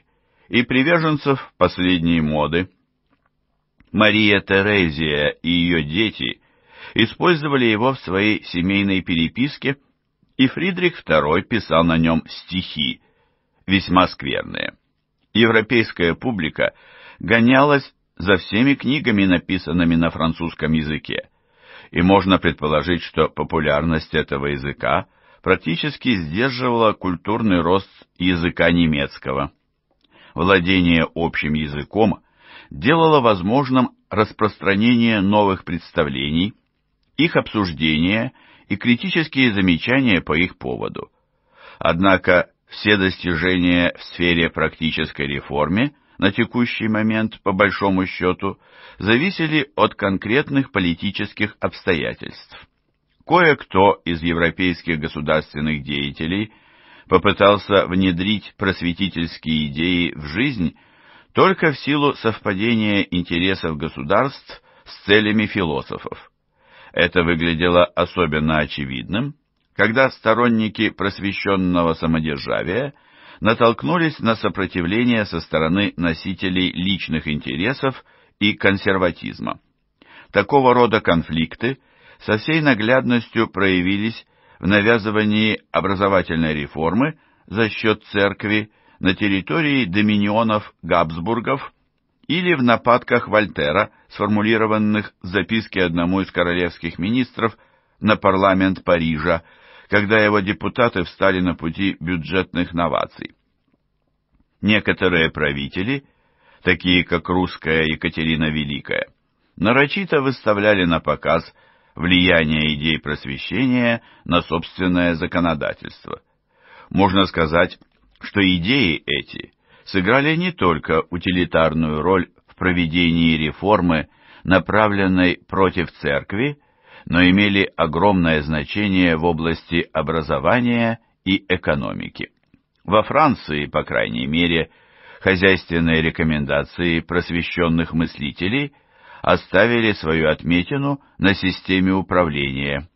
и приверженцев последней моды. Мария Терезия и ее дети использовали его в своей семейной переписке, и Фридрих II писал на нем стихи, весьма скверные. Европейская публика гонялась за всеми книгами, написанными на французском языке, и можно предположить, что популярность этого языка практически сдерживала культурный рост языка немецкого. Владение общим языком делало возможным распространение новых представлений, их обсуждение и критические замечания по их поводу. Однако все достижения в сфере практической реформы – на текущий момент, по большому счету, зависели от конкретных политических обстоятельств. Кое-кто из европейских государственных деятелей попытался внедрить просветительские идеи в жизнь только в силу совпадения интересов государств с целями философов. Это выглядело особенно очевидным, когда сторонники просвещенного самодержавия – натолкнулись на сопротивление со стороны носителей личных интересов и консерватизма. Такого рода конфликты со всей наглядностью проявились в навязывании образовательной реформы за счет церкви на территории доминионов Габсбургов или в нападках Вольтера, сформулированных в записке одному из королевских министров на парламент Парижа когда его депутаты встали на пути бюджетных новаций. Некоторые правители, такие как русская Екатерина Великая, нарочито выставляли на показ влияние идей просвещения на собственное законодательство. Можно сказать, что идеи эти сыграли не только утилитарную роль в проведении реформы, направленной против церкви, но имели огромное значение в области образования и экономики. Во Франции, по крайней мере, хозяйственные рекомендации просвещенных мыслителей оставили свою отметину на системе управления.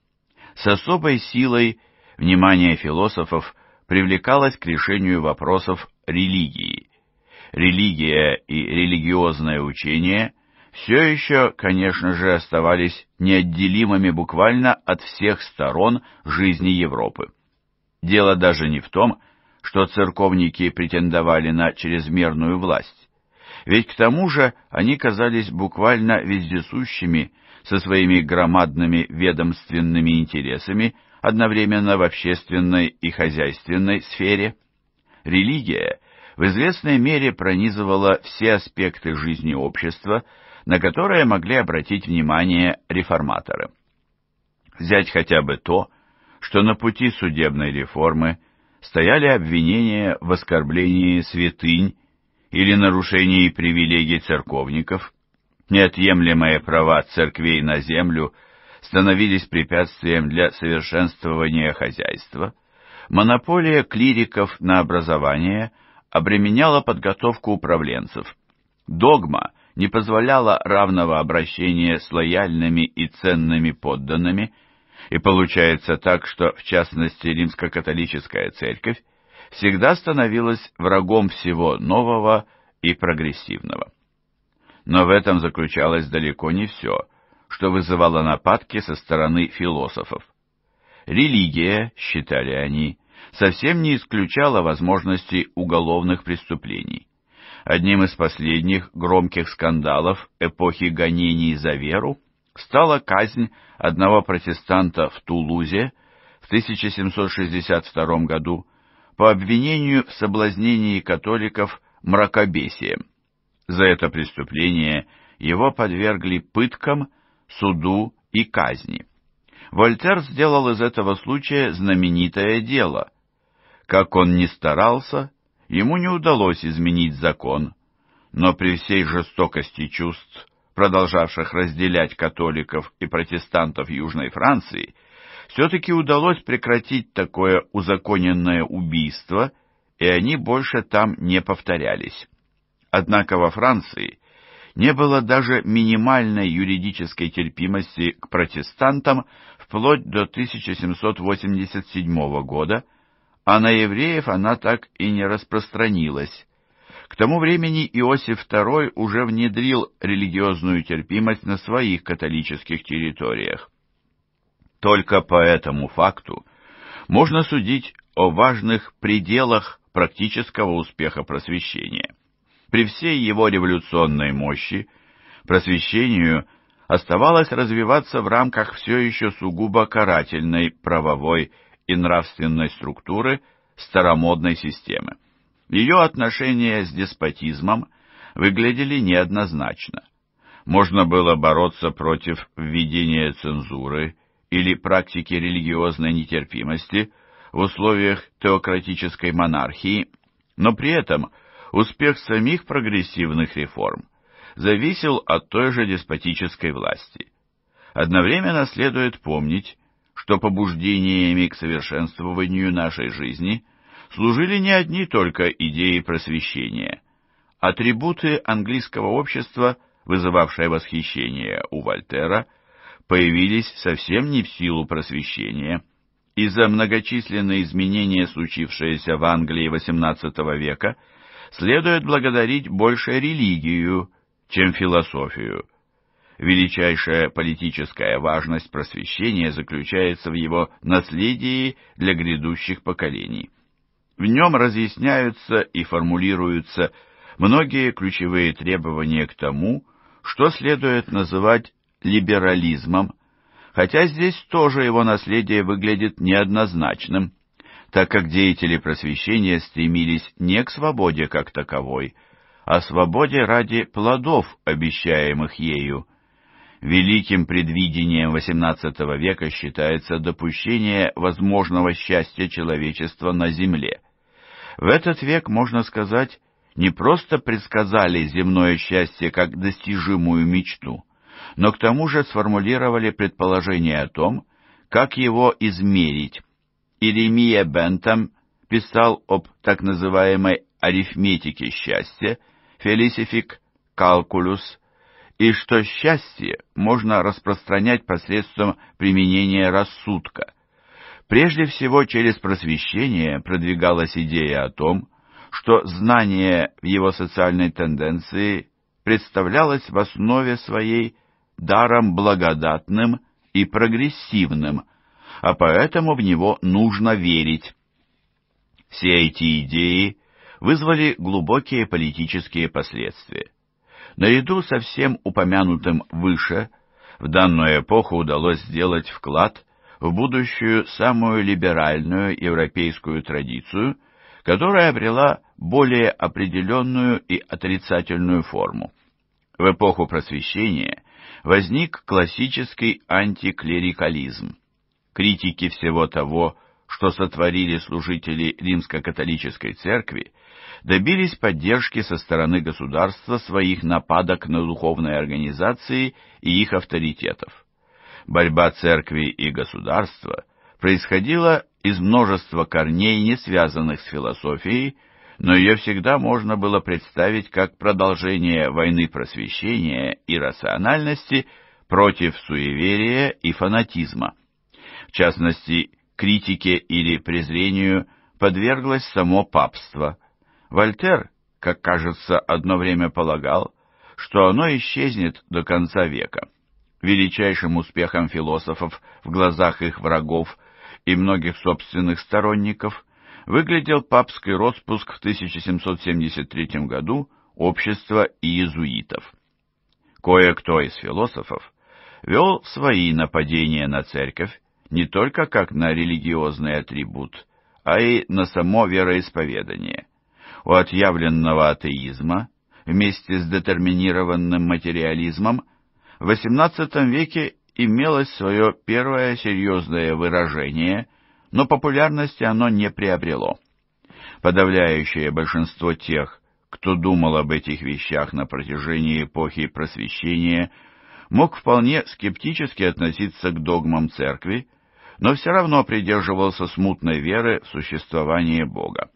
С особой силой внимание философов привлекалось к решению вопросов религии. Религия и религиозное учение – все еще, конечно же, оставались неотделимыми буквально от всех сторон жизни Европы. Дело даже не в том, что церковники претендовали на чрезмерную власть, ведь к тому же они казались буквально вездесущими со своими громадными ведомственными интересами одновременно в общественной и хозяйственной сфере. Религия в известной мере пронизывала все аспекты жизни общества – на которые могли обратить внимание реформаторы. Взять хотя бы то, что на пути судебной реформы стояли обвинения в оскорблении святынь или нарушении привилегий церковников, неотъемлемые права церквей на землю становились препятствием для совершенствования хозяйства, монополия клириков на образование обременяла подготовку управленцев, догма – не позволяла равного обращения с лояльными и ценными подданными, и получается так, что, в частности, римско-католическая церковь всегда становилась врагом всего нового и прогрессивного. Но в этом заключалось далеко не все, что вызывало нападки со стороны философов. Религия, считали они, совсем не исключала возможности уголовных преступлений. Одним из последних громких скандалов эпохи гонений за веру стала казнь одного протестанта в Тулузе в 1762 году по обвинению в соблазнении католиков мракобесием. За это преступление его подвергли пыткам, суду и казни. Вольтер сделал из этого случая знаменитое дело. Как он ни старался, ему не удалось изменить закон, но при всей жестокости чувств, продолжавших разделять католиков и протестантов Южной Франции, все-таки удалось прекратить такое узаконенное убийство, и они больше там не повторялись. Однако во Франции не было даже минимальной юридической терпимости к протестантам вплоть до 1787 года, а на евреев она так и не распространилась. К тому времени Иосиф II уже внедрил религиозную терпимость на своих католических территориях. Только по этому факту можно судить о важных пределах практического успеха просвещения. При всей его революционной мощи просвещению оставалось развиваться в рамках все еще сугубо карательной правовой и нравственной структуры старомодной системы. Ее отношения с деспотизмом выглядели неоднозначно. Можно было бороться против введения цензуры или практики религиозной нетерпимости в условиях теократической монархии, но при этом успех самих прогрессивных реформ зависел от той же деспотической власти. Одновременно следует помнить, что побуждениями к совершенствованию нашей жизни служили не одни только идеи просвещения. Атрибуты английского общества, вызывавшие восхищение у Вольтера, появились совсем не в силу просвещения. Из-за многочисленных изменений, случившиеся в Англии XVIII века, следует благодарить больше религию, чем философию – величайшая политическая важность просвещения заключается в его наследии для грядущих поколений. В нем разъясняются и формулируются многие ключевые требования к тому, что следует называть либерализмом, хотя здесь тоже его наследие выглядит неоднозначным, так как деятели просвещения стремились не к свободе как таковой, а свободе ради плодов, обещаемых ею. Великим предвидением XVIII века считается допущение возможного счастья человечества на Земле. В этот век, можно сказать, не просто предсказали земное счастье как достижимую мечту, но к тому же сформулировали предположение о том, как его измерить. Иеремия Бентам писал об так называемой арифметике счастья, Фелисифик Калкулюс – и что счастье можно распространять посредством применения рассудка. Прежде всего, через просвещение продвигалась идея о том, что знание в его социальной тенденции представлялось в основе своей даром благодатным и прогрессивным, а поэтому в него нужно верить. Все эти идеи вызвали глубокие политические последствия. Наряду со всем упомянутым выше, в данную эпоху удалось сделать вклад в будущую самую либеральную европейскую традицию, которая обрела более определенную и отрицательную форму. В эпоху просвещения возник классический антиклерикализм. Критики всего того, что сотворили служители римско-католической церкви, добились поддержки со стороны государства своих нападок на духовные организации и их авторитетов. Борьба церкви и государства происходила из множества корней, не связанных с философией, но ее всегда можно было представить как продолжение войны просвещения и рациональности против суеверия и фанатизма. В частности, критике или презрению подверглось само папство, Вольтер, как кажется, одно время полагал, что оно исчезнет до конца века. Величайшим успехом философов в глазах их врагов и многих собственных сторонников выглядел папский распуск в 1773 году общества иезуитов. Кое-кто из философов вел свои нападения на церковь не только как на религиозный атрибут, а и на само вероисповедание – у отъявленного атеизма вместе с детерминированным материализмом в XVIII веке имелось свое первое серьезное выражение, но популярности оно не приобрело. Подавляющее большинство тех, кто думал об этих вещах на протяжении эпохи Просвещения, мог вполне скептически относиться к догмам церкви, но все равно придерживался смутной веры в существование Бога.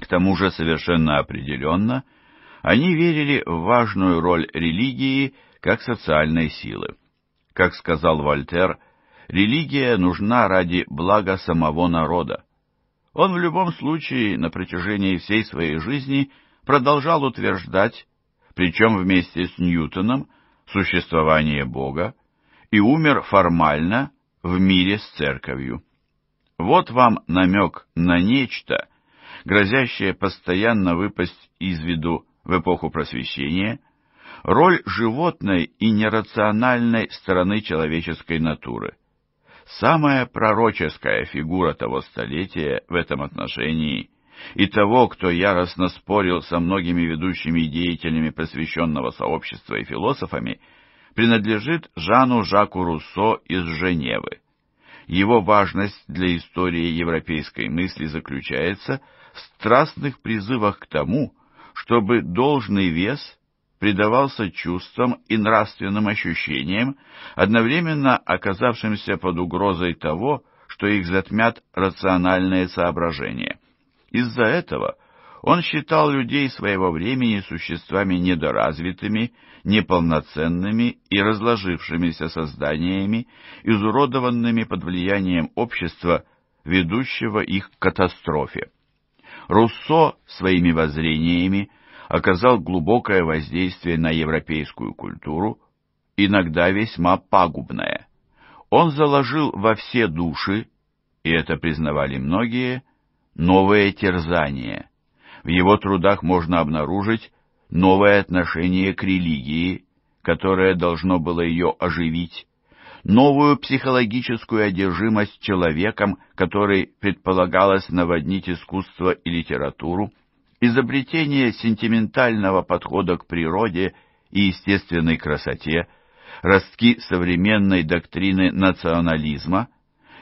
К тому же совершенно определенно они верили в важную роль религии как социальной силы. Как сказал Вольтер, религия нужна ради блага самого народа. Он в любом случае на протяжении всей своей жизни продолжал утверждать, причем вместе с Ньютоном, существование Бога и умер формально в мире с церковью. Вот вам намек на нечто, грозящая постоянно выпасть из виду в эпоху просвещения, роль животной и нерациональной стороны человеческой натуры. Самая пророческая фигура того столетия в этом отношении и того, кто яростно спорил со многими ведущими деятелями просвещенного сообщества и философами, принадлежит Жану Жаку Руссо из Женевы. Его важность для истории европейской мысли заключается в страстных призывах к тому, чтобы должный вес придавался чувствам и нравственным ощущениям, одновременно оказавшимся под угрозой того, что их затмят рациональные соображения. Из-за этого он считал людей своего времени существами недоразвитыми неполноценными и разложившимися созданиями, изуродованными под влиянием общества, ведущего их к катастрофе. Руссо своими воззрениями оказал глубокое воздействие на европейскую культуру, иногда весьма пагубное. Он заложил во все души, и это признавали многие, новые терзания. В его трудах можно обнаружить новое отношение к религии, которое должно было ее оживить, новую психологическую одержимость человеком, который предполагалось наводнить искусство и литературу, изобретение сентиментального подхода к природе и естественной красоте, ростки современной доктрины национализма,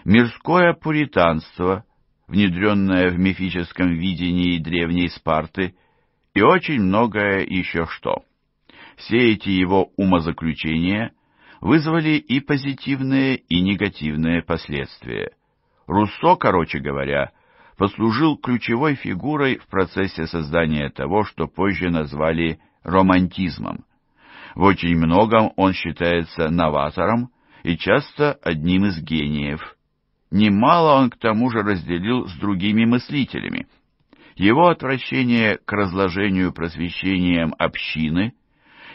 мирское пуританство, внедренное в мифическом видении древней Спарты, и очень многое еще что. Все эти его умозаключения вызвали и позитивные, и негативные последствия. Руссо, короче говоря, послужил ключевой фигурой в процессе создания того, что позже назвали романтизмом. В очень многом он считается новатором и часто одним из гениев. Немало он к тому же разделил с другими мыслителями – его отвращение к разложению просвещением общины,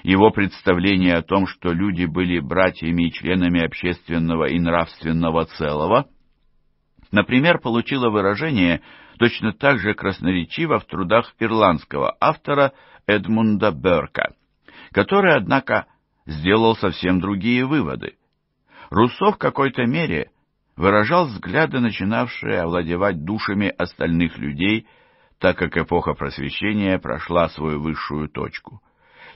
его представление о том, что люди были братьями и членами общественного и нравственного целого, например, получило выражение точно так же красноречиво в трудах ирландского автора Эдмунда Берка, который, однако, сделал совсем другие выводы. Руссо в какой-то мере выражал взгляды, начинавшие овладевать душами остальных людей – так как эпоха просвещения прошла свою высшую точку.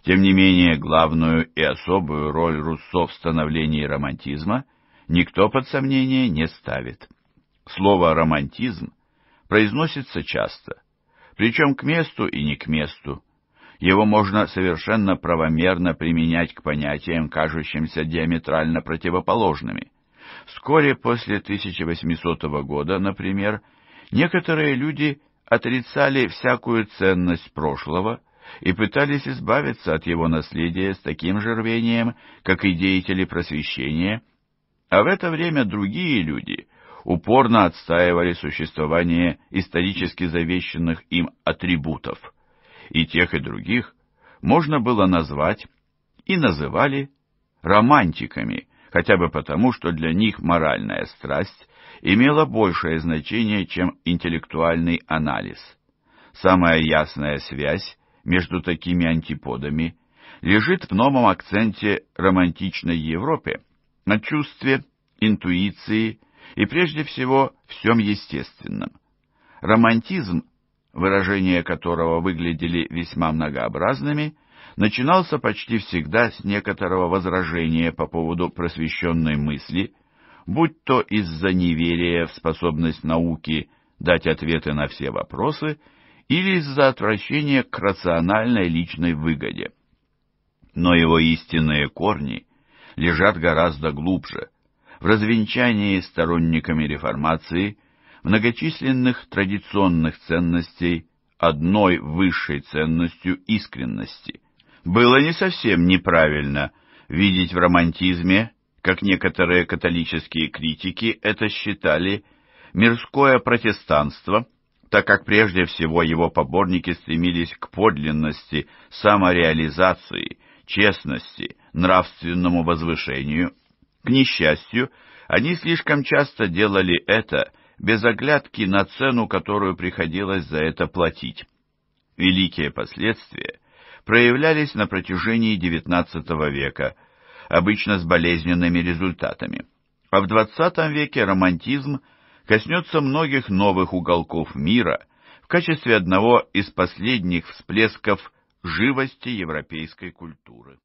Тем не менее, главную и особую роль Руссо в становлении романтизма никто под сомнение не ставит. Слово «романтизм» произносится часто, причем к месту и не к месту. Его можно совершенно правомерно применять к понятиям, кажущимся диаметрально противоположными. Вскоре после 1800 года, например, некоторые люди – отрицали всякую ценность прошлого и пытались избавиться от его наследия с таким же рвением, как и деятели просвещения, а в это время другие люди упорно отстаивали существование исторически завещанных им атрибутов. И тех, и других можно было назвать и называли романтиками, хотя бы потому, что для них моральная страсть имело большее значение, чем интеллектуальный анализ. Самая ясная связь между такими антиподами лежит в новом акценте романтичной Европе на чувстве, интуиции и прежде всего всем естественном. Романтизм, выражения которого выглядели весьма многообразными, начинался почти всегда с некоторого возражения по поводу просвещенной мысли – будь то из-за неверия в способность науки дать ответы на все вопросы или из-за отвращения к рациональной личной выгоде. Но его истинные корни лежат гораздо глубже, в развенчании сторонниками реформации многочисленных традиционных ценностей одной высшей ценностью искренности. Было не совсем неправильно видеть в романтизме как некоторые католические критики это считали, мирское протестанство, так как прежде всего его поборники стремились к подлинности, самореализации, честности, нравственному возвышению. К несчастью, они слишком часто делали это без оглядки на цену, которую приходилось за это платить. Великие последствия проявлялись на протяжении XIX века, обычно с болезненными результатами. А в XX веке романтизм коснется многих новых уголков мира в качестве одного из последних всплесков живости европейской культуры.